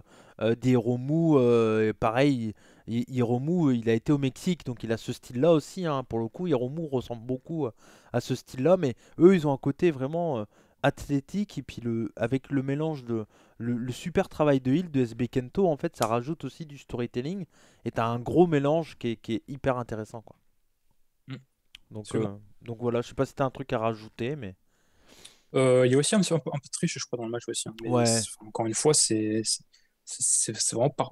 Euh, des Romu euh, pareil, Hiromu, il a été au Mexique, donc il a ce style-là aussi. Hein. pour le coup, Hiromu ressemble beaucoup à ce style-là, mais eux, ils ont un côté vraiment athlétique et puis le, avec le mélange de le, super travail de Hill de SB Kento en fait ça rajoute aussi du storytelling et t'as un gros mélange qui est, hyper intéressant quoi. Mm. Donc, donc voilà, je sais pas si t'as un truc à rajouter mais. Euh, il y a aussi un, un, peu de triche, je crois, dans le match aussi. Hein, mais Encore une fois, c'est vraiment par,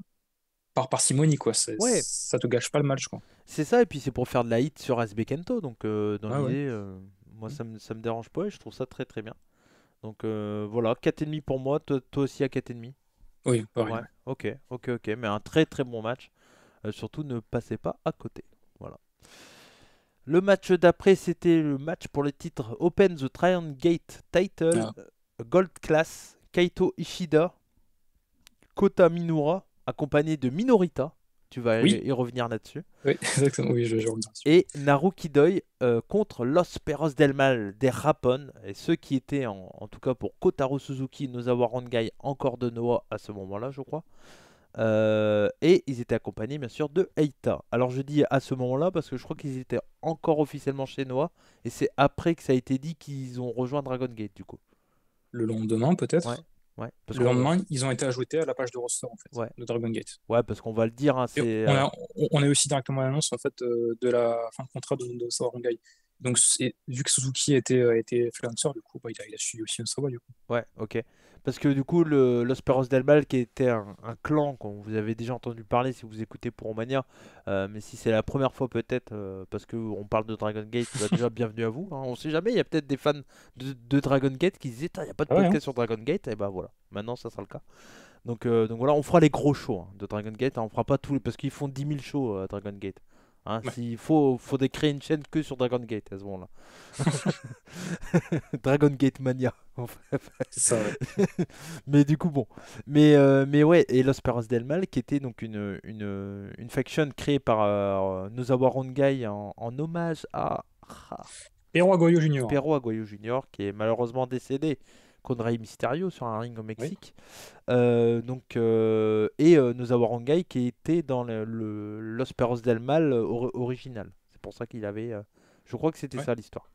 par parcimonie quoi. Ouais. Ça te gâche pas le match quoi. C'est ça et puis c'est pour faire de la hit sur Asbekento donc euh, dans ah l'idée euh, moi mm. ça me ça me dérange pas et je trouve ça très très bien. Donc euh, voilà, 4,5 pour moi, toi, aussi à 4,5. Oui, pareil. Ouais. OK, OK, OK, mais un très très bon match. surtout ne passez pas à côté. Voilà. Le match d'après, c'était le match pour le titre Open the Triangle Gate Title, ah. Gold Class, Kaito Ishida, Kota Minura, accompagné de Minorita. Tu vas y revenir là-dessus. Oui, exactement. Et Naruki Doi euh, contre Los Perros del Mal des Rapon. Et ceux qui étaient, en, tout cas pour Kotaro Suzuki, Nozawa Rangai, encore de Noah à ce moment-là, je crois. Euh, et ils étaient accompagnés bien sûr de Eita. Alors je dis à ce moment-là parce que je crois qu'ils étaient encore officiellement chez chinois et c'est après que ça a été dit qu'ils ont rejoint Dragon Gate du coup. Le lendemain peut-être ouais. le lendemain, ils ont été ajoutés à la page de roster en fait, de Dragon Gate. Ouais, parce qu'on va le dire. Hein, euh, on, est aussi directement à l'annonce en fait, euh, de la fin de contrat de, de donc, vu que Suzuki était, euh, était du coup, bah, il, a, suivi aussi un travail. Du coup. Ouais, ok. Parce que du coup, le, Los del Mal, qui était un, clan quand vous avez déjà entendu parler si vous écoutez pour Romania, euh, mais si c'est la première fois peut-être, euh, parce qu'on parle de Dragon Gate, bah, déjà bienvenue à vous. Hein, on sait jamais, il y a peut-être des fans de, de Dragon Gate qui disaient il n'y a pas de ah podcast hein. sur Dragon Gate, et bah voilà, maintenant ça sera le cas. Donc, voilà, on fera les gros shows hein, de Dragon Gate, hein. on fera pas tous les... parce qu'ils font 10 000 shows à Dragon Gate. Hein, Il faut, faut créer une chaîne que sur Dragon Gate à ce moment-là. Dragon Gate Mania, mais du coup, bon. Mais, euh, mais ouais, et Los del Mal, qui était donc une, une, une faction créée par euh, Nozawa Rongai en, hommage à. Perro Aguayo Junior. Perro Aguayo Junior, qui est malheureusement décédé. Conray Mysterio sur un ring au Mexique. Euh, donc, euh, et euh, Nozawa qui était dans le, le Los Perros del Mal original. C'est pour ça qu'il avait. je crois que c'était ça l'histoire.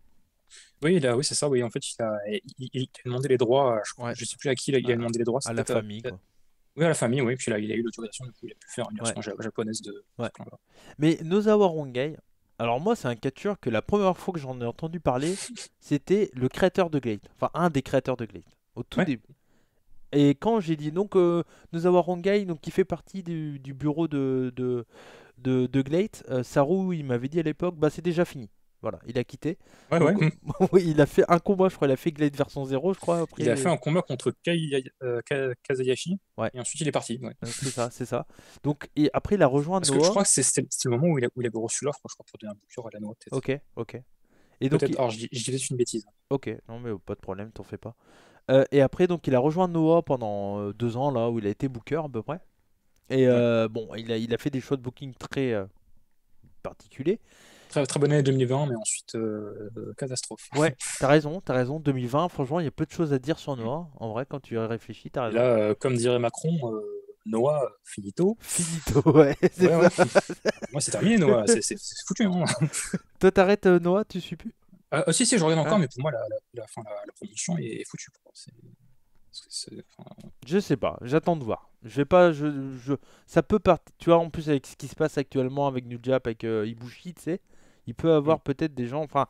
Oui, là, oui, c'est ça. Oui, en fait, il a, demandé les droits. Je, ne sais plus à qui il a, demandé les droits. À la famille. Oui, à la famille, oui. Puis là, il a eu l'autorisation, du il a pu faire une version japonaise de. Mais Nozawa alors moi, c'est un catcheur que la première fois que j'en ai entendu parler, c'était le créateur de Glade. Enfin, un des créateurs de Glade, au tout début. Et quand j'ai dit donc euh, nous avons Rongai, donc qui fait partie du, bureau de de, de, Glade, euh, Saru, il m'avait dit à l'époque, bah c'est déjà fini. Voilà, il a quitté. Ouais, ouais. oui, il a fait un combat, je crois. Il a fait Glade version 0, je crois. Après, il a euh, fait un combat contre Kai, euh, Kazayashi. Ouais. Et ensuite, il est parti. Euh, c'est ça, c'est ça. Donc, et après, il a rejoint Parce Noah. Que je crois que c'est le moment où il a, où il reçu l'offre, je crois, pour donner un booker à la Noah, Ok, ok. Et donc, il... alors, je dis une bêtise. Ok, non, mais oh, pas de problème, t'en fais pas. Euh, et après, donc, il a rejoint Noah pendant deux ans, là, où il a été booker, à peu près. Et euh, bon, il a, il a fait des choix de booking très particuliers. Très, très bonne année 2020, mais ensuite euh, euh, catastrophe. Ouais, t'as raison, t'as raison. 2020, franchement, il y a peu de choses à dire sur Noah. En vrai, quand tu réfléchis, t'as raison. Là, euh, comme dirait Macron, Noah, finito. Finito, ouais. Moi, c'est terminé, Noah. C'est foutu. Hein. Toi, t'arrêtes Noah, tu suis plus Si, si, je regarde encore, ah. mais pour moi, la, fin, la promotion est foutue. Je sais pas, j'attends de voir. Je vais pas, je, je, ça peut partir. Tu vois, en plus avec ce qui se passe actuellement avec New avec Ibushi, tu sais, il peut avoir mm. peut-être des gens. Enfin,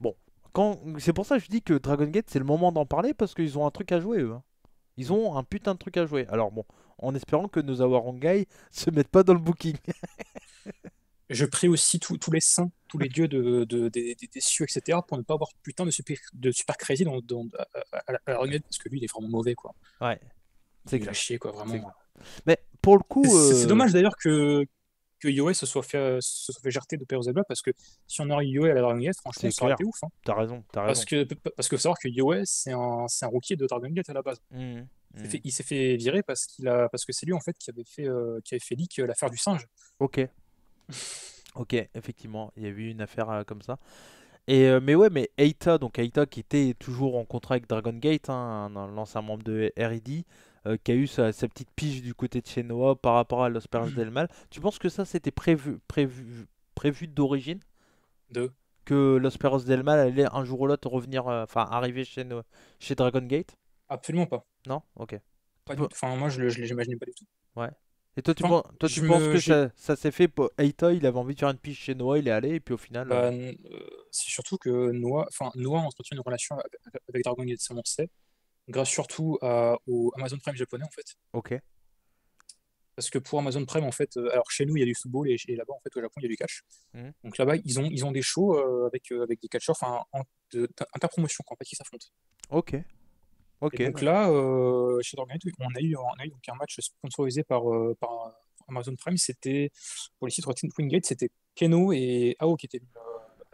bon. Quand... C'est pour ça je dis que Dragon Gate, c'est le moment d'en parler parce qu'ils ont un truc à jouer, eux. Hein. Ils ont un putain de truc à jouer. Alors, bon, en espérant que nos Awarongai se mettent pas dans le booking. je prie aussi tous les saints, tous les dieux de, des, des cieux, etc., pour ne pas avoir putain de super, de super crazy dans, dans, à, parce que lui, il est vraiment mauvais, quoi. Ouais. C'est clair. chier, quoi, vraiment. Mais pour le coup. C'est euh, dommage d'ailleurs que, que Yoé se soit fait, euh, se soit fait de parce que si on aurait Yoé à la Dragon Gate, franchement, ça aurait été ouf. Hein. T'as raison, raison. Parce que, parce que faut savoir que Yoé, c'est un, un rookie de Dragon Gate à la base. Mmh, mmh. Il s'est fait, virer parce, qu'il a, parce que c'est lui en fait qui avait fait, euh, qui avait fait euh, l'affaire du singe. Ok. ok, effectivement, il y a eu une affaire comme ça. Et, mais ouais, mais Eita, donc Aita qui était toujours en contrat avec Dragon Gate, hein, l'ancien membre de RID, euh, qui a eu sa, petite pige du côté de chez Noah par rapport à Los Perros del Mal. Tu penses que ça c'était prévu, prévu, prévu d'origine De Que Los Perros del Mal allait un jour ou l'autre revenir, euh, enfin arriver chez, chez Dragon Gate Absolument pas. Non Ok. enfin, moi je ne l'imaginais pas du tout. Ouais. Et toi, tu, penses, toi, tu penses que ça, s'est fait pour Eito, il avait envie de faire une pige chez Noah, il est allé, et puis au final. Bah, euh c'est surtout que Noah, enfin, Noah entretient une relation avec, Dragon Gate, ça on sait grâce surtout à, au Amazon Prime japonais en fait. Ok. Parce que pour Amazon Prime, en fait, euh, alors chez nous, il y a du football et, là-bas, en fait, au Japon, il y a du cash mhm. Donc là-bas, ils ont, ils ont des shows euh, avec, euh, avec des catcheurs, enfin, de, interpromotion, quand en fait, s'affrontent. Ok. Ok. donc là, chez Dragon on a eu, on a eu un match sponsorisé par, par Amazon Prime. C'était, pour les sites Wingate, c'était Keno et Ao qui étaient.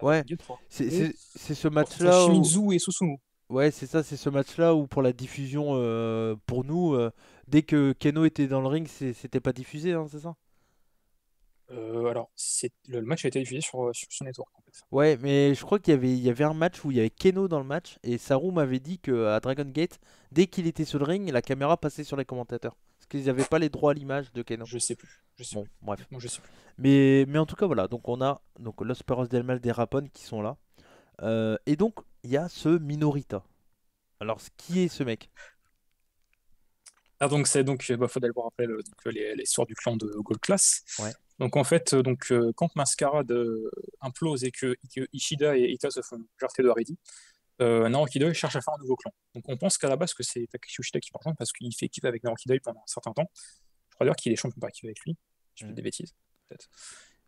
ouais. C'est ce match-là. Shimizu et Susumu. Ouais, c'est ça, c'est ce match-là où pour la diffusion, euh, pour nous, euh, dès que Keno était dans le ring, c'était pas diffusé, hein, c'est ça euh, Alors, le match a été diffusé sur, sur son network. En fait. Ouais, mais je crois qu'il y avait, il y avait un match où il y avait Keno dans le match et Saru m'avait dit que à Dragon Gate, dès qu'il était sur le ring, la caméra passait sur les commentateurs parce qu'ils n'avaient pas les droits à l'image de Keno. Je sais plus. Je sais bref. je sais plus. Mais, mais en tout cas, voilà. Donc on a donc Los del Mal des Rapones qui sont là. et donc, il y a ce Minorita. Alors, qui est ce mec ah, donc c'est donc bah, faut d'abord voir après les, les du clan de Gold Class. Donc en fait donc euh, quand Mascarade implose et que, Ishida et Ita se font jarter de Ready, euh, cherche à faire un nouveau clan. Donc on pense qu'à la base que c'est Takeshi qui rejoint parce qu'il fait équipe avec Naokido pendant un certain temps. Je crois d'ailleurs qu'il est champion par avec lui. Je fais mm. des bêtises peut-être.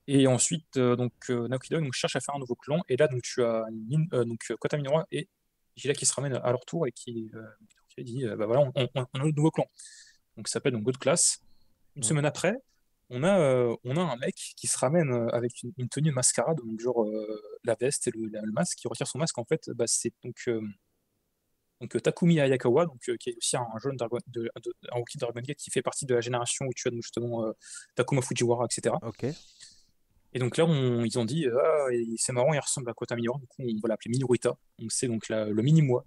Et ensuite, euh, donc, euh, Naokido nous cherche à faire un nouveau clan Et là, donc, tu as euh, donc, Kota Minora et Gila qui se ramènent à leur tour et qui, dit bah voilà, on, a un nouveau clan Donc, ça s'appelle donc Good Class. Une semaine après, on a, on a un mec qui se ramène avec une, tenue de mascarade, donc genre la veste et le, masque, qui retire son masque. En fait, bah, c'est donc, donc Takumi Ayakawa, donc, qui est aussi un, jeune Dragon, de, Dragon Gate qui fait partie de la génération où tu as justement Takuma Fujiwara, etc. Ok. Et donc là, ils ont dit, euh, ah, c'est marrant, il ressemble à Quota Minora, du coup on va l'appeler Minorita. Donc c'est donc le mini-moi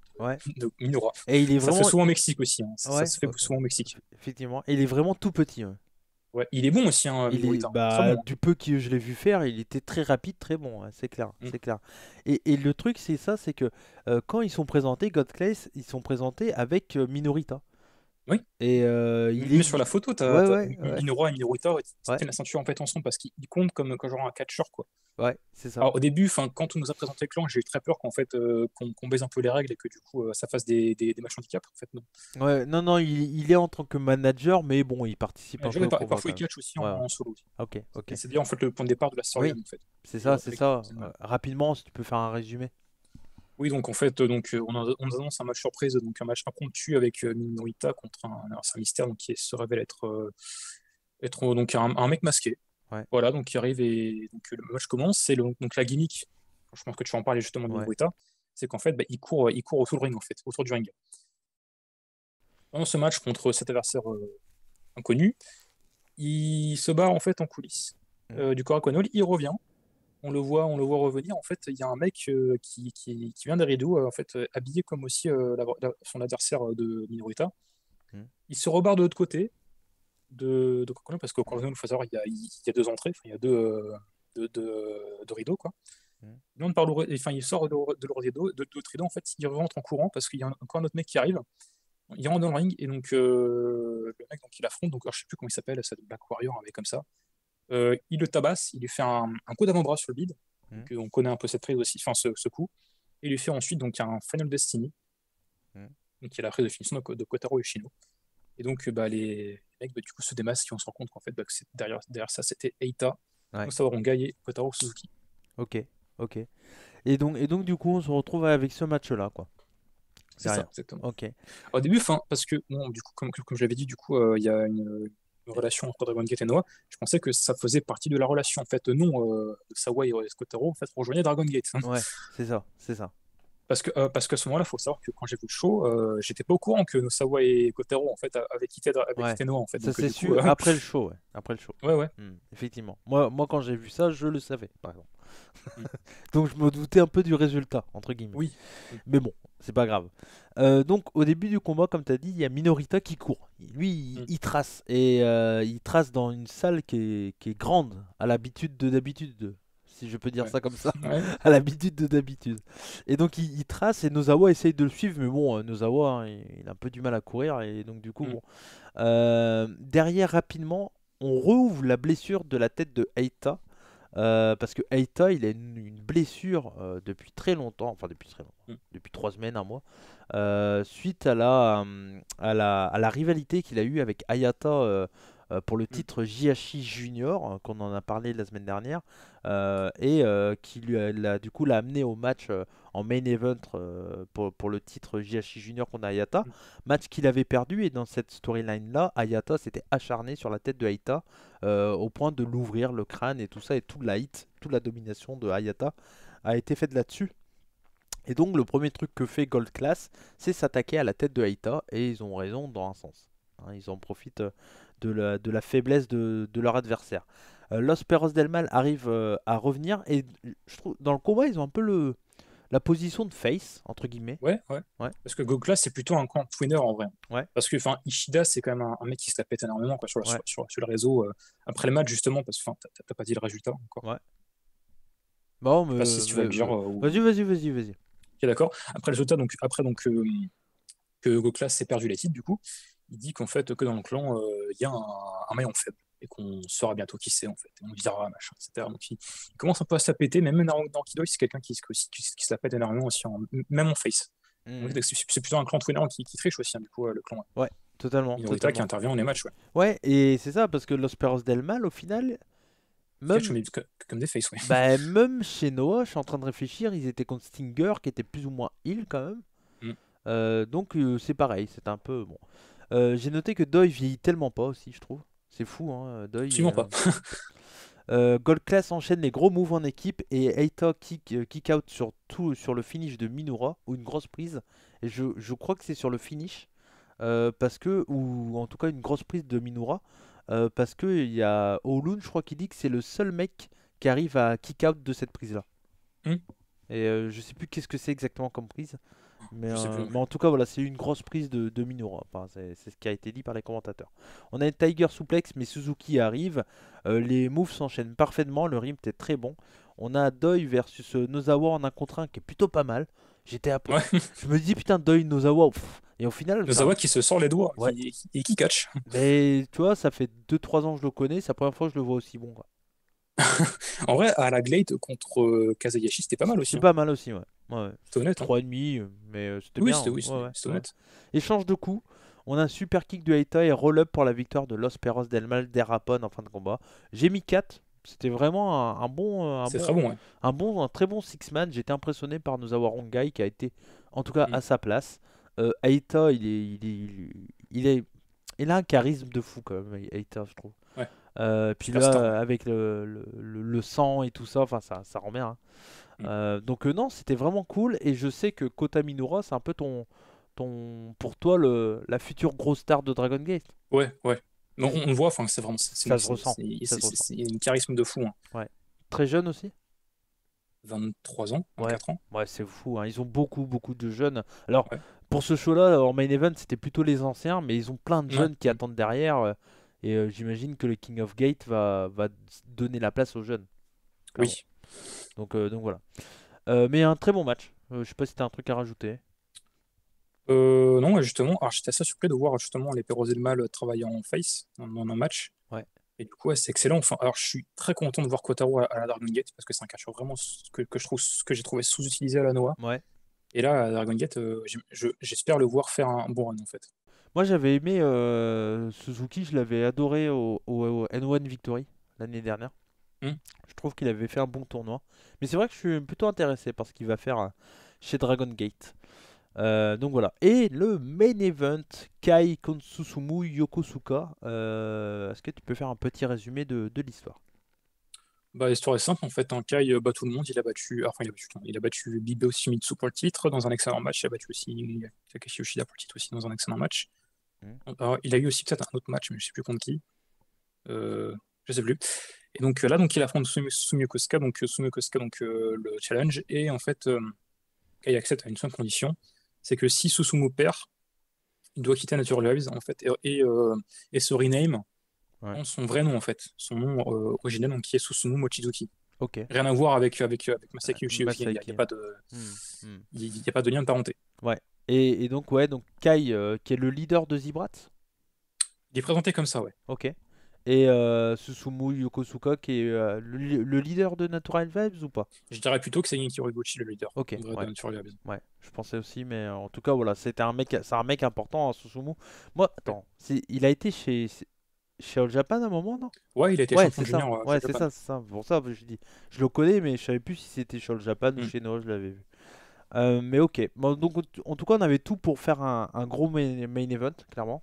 de Minora. Et il est vraiment... Ça se fait souvent au Mexique aussi, hein. ça, se fait souvent au Mexique. Effectivement, et il est vraiment tout petit. Hein. Ouais, il est bon aussi, hein, bah, Du peu que je l'ai vu faire, il était très rapide, très bon, hein, c'est clair, mm. clair. Et, le truc, c'est ça, c'est que euh, quand ils sont présentés, God Class, ils sont présentés avec euh, Minorita. Oui. Et euh, il est sur la photo, tu ouais, et c'est la ceinture en fait ensemble parce qu'il compte comme, genre un catcheur quoi. Ouais, c'est ça. Alors, au début, quand on nous a présenté le clan, j'ai eu très peur qu'en fait euh, qu'on baisse un peu les règles et que du coup euh, ça fasse des, matchs handicap. En fait, non. Ouais, non, non, il, est en tant que manager, mais bon, il participe un peu. parfois, il catch aussi en, solo. Ok, C'est bien en fait le point de départ de la story. C'est ça, c'est ça. Rapidement, si tu peux faire un résumé. Oui, donc en fait, euh, donc, euh, on, annonce un match surprise, donc un match incontu avec euh, Minorita contre un, alors, un mystère donc, qui se révèle être, être donc, un, mec masqué. Voilà, donc il arrive et donc, le match commence. C'est donc la gimmick, je pense que tu vas en parler justement de Minorita, c'est qu'en fait, bah, il, court, il court autour du ring, en fait, autour du ring. Pendant ce match contre cet adversaire inconnu, il se bat en fait en coulisses mm. du corps à il revient, on le voit, on le voit revenir. En fait, il y a un mec euh, qui, vient des rideaux, en fait, euh, habillé comme aussi euh, son adversaire de Minorita. Hmm. Il se rebarre de l'autre côté de, parce que quand il il y a, il y a deux entrées, il y a deux, rideaux, quoi. Hmm. Par enfin, il sort de, de de, l'autre rideau, en fait, il rentre en courant parce qu'il y a encore un autre mec qui arrive. Il rentre dans le ring et donc le mec donc, il affronte, donc je sais plus comment il s'appelle, Black Warrior, un mec comme ça. Euh, il le tabasse, il lui fait un, coup d'avant-bras sur le bide. Mmh. Euh, on connaît un peu cette prise aussi, enfin ce, coup. Et il lui fait ensuite donc un Final Destiny, mmh. donc qui est la prise de finition de, de et Shino Et donc, euh, bah, les mecs, bah, du coup, se démasquent et on se rend compte qu'en fait, bah, que derrière, derrière ça, c'était Eita, savoir on et Kotaro Suzuki. Ok, ok. Et donc, et donc, du coup, on se retrouve avec ce match-là, quoi. C'est ça, exactement. Ok. Au début, fin, parce que, du coup, comme, comme je l'avais dit, du coup, il y a une, relation entre Dragon Gate et Noah, je pensais que ça faisait partie de la relation. En fait, non, euh, Sawa et Kotaro en fait, rejoignaient Dragon Gate. Ouais, c'est ça, c'est ça. Parce que, euh, parce qu'à ce moment-là, il faut savoir que quand j'ai vu le show, euh, j'étais pas au courant que Sawai et Kotaro en fait, avaient quitté, Dragon Gate et Noah. En fait. Ça, sûr, euh, après le show. Ouais. Après le Ouais, ouais. Hmm, effectivement. Moi, moi, quand j'ai vu ça, je le savais, par exemple. Mm. donc je me doutais un peu du résultat, entre guillemets. Oui. Mais bon, c'est pas grave. Euh, donc au début du combat, comme tu as dit, il y a Minorita qui court. Lui, il, mm. trace. Et euh, il trace dans une salle qui est, grande, à l'habitude de d'habitude si je peux dire ça comme ça, à l'habitude de d'habitude. Et donc il, trace et Nozawa essaye de le suivre, mais bon, euh, Nozawa, hein, il, a un peu du mal à courir, et donc du coup, mm. derrière, rapidement, on rouvre la blessure de la tête de Aita euh, parce que Aita, il a une, blessure euh, depuis très longtemps, enfin depuis très longtemps, mm. depuis trois semaines, un mois, euh, suite à la, à la, à la rivalité qu'il a eue avec Ayata euh, pour le mm. titre JHI Junior, euh, qu'on en a parlé la semaine dernière, euh, et qui lui du coup l'a amené au match en main event pour, pour, le titre JHI Junior contre Ayata. Mm. Match qu'il avait perdu, et dans cette storyline-là, Ayata s'était acharné sur la tête de Aita au point de l'ouvrir, le crâne et tout ça, et tout la hit, toute la domination de Ayata a été faite là-dessus. Et donc le premier truc que fait Gold Class, c'est s'attaquer à la tête de Haïta, et ils ont raison dans un sens. Hein. ils en profitent de la, faiblesse de, leur adversaire. Euh, Los Perros del Mal arrive euh, à revenir et je trouve dans le combat ils ont un peu le, la position de face, entre guillemets. Ouais, ouais. ouais. Parce que Gokla, c'est plutôt un camp winner en vrai. Ouais. Parce que Ishida, c'est quand même un, mec qui se la énormément quoi, sur, sur, le réseau euh, après le match, justement, parce que t'as pas dit le résultat encore. Ouais. Bon, vas y vas-y, vas-y, vas-y. Ok, d'accord. Après le résultat, donc, après donc, que Gokla s'est perdu la titres, du coup, il dit qu'en fait, que dans le clan, euh, il y a un, maillon faible et qu'on saura bientôt qui c'est, en fait. Et on dira, ah, machin, etc. Donc, il, commence un peu à se la péter, même dans Kidoy, c'est quelqu'un qui, qui, qui, se énormément aussi, même en face. Mmh. C'est plutôt un clan twinner qui, qui triche aussi, hein, du coup, euh, le clan. Ouais, totalement. Il totalement. qui intervient dans les matchs, ouais. Ouais, et c'est ça, parce que Los Delmal del Mal, au final. Même... comme des face ouais. Bah, même chez Noah, je suis en train de réfléchir, ils étaient contre Stinger, qui était plus ou moins il quand même. Mmh. Euh, donc, c'est pareil, c'est un peu. Bon. Euh, j'ai noté que Doi vieillit tellement pas aussi, je trouve. C'est fou, hein. Doi. tellement pas. Euh, Gold Class enchaîne les gros moves en équipe et Eito euh, kick, out sur, tout, sur le finish de Minura ou une grosse prise. je, je crois que c'est sur le finish parce que ou en tout cas une grosse prise de Minura parce que il y a Olun, je crois qu'il dit que c'est le seul mec qui arrive à kick out de cette prise là. Hmm. Et je sais plus qu'est-ce que c'est exactement comme prise. Euh, mais, en tout cas, voilà, c'est une grosse prise de, de hein. c'est ce qui a été dit par les commentateurs. On a une Tiger souplex mais Suzuki arrive. Euh, les moves s'enchaînent parfaitement. Le rythme était très bon. On a Doi versus euh, Nozawa en un contre un qui est plutôt pas mal. J'étais à ouais. Je me dis putain, Doi Nozawa. Et au final. Nozawa qui se sort les doigts et, qui catch. Mais tu vois, ça fait 2-3 ans que je le connais. C'est la première fois que je le vois aussi bon. Quoi en vrai, à la Glade contre euh, Kazayashi, c'était pas mal aussi. Hein. pas mal aussi, ouais. ouais. C'était honnête. 3,5, hein. euh, mais euh, c'était bien. Hein. Oui, ouais, honnête. Échange de coups. On a un super kick de Aita et roll-up pour la victoire de Los Perros del Mal d'Erapon en fin de combat. J'ai mis 4. C'était vraiment un, bon, un bon, bon ouais. un très bon six-man. J'étais impressionné par nos Ongai qui a été, en tout cas, mm. à sa place. Euh, Aita, il est, il est, il est, il a un charisme de fou quand même. Aita, je trouve. Euh, puis là, avec le, le, sang et tout ça, enfin, ça, ça rend bien. Hein. Mm. Euh, donc, euh, non, c'était vraiment cool. Et je sais que Kota Minura, c'est un peu ton, ton, pour toi, le, la future grosse star de Dragon Gate. Ouais, ouais. donc on, voit, enfin, c'est vraiment. Ça se ressent. Il a un charisme de fou. Hein. Ouais. Très jeune aussi 23 ans, 24 ouais. ans. Ouais, c'est fou. Hein. Ils ont beaucoup, beaucoup de jeunes. Alors, pour ce show-là, en main event, c'était plutôt les anciens, mais ils ont plein de jeunes qui mm. attendent derrière. Et euh, j'imagine que le King of Gate va, va donner la place aux jeunes. Oui. Donc, euh, donc voilà. Euh, mais un très bon match. je sais pas si tu as un truc à rajouter. non, justement, alors j'étais assez surpris de voir justement les Perros et le Mal travailler en face dans, un match. Ouais. Et du coup, c'est excellent. alors, je suis très content de voir Kotaro à, la Dragon Gate parce que c'est un catcheur vraiment que, que, je trouve que j'ai trouvé sous-utilisé à la Noah. Ouais. Et là, à la Dragon Gate, j'espère le voir faire un bon run en fait. Moi, j'avais aimé euh, Suzuki, je l'avais adoré au, N1 Victory l'année dernière. Hmm. Je trouve qu'il avait fait un bon tournoi. Mais c'est vrai que je suis plutôt intéressé par ce qu'il va faire euh, chez Dragon Gate. Euh, donc voilà. Et le main event, Kai Konsusumu Yokosuka. Est-ce que tu peux faire un petit résumé de, l'histoire bah, L'histoire est simple en fait. En hein. Kai bat tout le monde. Il a battu, ah, enfin, il a battu, il a battu pour le titre dans un excellent match. Il a battu aussi Takashi Yoshida pour le titre aussi dans un excellent match. Mmh. Ah, il a eu aussi peut-être un autre match, mais je ne sais plus contre qui. Euh, je ne sais plus. Et donc euh, là, donc, il affronte Sumio donc euh, donc le challenge. Et en fait, il accepte à une seule condition, c'est que si Susumu perd, il doit quitter Nature Lives en fait et, et, se rename ouais. son vrai nom en fait, son nom originel, donc qui est Susumu Mochizuki. Okay. Rien à voir avec, avec, avec Masaki Uchiha. Il n'y mmh, mmh. a, pas de lien de parenté. Ouais. Et, donc, ouais, donc Kai, euh, qui est le leader de Zibrat Il est présenté comme ça, ouais. Ok. Et euh, Susumu Yokosuka, qui est euh, le, leader de Natural Vibes ou pas Je dirais plutôt que c'est Yinki le leader. Ok. Ouais. je pensais aussi, mais en tout cas, voilà, c'était un mec, c'est un mec important, hein, Susumu. Moi, attends, il a été chez. Chez All Japan à un moment, non Ouais, il a été chez All junior. ouais, c'est ça, c'est ça. Pour ça, je je le connais, mais je savais plus si c'était chez All Japan ou hmm. chez Noah, je l'avais vu. Euh, mais ok. donc, en tout cas, on avait tout pour faire un, gros main, event, clairement.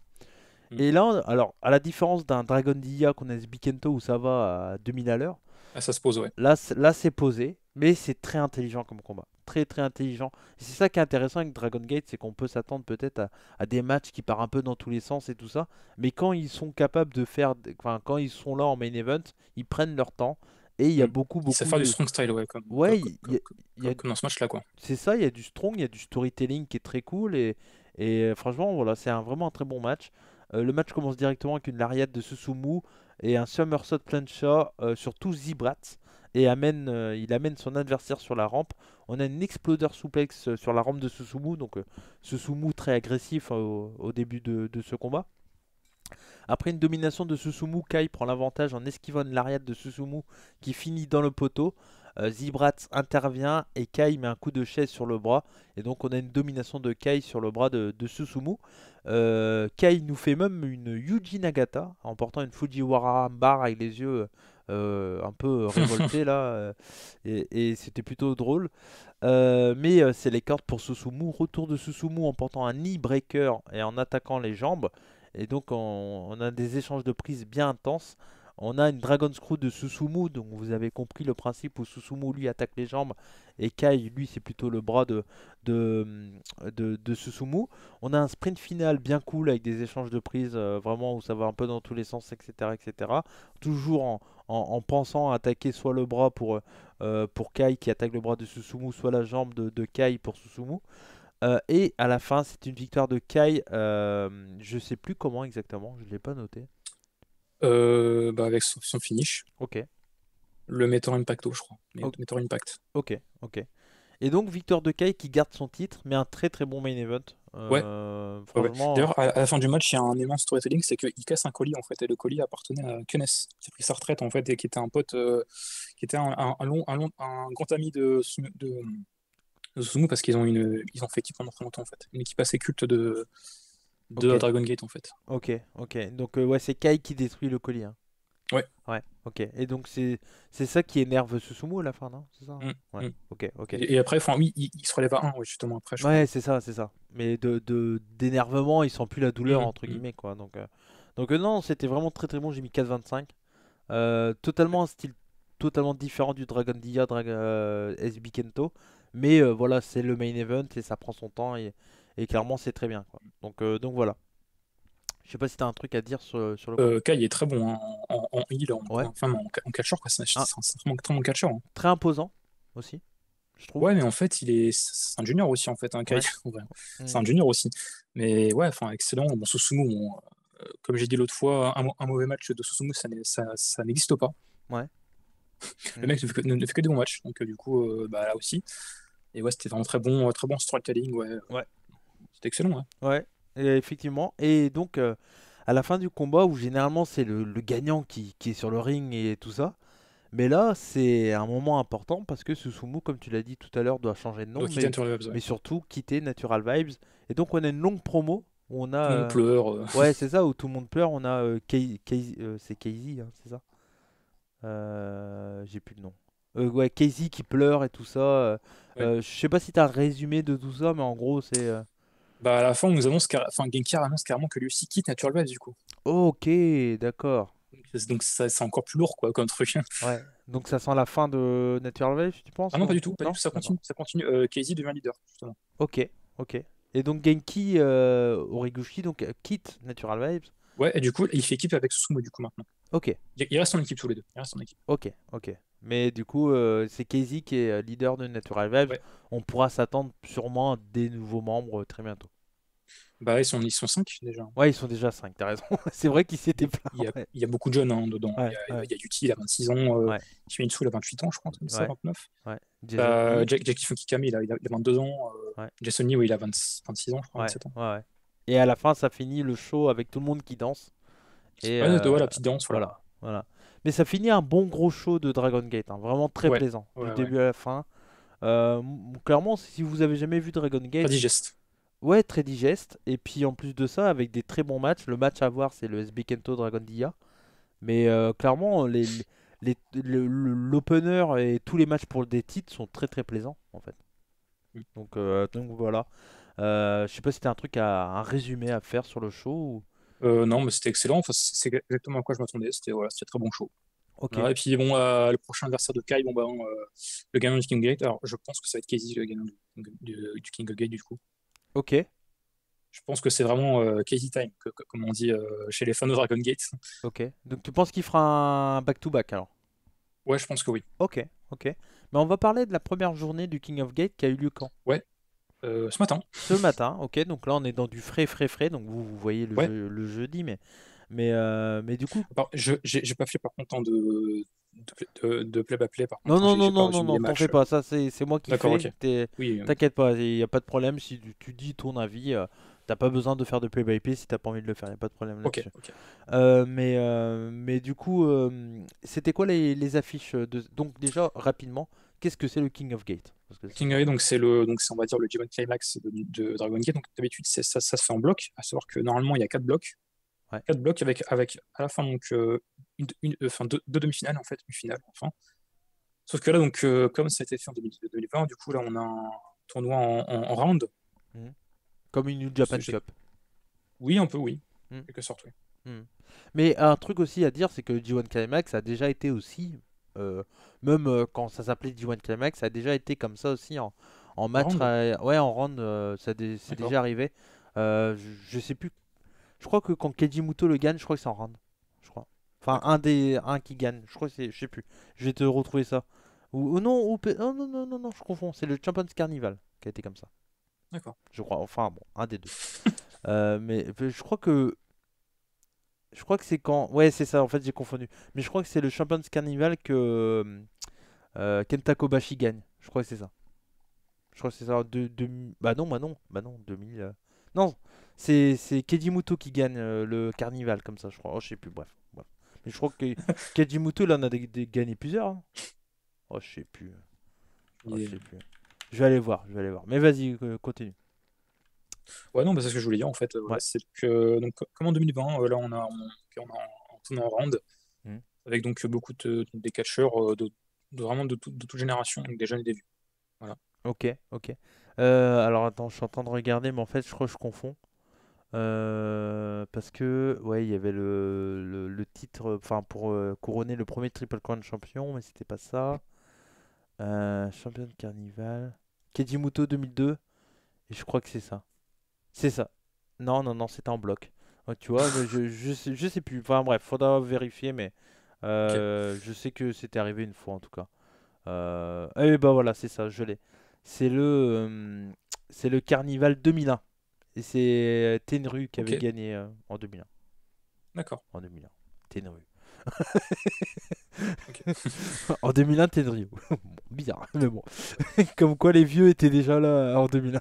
Mm. Et là, alors, à la différence d'un Dragon Dia qu'on a Bikento où ça va à 2000 à l'heure. Ah, ça se Là, là c'est posé, mais c'est très intelligent comme combat. Très, très intelligent. c'est ça qui est intéressant avec Dragon Gate, c'est qu'on peut s'attendre peut-être à, des matchs qui partent un peu dans tous les sens et tout ça. Mais quand ils sont capables de faire. Enfin, quand ils sont là en main event, ils prennent leur temps et il y a mm. beaucoup, beaucoup. Ça fait du strong style, ouais. Comme, ouais, comme, dans ce match-là, quoi. C'est ça, il y a du strong, il y a du storytelling qui est très cool. Et, et euh, franchement, voilà, c'est vraiment un très bon match. Euh, le match commence directement avec une lariat de Susumu et un somersault plancha euh, sur tout Zibrat. Et amène, il amène son adversaire sur la rampe. On a une exploder souplex sur la rampe de Susumu. Donc, Susumu très agressif au, début de ce combat. Après une domination de Susumu, Kai prend l'avantage en esquivant l'ariat de Susumu qui finit dans le poteau. Euh, zibrat intervient et Kai met un coup de chaise sur le bras. Et donc on a une domination de Kai sur le bras de, Susumu. Euh, Kai nous fait même une Yuji Nagata en portant une Fujiwara bar avec les yeux euh, un peu révoltés là. Et, c'était plutôt drôle. mais c'est les cordes pour Susumu. Retour de Susumu en portant un knee breaker et en attaquant les jambes. Et donc, on, a des échanges de prises bien intenses. On a une Dragon Screw de Susumu, donc vous avez compris le principe où Susumu lui attaque les jambes et Kai lui c'est plutôt le bras de, de, de, Susumu. On a un sprint final bien cool avec des échanges de prises euh, vraiment où ça va un peu dans tous les sens, etc. etc. Toujours en, pensant à attaquer soit le bras pour, euh, pour Kai qui attaque le bras de Susumu, soit la jambe de, de Kai pour Susumu. Euh, et à la fin, c'est une victoire de Kai. Euh, je sais plus comment exactement, je ne l'ai pas noté. Euh, bah, avec son, finish. Ok. Le Meteor Impacto, je crois. Impact. Ok, ok. Et donc, victoire de Kai qui garde son titre, mais un très très bon main event. Euh, ouais. D'ailleurs, à, la fin du match, il y a un immense storytelling c'est qu'il casse un colis en fait, et le colis appartenait à Kunes, qui a pris sa retraite en fait, et qui était un pote, qui était un, un, long, un grand ami de parce qu'ils ont une, ils ont fait qui pendant très longtemps en fait, une équipe assez culte de, de Dragon Gate en fait. Ok, ok. Donc euh, ouais, c'est Kai qui détruit le colis hein. Ouais. Ouais, ok. Et donc c'est ça qui énerve Susumu à la fin, non C'est ça hein? mm, Ouais, mm. ok, ok. Et, après, il, se relève à 1, justement, après. ouais, c'est ça, c'est ça. Mais d'énervement, de, d'énervement ils sentent plus la douleur, mm, entre guillemets, quoi. Donc, euh, donc euh, non, c'était vraiment très très bon, j'ai mis 4 25. totalement un style totalement différent du Dragon Dia, SB Kento. Mais euh, voilà, c'est le main event et ça prend son temps et, clairement c'est très bien. Quoi. Donc, euh, donc voilà. Je sais pas si tu as un truc à dire sur, sur le. Euh, Kai est très bon hein, en, heal, en, enfin, en, en catcher, quoi. Ah. C'est un très bon hein. Très imposant aussi. Je trouve. Ouais, mais en fait, il est, c'est un junior aussi, en fait, un hein, Kai. Mm. C'est un junior aussi. Mais ouais, enfin, excellent. Bon, euh, comme j'ai dit l'autre fois, un, mauvais match de Sosumu ça, n'existe pas. Ouais. le mec ne fait, que, des bons matchs, donc du coup, bah, là aussi. Et ouais, c'était vraiment très bon, euh, très bon storytelling. Ouais. ouais. C'était excellent. Hein. Ouais. ouais. effectivement. Et donc, euh, à la fin du combat, où généralement c'est le, gagnant qui, est sur le ring et tout ça. Mais là, c'est un moment important parce que Susumu, comme tu l'as dit tout à l'heure, doit changer de nom. Mais, surtout quitter Natural Vibes. Et donc, on a une longue promo. Où on a, tout le monde euh, pleure. Ouais, c'est ça, où tout le monde pleure. On a. c'est Casey, hein, c'est ça J'ai plus de nom. Euh, ouais, Casey qui pleure et tout ça. Euh, euh, je sais pas si tu as résumé de tout ça, mais en gros, c'est. Bah, à la fin, on nous annonce, enfin, Genki annonce carrément que lui aussi quitte Natural Vibes du coup. Ok, d'accord. Donc, c'est encore plus lourd, quoi, comme truc. Ouais. Donc, ça sent la fin de Natural Vibes tu penses Ah non, pas du tout, ça continue. Ça continue. Casey devient leader, justement. Ok, ok. Et donc, Genki Origuchi donc, quitte Natural Vibes. Ouais, et du coup, il fait équipe avec Susumu, du coup, maintenant. Ok. Il reste en équipe tous les deux. Il reste en équipe. Ok, ok. Mais du coup, euh, c'est Casey qui est euh, leader de Natural Vibes. On pourra s'attendre sûrement à des nouveaux membres euh, très bientôt. Bah, ils sont, ils sont 5 déjà. Ouais, ils sont déjà 5, t'as raison. c'est vrai qu'ils s'étaient plein. Il y, a, beaucoup de jeunes hein, dedans. il, y a, ouais. il, a, 26 ans. Euh, il a 28 ans, je crois, comme ça, 29. Jack, Jackie Fukikami, il a, il a 22 ans. Jason il a 26 ans, je crois, 27 ans. Et à la fin, ça finit le show avec tout le monde qui danse. Et, ouais, la petite danse, voilà. voilà. Mais ça finit un bon gros show de Dragon Gate, hein, vraiment très plaisant, du début à la fin. Euh, clairement, si vous avez jamais vu Dragon Gate. Très digeste. Ouais, très digeste. Et puis en plus de ça, avec des très bons matchs. Le match à voir, c'est le SB Kento Dragon Dia. Mais euh, clairement, les, les, l'opener et tous les matchs pour des titres sont très très plaisants en fait. Donc, euh, donc voilà. je sais pas si c'était un truc à un résumé à faire sur le show ou... Euh, non, mais c'était excellent. c'est exactement à quoi je m'attendais. C'était voilà, très bon show. et puis bon, euh, le prochain adversaire de Kai, bon bah, le gagnant du King Gate. Alors, je pense que ça va être Casey le gagnant du, King of Gate du coup. Ok. Je pense que c'est vraiment Casey time, comme on dit chez les fans de Dragon Gate. Ok. Donc tu penses qu'il fera un back-to-back alors Ouais, je pense que oui. Ok, ok. Mais on va parler de la première journée du King of Gate qui a eu lieu quand Ouais. Euh, ce matin. Ce matin, ok. Donc là, on est dans du frais, frais, frais. Donc vous, vous voyez le, jeudi, mais, mais, euh, mais du coup. J'ai je pas fait par contre de, de, de play-by-play. par contre, non, non, non, non, non, t'en fais pas. Ça, c'est moi qui fais. T'inquiète pas, il n'y a pas de problème. Si tu, dis ton avis. Euh, t'as pas besoin de faire de play-by-play si t'as pas envie de le faire, Il y a pas de problème là-dessus. mais, mais du coup, c'était quoi les, les affiches de... Donc déjà, rapidement, qu'est-ce que c'est le King of Gate Parce King of Gate, donc c'est le, donc c'est on va dire le G-1 Climax de, Dragon Gate. Donc d'habitude, ça, ça se fait en bloc, à savoir que normalement il y a quatre blocs. Quatre blocs avec, avec à la fin donc euh, une, euh, fin, deux, demi-finales en fait, une finale enfin. Sauf que là donc euh, comme ça a été fait en 2020, du coup là on a un tournoi en, round. Mmh. Comme une Japan Cup. Oui, un peu oui, mmh. mmh. Mais un truc aussi à dire, c'est que le G1 Climax a déjà été aussi euh, même euh, quand ça s'appelait D1 Climax, ça a déjà été comme ça aussi en, en match. ouais, en round, euh, ça c'est déjà arrivé. Je, sais plus. Je crois que quand Keiji le gagne, je crois que c'est en round. Je crois. Enfin, un des un qui gagne. Je crois que c'est. Je sais plus. Je vais te retrouver ça. Ou, non, ou, non, non, non, non, je confonds. C'est le Champions Carnival qui a été comme ça. D'accord. Je crois. Enfin, bon, un des deux. mais je crois que je crois que c'est quand. Ouais, c'est ça, en fait, j'ai confondu. Mais je crois que c'est le Champions Carnival que euh, euh Kenta Kobashi gagne. Je crois que c'est ça. Je crois que c'est ça. De, Bah non, bah non. Bah non, 2000. Euh, non, c'est Kedimuto qui gagne euh, le carnival, comme ça, je crois. Oh, je sais plus, bref. Mais je crois que Kedimuto là on a gagné plusieurs. Hein. Oh, je sais plus. Oh, je sais plus. Je vais aller voir, je vais aller voir. Mais vas-y, continue. Ouais, non, parce bah, que je voulais dire en fait. Euh, c'est que, donc, comme en 2020, euh, là, on a, on, on en, round, mm. avec donc euh, beaucoup de, des catcheurs de, vraiment de, de, toute génération, donc des jeunes débuts. Voilà. Ok, ok. alors attends, je suis en train de regarder, mais en fait, je crois que je confonds. parce que, ouais, il y avait le, le, titre, enfin, pour couronner le premier Triple Crown champion, mais c'était pas ça. champion de carnival. Kejimuto 2002. Et je crois que c'est ça. C'est ça. Non, non, non, c'était en bloc. Euh, tu vois, je, je, sais, je sais plus. Enfin bref, faudra vérifier, mais euh, je sais que c'était arrivé une fois en tout cas. Euh, et eh ben voilà, c'est ça, je l'ai. C'est le, euh, c'est le Carnival 2001. Et c'est Tenru qui avait gagné en 2001. D'accord. En 2001. Tenru. en 2001, Bon bizarre, mais bon. Comme quoi les vieux étaient déjà là euh, en 2001.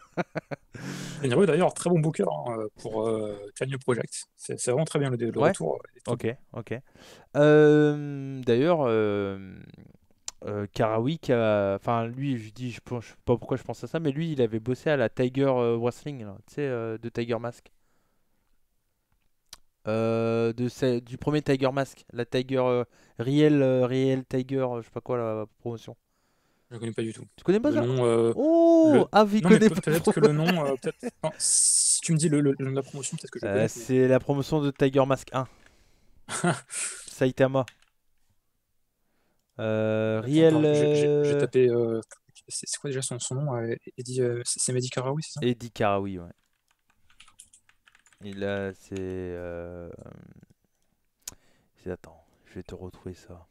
d'ailleurs, très bon booker hein, euh, pour euh, Project. C'est vraiment très bien le, le retour. Euh, ok, ok. d'ailleurs, euh, Karawik, enfin lui, je dis, je, pense pas pourquoi je pense à ça, mais lui, il avait bossé à la Tiger Wrestling, tu de Tiger Mask. de, du premier Tiger Mask, la Tiger réel réel Tiger, je sais pas quoi la promotion. Je connais pas du tout. Tu connais pas le ça nom, euh, Oh le... Ah, Peut-être que le nom. Euh, si tu me dis le, nom de la promotion, peut-être que je euh, C'est la promotion de Tiger Mask 1. Saitama. Riel. J'ai tapé. c'est quoi déjà son, son nom Eddie, C'est Mehdi c'est ça Eddie Karaoui ouais. Et là, c'est. Attends, je vais te retrouver ça.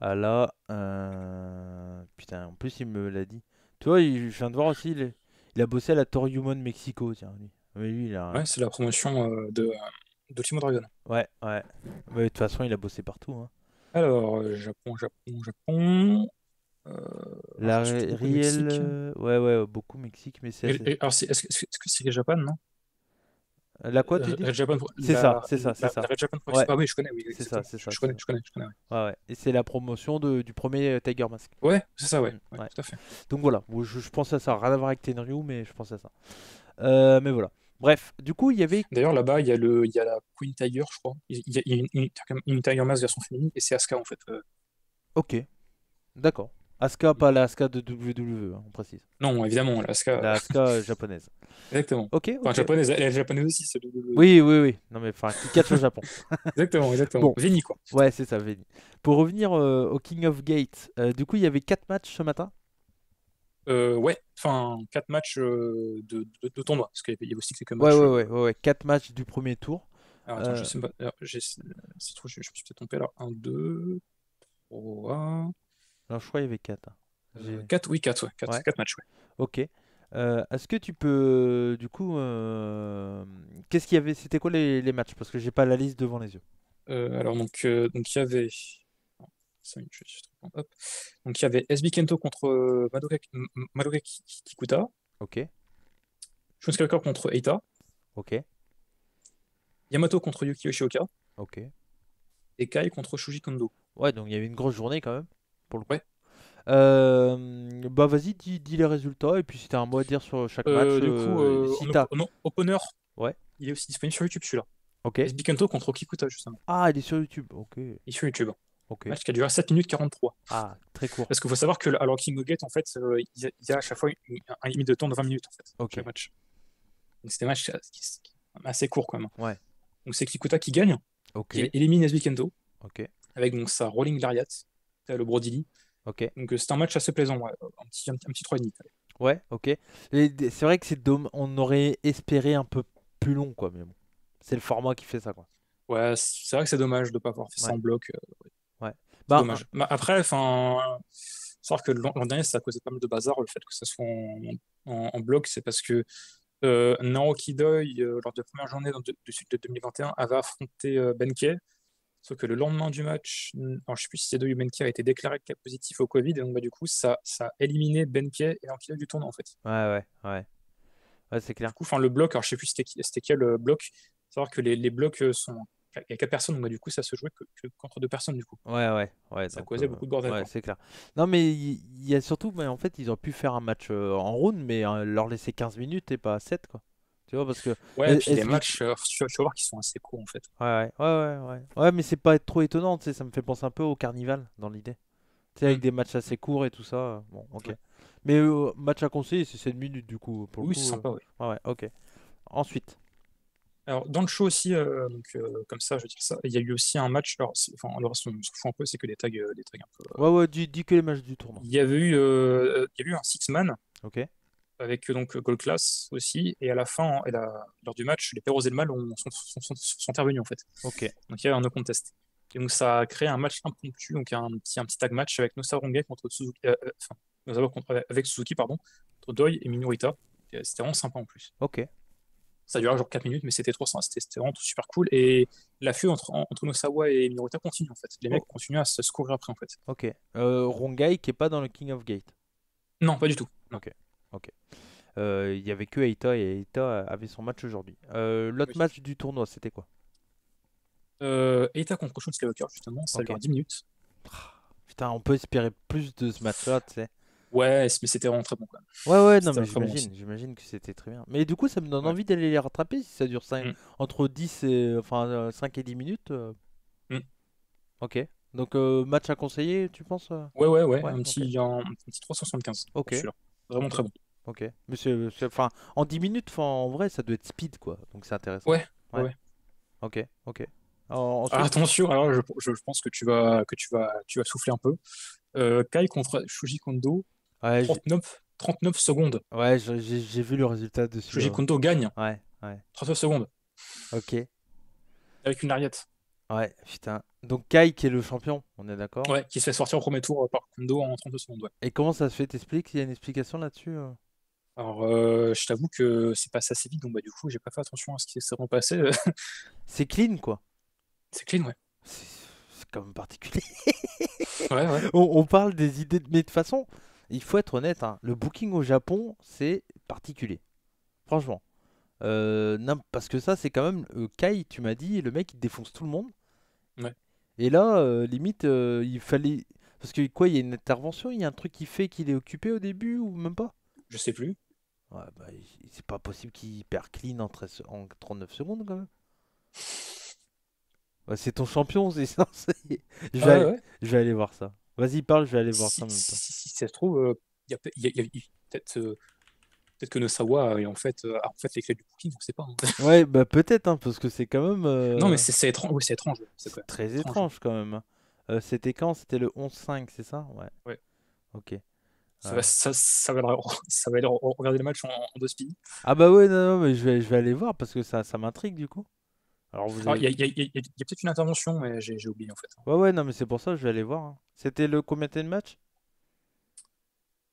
Ah là, euh, Putain, en plus, il me l'a dit. Tu vois, il, je viens de voir aussi, il, a bossé à la Toriumon Mexico, tiens. Lui. Ouais, c'est la promotion euh, euh, de Timo Dragon. Ouais, ouais. Mais de toute façon, il a bossé partout. Hein. Alors, Japon, Japon, Japon. la réelle. Ouais, ouais, beaucoup Mexique, mais c'est. Alors, est-ce -ce que c'est le Japon, non la quoi euh, tu dis C'est ça, c'est ça, c'est ça. La Red Japan Ah oui, je connais, oui. C'est ça, c'est ça. Je connais, je connais, je connais. Ouais. Ouais, Et c'est la promotion de, du premier euh, Tiger Mask. Ouais, c'est ça, ouais. Mm, tout à fait. Donc voilà, je, pense à ça. Rien à voir avec Tenryu, mais je pense à ça. Euh, mais voilà. Bref, du coup, il y avait. D'ailleurs, là-bas, il y, a le, il y a la Queen Tiger, je crois. Il y a, il y a une, une, Tiger Mask version féminine, et c'est Asuka, en fait. Euh. Ok. D'accord. Asuka, pas la Asuka de WWE, hein, on précise. Non, évidemment, la Asuka. Euh, japonaise. Exactement. Ok. Enfin, japonaise, elle est japonaise aussi, c'est WWE. Oui, oui, oui. Non, mais enfin, qui catch au Japon. exactement, exactement. Bon. Vini, quoi. Ouais, c'est ça, Vini. Pour revenir euh, au King of Gate, euh, du coup, il y avait 4 matchs ce matin euh, ouais, enfin, 4 matchs de, de, tournoi, parce qu'il y avait aussi quelques matchs. Ouais, ouais, ouais, ouais, 4 matchs du premier tour. Alors, attends, je sais pas. C'est je, je, me suis peut-être trompé alors. 1, 2, 3. Alors, je crois qu'il y avait 4. 4, euh, oui, 4, 4, matchs. Ok. Euh, est-ce que tu peux, du coup, euh, qu'est-ce qu'il y avait C'était quoi les, matchs Parce que j'ai pas la liste devant les yeux. alors donc, donc il y avait. Donc il y avait SB Kento contre Madoka, Kikuta. Ok. Record contre Eita. Ok. Yamato contre Yuki Yoshioka. Ok. Et Kai contre Shuji Kondo. Ouais, donc il y avait une grosse journée quand même pour le coup. Euh, bah vas-y, dis, les résultats et puis si un mot à dire sur chaque euh, match. Du euh, coup, non, Opener, ouais. il est aussi disponible sur YouTube celui-là. Ok. contre Kikuta justement. Ah, il est sur YouTube, ok. Il est sur YouTube. Ok. Match qui a duré 7 minutes 43. Ah, très court. Parce qu'il faut savoir que alors King en fait, il, y a, à chaque fois une, un limite de temps de 20 minutes en fait. match. Donc c'était un match assez court quand même. Ouais. Donc c'est Kikuta qui gagne. Ok. Il élimine Esbikento. Ok. Avec donc sa Rolling Lariat le brodili ok Donc euh, c'est un match assez plaisant, ouais. un petit, un, petit Ouais, ok. C'est vrai que c'est dom... on aurait espéré un peu plus long, quoi, mais bon. C'est le format qui fait ça, quoi. Ouais, c'est vrai que c'est dommage de ne pas voir fait ça en bloc. Euh, ouais. Bah, bah, après, enfin. Sauf que l'an dernier, ça a causé pas mal de bazar le fait que ça soit en, en, bloc, c'est parce que euh, Naoki euh, lors de la première journée de, sud de 2021, avait affronté Benkei, Sauf que le lendemain du match, je ne sais plus si c'est Zedo qui a été déclaré positif au Covid, et donc bah, du coup, ça, ça a éliminé Benkei et l'enquête du tournoi en fait. Ouais, ouais, ouais. c'est clair. Du coup, le bloc, alors je ne sais plus c'était quel euh, bloc, savoir que les, blocs euh, sont. Il n'y a quatre personnes, donc bah, du coup, ça se jouait que, contre deux personnes du coup. Ouais, ouais, ouais. Ça causait euh, beaucoup de bordel. Ouais, c'est clair. Non, mais il y, a surtout, bah, en fait, ils ont pu faire un match en round, mais hein, leur laisser 15 minutes et pas 7, quoi. Tu vois, parce que. Ouais, puis les matchs, tu vas voir, qui sont assez courts en fait. Ouais, ouais, ouais. Ouais, ouais mais c'est pas trop étonnant, tu sais, ça me fait penser un peu au carnival dans l'idée. Tu sais, avec mm. des matchs assez courts et tout ça. Bon, ok. Mais euh, match à conseiller, c'est 7 minutes du coup. Pour oui, c'est sympa, euh, ouais. ouais. ok. Ensuite. Alors, dans le show aussi, euh, donc, comme ça, je veux dire ça, il y a eu aussi un match. Alors, enfin, ce qu'on se fout un peu, c'est que les tags, des tags un peu. ouais, ouais, dis, dis, que les matchs du tournoi. Il y avait eu, il y a eu un six-man. Ok avec euh, donc Gold Class aussi. Et à la fin, lors du match, les Perros et le Mal ont, sont, intervenus en fait. ok Donc il y a un no contest. Et donc ça a créé un match impromptu, donc un petit, un petit tag match avec Rongai contre Suzuki, euh, euh contre, euh, avec Suzuki, pardon, entre Doi et Minorita. C'était vraiment sympa en plus. Ok. Ça un genre 4 minutes, mais c'était trop sympa. C'était vraiment super cool. Et la feu entre, entre Nosawa et Minorita continue en fait. Les mecs oh. continuent à se courir après en fait. Ok. Rongai qui est pas dans le King of Gate Non, pas du tout. Ok. Ok. Euh, il y n'y avait que Eita et Eita avait son match aujourd'hui. Euh, l'autre match du tournoi, c'était quoi euh, Aita contre Shun justement. Ça okay. 10 minutes. Ah, putain, on peut espérer plus de ce match-là, tu sais. Ouais, mais c'était vraiment très bon quand même. Ouais, ouais, non, mais j'imagine, que c'était très bien. Mais du coup, ça me donne envie d'aller les rattraper si ça dure 5, mm. entre 10 et, enfin, 5 euh, et 10 minutes. Mm. Ok. Donc, match à conseiller, tu penses ouais, ouais, ouais, un, petit, un, petit 375. Ok. Vraiment très bon. Ok. enfin, en 10 minutes, en vrai, ça doit être speed, quoi. Donc c'est intéressant. Ouais, ouais. Ok, ok. Attention, alors je, pense que tu vas, que tu vas, tu vas souffler un peu. Euh, Kai contre Shuji Kondo, 39, secondes. Ouais, j'ai vu le résultat de Shuji Kondo gagne. Ouais, ouais. 39 secondes. Ok. Avec une ariette. Ouais, putain. Donc Kai qui est le champion, on est d'accord Ouais, qui se fait sortir au premier tour par Kondo en 32 secondes. Et comment ça se fait T'expliques Il y a une explication là-dessus euh alors, euh, je t'avoue que c'est passé assez vite, donc bah, du coup, j'ai pas fait attention à ce qui s'est passé. Euh. c'est clean, quoi. C'est clean, ouais. C'est quand même particulier. ouais, ouais. On, parle des idées, de... mais de toute façon, il faut être honnête, hein, le booking au Japon, c'est particulier. Franchement. Euh, parce que ça, c'est quand même. Kai, tu m'as dit, le mec, il défonce tout le monde. Ouais. Et là, limite, il fallait. Parce que quoi, il y a une intervention, il y a un truc qui fait qu'il est occupé au début ou même pas Je sais plus. Ouais, bah, c'est pas possible qu'il perd clean en, en 39 secondes quand même. c'est ton champion, c'est ça. Je, vais aller, je vais aller voir ça. Vas-y, parle, je vais aller voir ça en même temps. Si, ça se trouve, euh, y a, euh, peut-être que Nosawa est en fait, euh, en fait les du booking, on ne sait pas. Hein. ouais, bah, peut-être, hein, parce que c'est quand même. Non, mais c'est étrange. c'est étrange. C'est très étrange. quand même. Hein. C'était quand C'était le 11-5, c'est ça ouais. ouais. Ok. Ça, va, ça, va, aller regarder le match en, en deux speed. Ah bah ouais, non, mais je vais, je vais aller voir parce que ça, ça m'intrigue du coup. Alors Il y a, peut-être une intervention, mais j'ai oublié en fait. Ouais, ouais, non, mais c'est pour ça que je vais aller voir. Hein. C'était le combien de match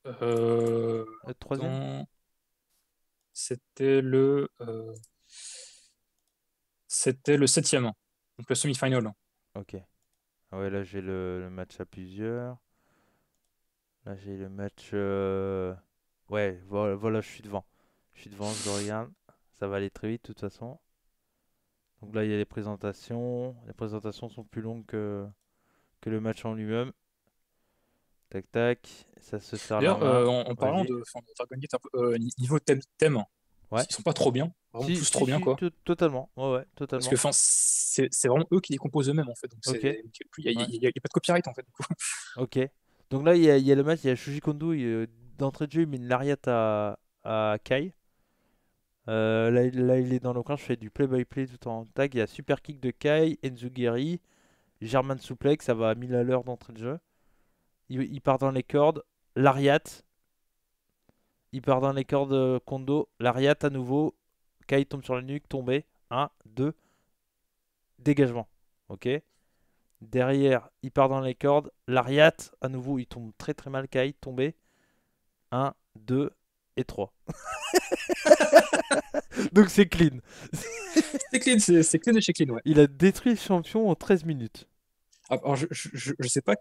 euh... Le troisième C'était le. Euh... C'était le septième, hein. donc le semi-final. Hein. Ok. Ah ouais, là j'ai le, le match à plusieurs. Là, j'ai le match. Euh, ouais, voilà, je suis devant. Je suis devant, je regarde. Ça va aller très vite, de toute façon. Donc là, il y a les présentations. Les présentations sont plus longues que, que le match en lui-même. Tac, tac. Ça se sert euh, en, parlant de euh, niveau thème, thème hein. ouais. ils sont pas trop bien. Vraiment trop bien, quoi. Totalement. Ouais, totalement. Parce que c'est, c'est vraiment eux qui les composent eux-mêmes, en fait. Donc, il n'y a, pas de copyright, en fait. Ok, donc là, il y, a, le match, il y a Shuji Kondo, euh, d'entrée de jeu, il met une lariat à, Kai. Euh, là, il est dans le coin, je fais du play-by-play tout en tag. Il y a super kick de Kai, Enzugiri, German Souplex, ça va à 1000 à l'heure d'entrée de jeu. Il, part dans les cordes, lariat. Il part dans les cordes euh, Kondo, lariat à nouveau. Kai tombe sur la nuque, tombé. 1, 2, dégagement. Ok Derrière, il part dans les cordes. L'ariat, à nouveau, il tombe très très mal. Kai, tombé. 1, 2 et 3. Donc c'est clean. c'est clean, c'est clean de chez clean, ouais. Il a détruit le champion en 13 minutes. Ah, alors, je, je, je sais pas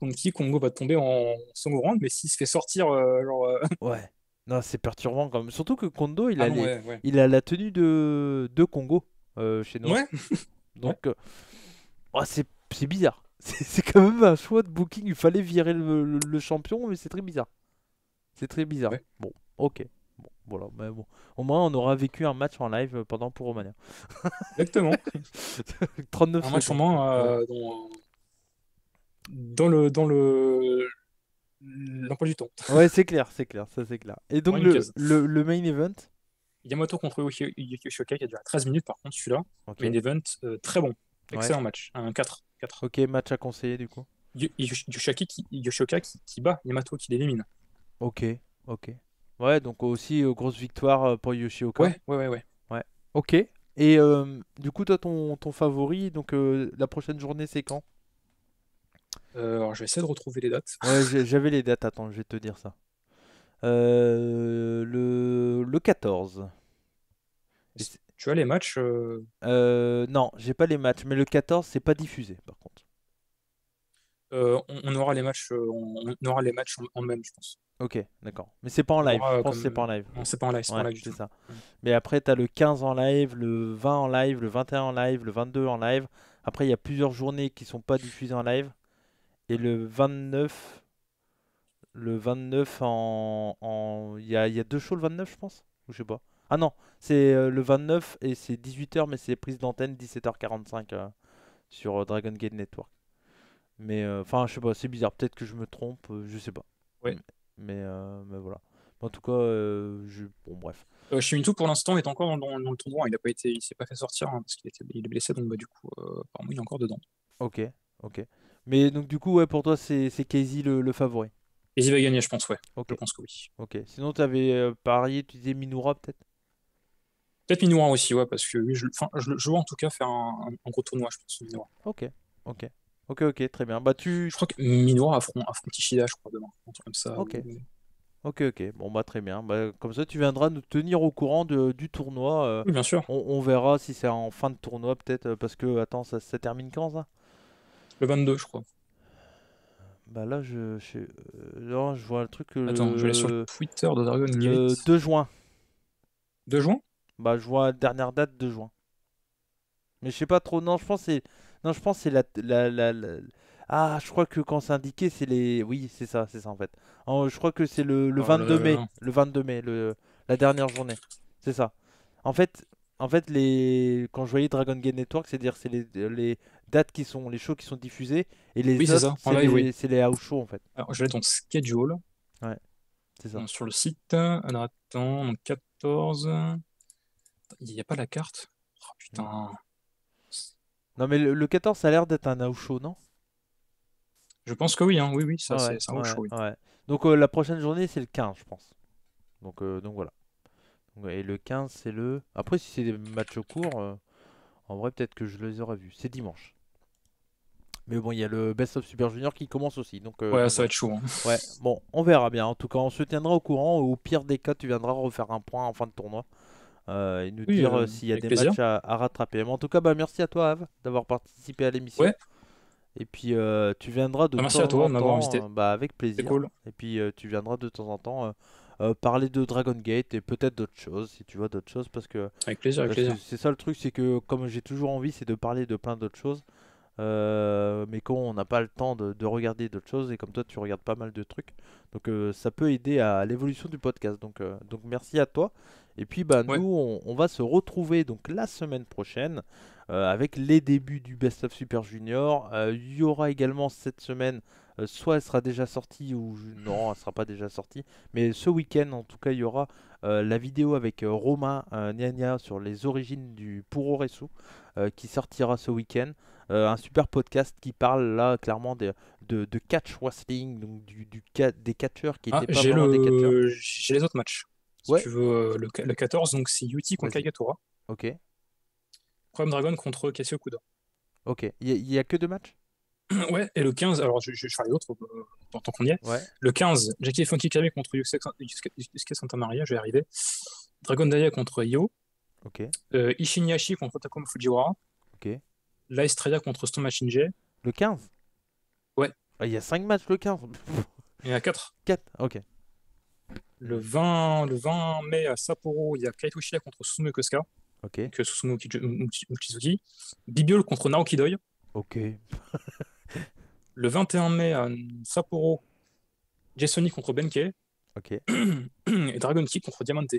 contre qui Congo va tomber en son round, mais s'il se fait sortir, euh, genre. Euh, ouais. Non, c'est perturbant quand même. Surtout que Kondo, il, ah a, il a la tenue de, de Congo euh, chez nous. Ouais. Donc. Oh, c'est bizarre. C'est quand même un choix de booking. Il fallait virer le, champion, mais c'est très bizarre. C'est très bizarre. Bon, ok. Bon, voilà. Mais bon. Au moins, on aura vécu un match en live pendant pour Romania. Exactement. 39 un match moins euh, dans, le. Dans le l'emploi du temps. ouais, c'est clair, c'est clair, ça c'est clair. Et donc le, le, main event Yamato contre Yuki Shoka qui a duré 13 minutes par contre celui-là. Main event euh, très bon. Excellent match, un 4, 4. Ok, match à conseiller du coup. Yoshiaki qui, Yoshoka qui, qui bat Yamato qui l'élimine. Ok, ok. Ouais, donc aussi euh, grosse victoire euh, pour Yoshioka. Ouais, ouais, ouais, ouais. Ok. Et euh, du coup, toi, ton, ton favori, donc la prochaine journée, c'est quand Alors, je vais essayer de retrouver les dates. Ouais, j'avais les dates, attends, je vais te dire ça. le, le 14. Tu as les matchs euh, euh... Non, j'ai pas les matchs, mais le 14, c'est pas diffusé par contre. Euh, on, aura les matchs, euh, on, aura les matchs en, même, je pense. Ok, d'accord. Mais c'est pas en live. je pense que c'est pas en live. Non, c'est pas en live, c'est pas en live. ça. Mais après, tu as le 15 en live, le 20 en live, le 21 en live, le 22 en live. Après, il y a plusieurs journées qui sont pas diffusées en live. Et le 29, le 29 en. Il y, a, y a deux shows le 29, je pense. Ou je sais pas. Ah non, c'est euh, le 29 et c'est 18h, mais c'est prise d'antenne 17h45 euh, sur euh, Dragon Gate Network. Mais enfin, je sais pas, c'est bizarre. Peut-être que je me trompe, je sais pas. Oui. Mais, mais voilà. En tout cas, bon, bref. Euh, pour l'instant, est encore dans, le tournoi. Il ne s'est pas fait sortir hein, parce qu'il est blessé, donc bah, du coup, il est encore dedans. Ok, ok. Mais donc, du coup, ouais, pour toi, c'est Casey le, le favori. Casey va gagner, je pense, ouais. Je pense que oui. Ok. Sinon, tu avais parié, tu disais Minoura peut-être Peut-être aussi, ouais, parce que je, je, je, vois en tout cas faire un, gros tournoi, je pense, Ok, ok. Ok, ok, très bien. Bah, tu... Je crois que minoir affronte, Ishida, je crois, demain, un comme ça. Ok. Euh, ok, ok, bon bah très bien. Bah, comme ça, tu viendras nous tenir au courant du tournoi. Euh. bien sûr. On, verra si c'est en fin de tournoi, peut-être, euh, parce que, attends, ça, ça termine quand ça Le 22, je crois. Bah là, je, je, je vois le truc. Attends, je vais sur le Twitter de Dragon le... 2 juin. 2 juin bah, je vois dernière date de juin. Mais je sais pas trop. Non, je pense c'est non, je pense c'est la... Ah, je crois que quand c'est indiqué, c'est les Oui, c'est ça, c'est ça en fait. je crois que c'est le, 22 ah, mai, le 22 mai, le la dernière journée. C'est ça. En fait, en fait les quand je voyais Dragon Gate Network, c'est-à-dire c'est les, dates qui sont les shows qui sont diffusés et les oui, c'est ça. c'est les, shows en fait. je vais ton schedule. Ouais. C'est ça. sur le site, alors attends, 14 il n'y a pas la carte Oh putain. Non, mais le, 14, ça a l'air d'être un out-show, non Je pense que oui, hein. oui, oui, ça, c'est un Donc euh, la prochaine journée, c'est le 15, je pense. Donc, euh, donc voilà. Et le 15, c'est le. Après, si c'est des matchs courts, euh, en vrai, peut-être que je les aurais vus. C'est dimanche. Mais bon, il y a le Best of Super Junior qui commence aussi. Donc, ouais, ça va être chaud. Hein. Ouais, bon, on verra bien. En tout cas, on se tiendra au courant. Au pire des cas, tu viendras refaire un point en fin de tournoi. Euh, et nous dire euh, euh, s'il y a des matchs à, rattraper. Mais en tout cas, bah, merci à toi, Ave, d'avoir participé à l'émission. Et puis tu viendras de temps en temps, avec plaisir. Et puis tu viendras de temps en temps parler de Dragon Gate et peut-être d'autres choses, si tu vois d'autres choses, parce que C'est ça le truc, c'est que comme j'ai toujours envie, c'est de parler de plein d'autres choses. mais quand on n'a pas le temps de, de regarder d'autres choses, et comme toi tu regardes pas mal de trucs, donc ça peut aider à l'évolution du podcast. Donc, donc merci à toi, et puis bah, nous, on, va se retrouver donc la semaine prochaine euh, avec les débuts du Best of Super Junior. Euh, il y aura également cette semaine, euh, soit elle sera déjà sortie ou non, elle ne sera pas déjà sortie. Mais ce week-end, en tout cas, il y aura la vidéo avec Romain Nyanya sur les origines du Puro Ressou qui sortira ce week-end. un super podcast qui parle là clairement de, catch wrestling, donc du, des catcheurs qui n'étaient ah, pas vraiment des catcheurs. J'ai les autres matchs. Si tu veux, euh, le, le, 14, donc c'est Yuti contre Kagatora. Ok. Prime Dragon contre Kaseo Kuda. Ok. Il n'y a, a, que deux matchs Ouais, et le 15, alors je, je, ferai l'autre euh, tant qu'on y est. Ouais. Le 15, Jackie Funky Kame contre Yusuke Santamaria, je vais arriver. Dragon Daya contre Yo. Ok. Euh, Ishinyashi contre Takuma Fujiwara. Ok. La Estrella contre Stoma Shinji. Le 15 Ouais. Ah, il y a 5 matchs le 15. Il y en a 4. 4, ok. Le 20, le 20 mai à Sapporo, il y a Kaitoshia contre Susumu Kosuka. Ok. Euh, Susumu Uchizuki. Bibiol contre Naoki Doi. Ok. le 21 mai à Sapporo, Jasoni contre Benkei. Ok. Et Dragon Kid contre Diamante.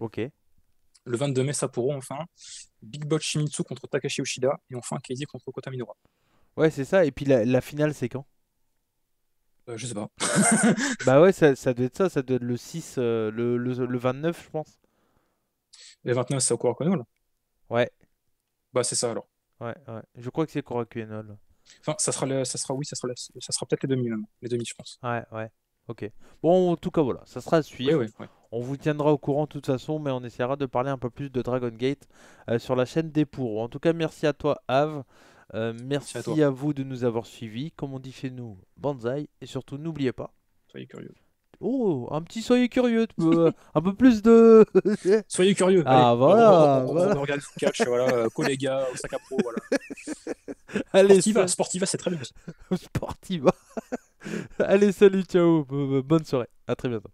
Ok. Le 22 mai, Sapporo, enfin. Big Bot Shimitsu contre Takashi Ushida. Et enfin, Keiji contre Kota Ouais, c'est ça. Et puis la finale, c'est quand euh, je sais pas. bah ouais, ça, ça, doit être ça, ça doit être le 6, euh, le, le, 29, je pense. Le 29, c'est au Korakunol Ouais. Bah c'est ça alors. Ouais, ouais. Je crois que c'est Korakunol. Enfin, ça sera, le, ça sera, oui, ça sera, ça sera peut-être les demi Les demi, je pense. Ouais, ouais. Ok. Bon, en tout cas, voilà, ça sera à suivre. On vous tiendra au courant de toute façon, mais on essaiera de parler un peu plus de Dragon Gate euh, sur la chaîne des pour. En tout cas, merci à toi, Ave. Euh, merci, à, vous de nous avoir suivis. Comme on dit chez nous, banzai. Et surtout, n'oubliez pas. Soyez curieux. Oh, un petit soyez curieux. Euh, un peu plus de. soyez curieux. Ah, voilà. On, regarde le cache voilà. Collega, euh, Osaka Pro, voilà. Allez, Sportiva, Sportiva c'est très bien. Sportiva. allez, salut, ciao. Bonne soirée. À très bientôt.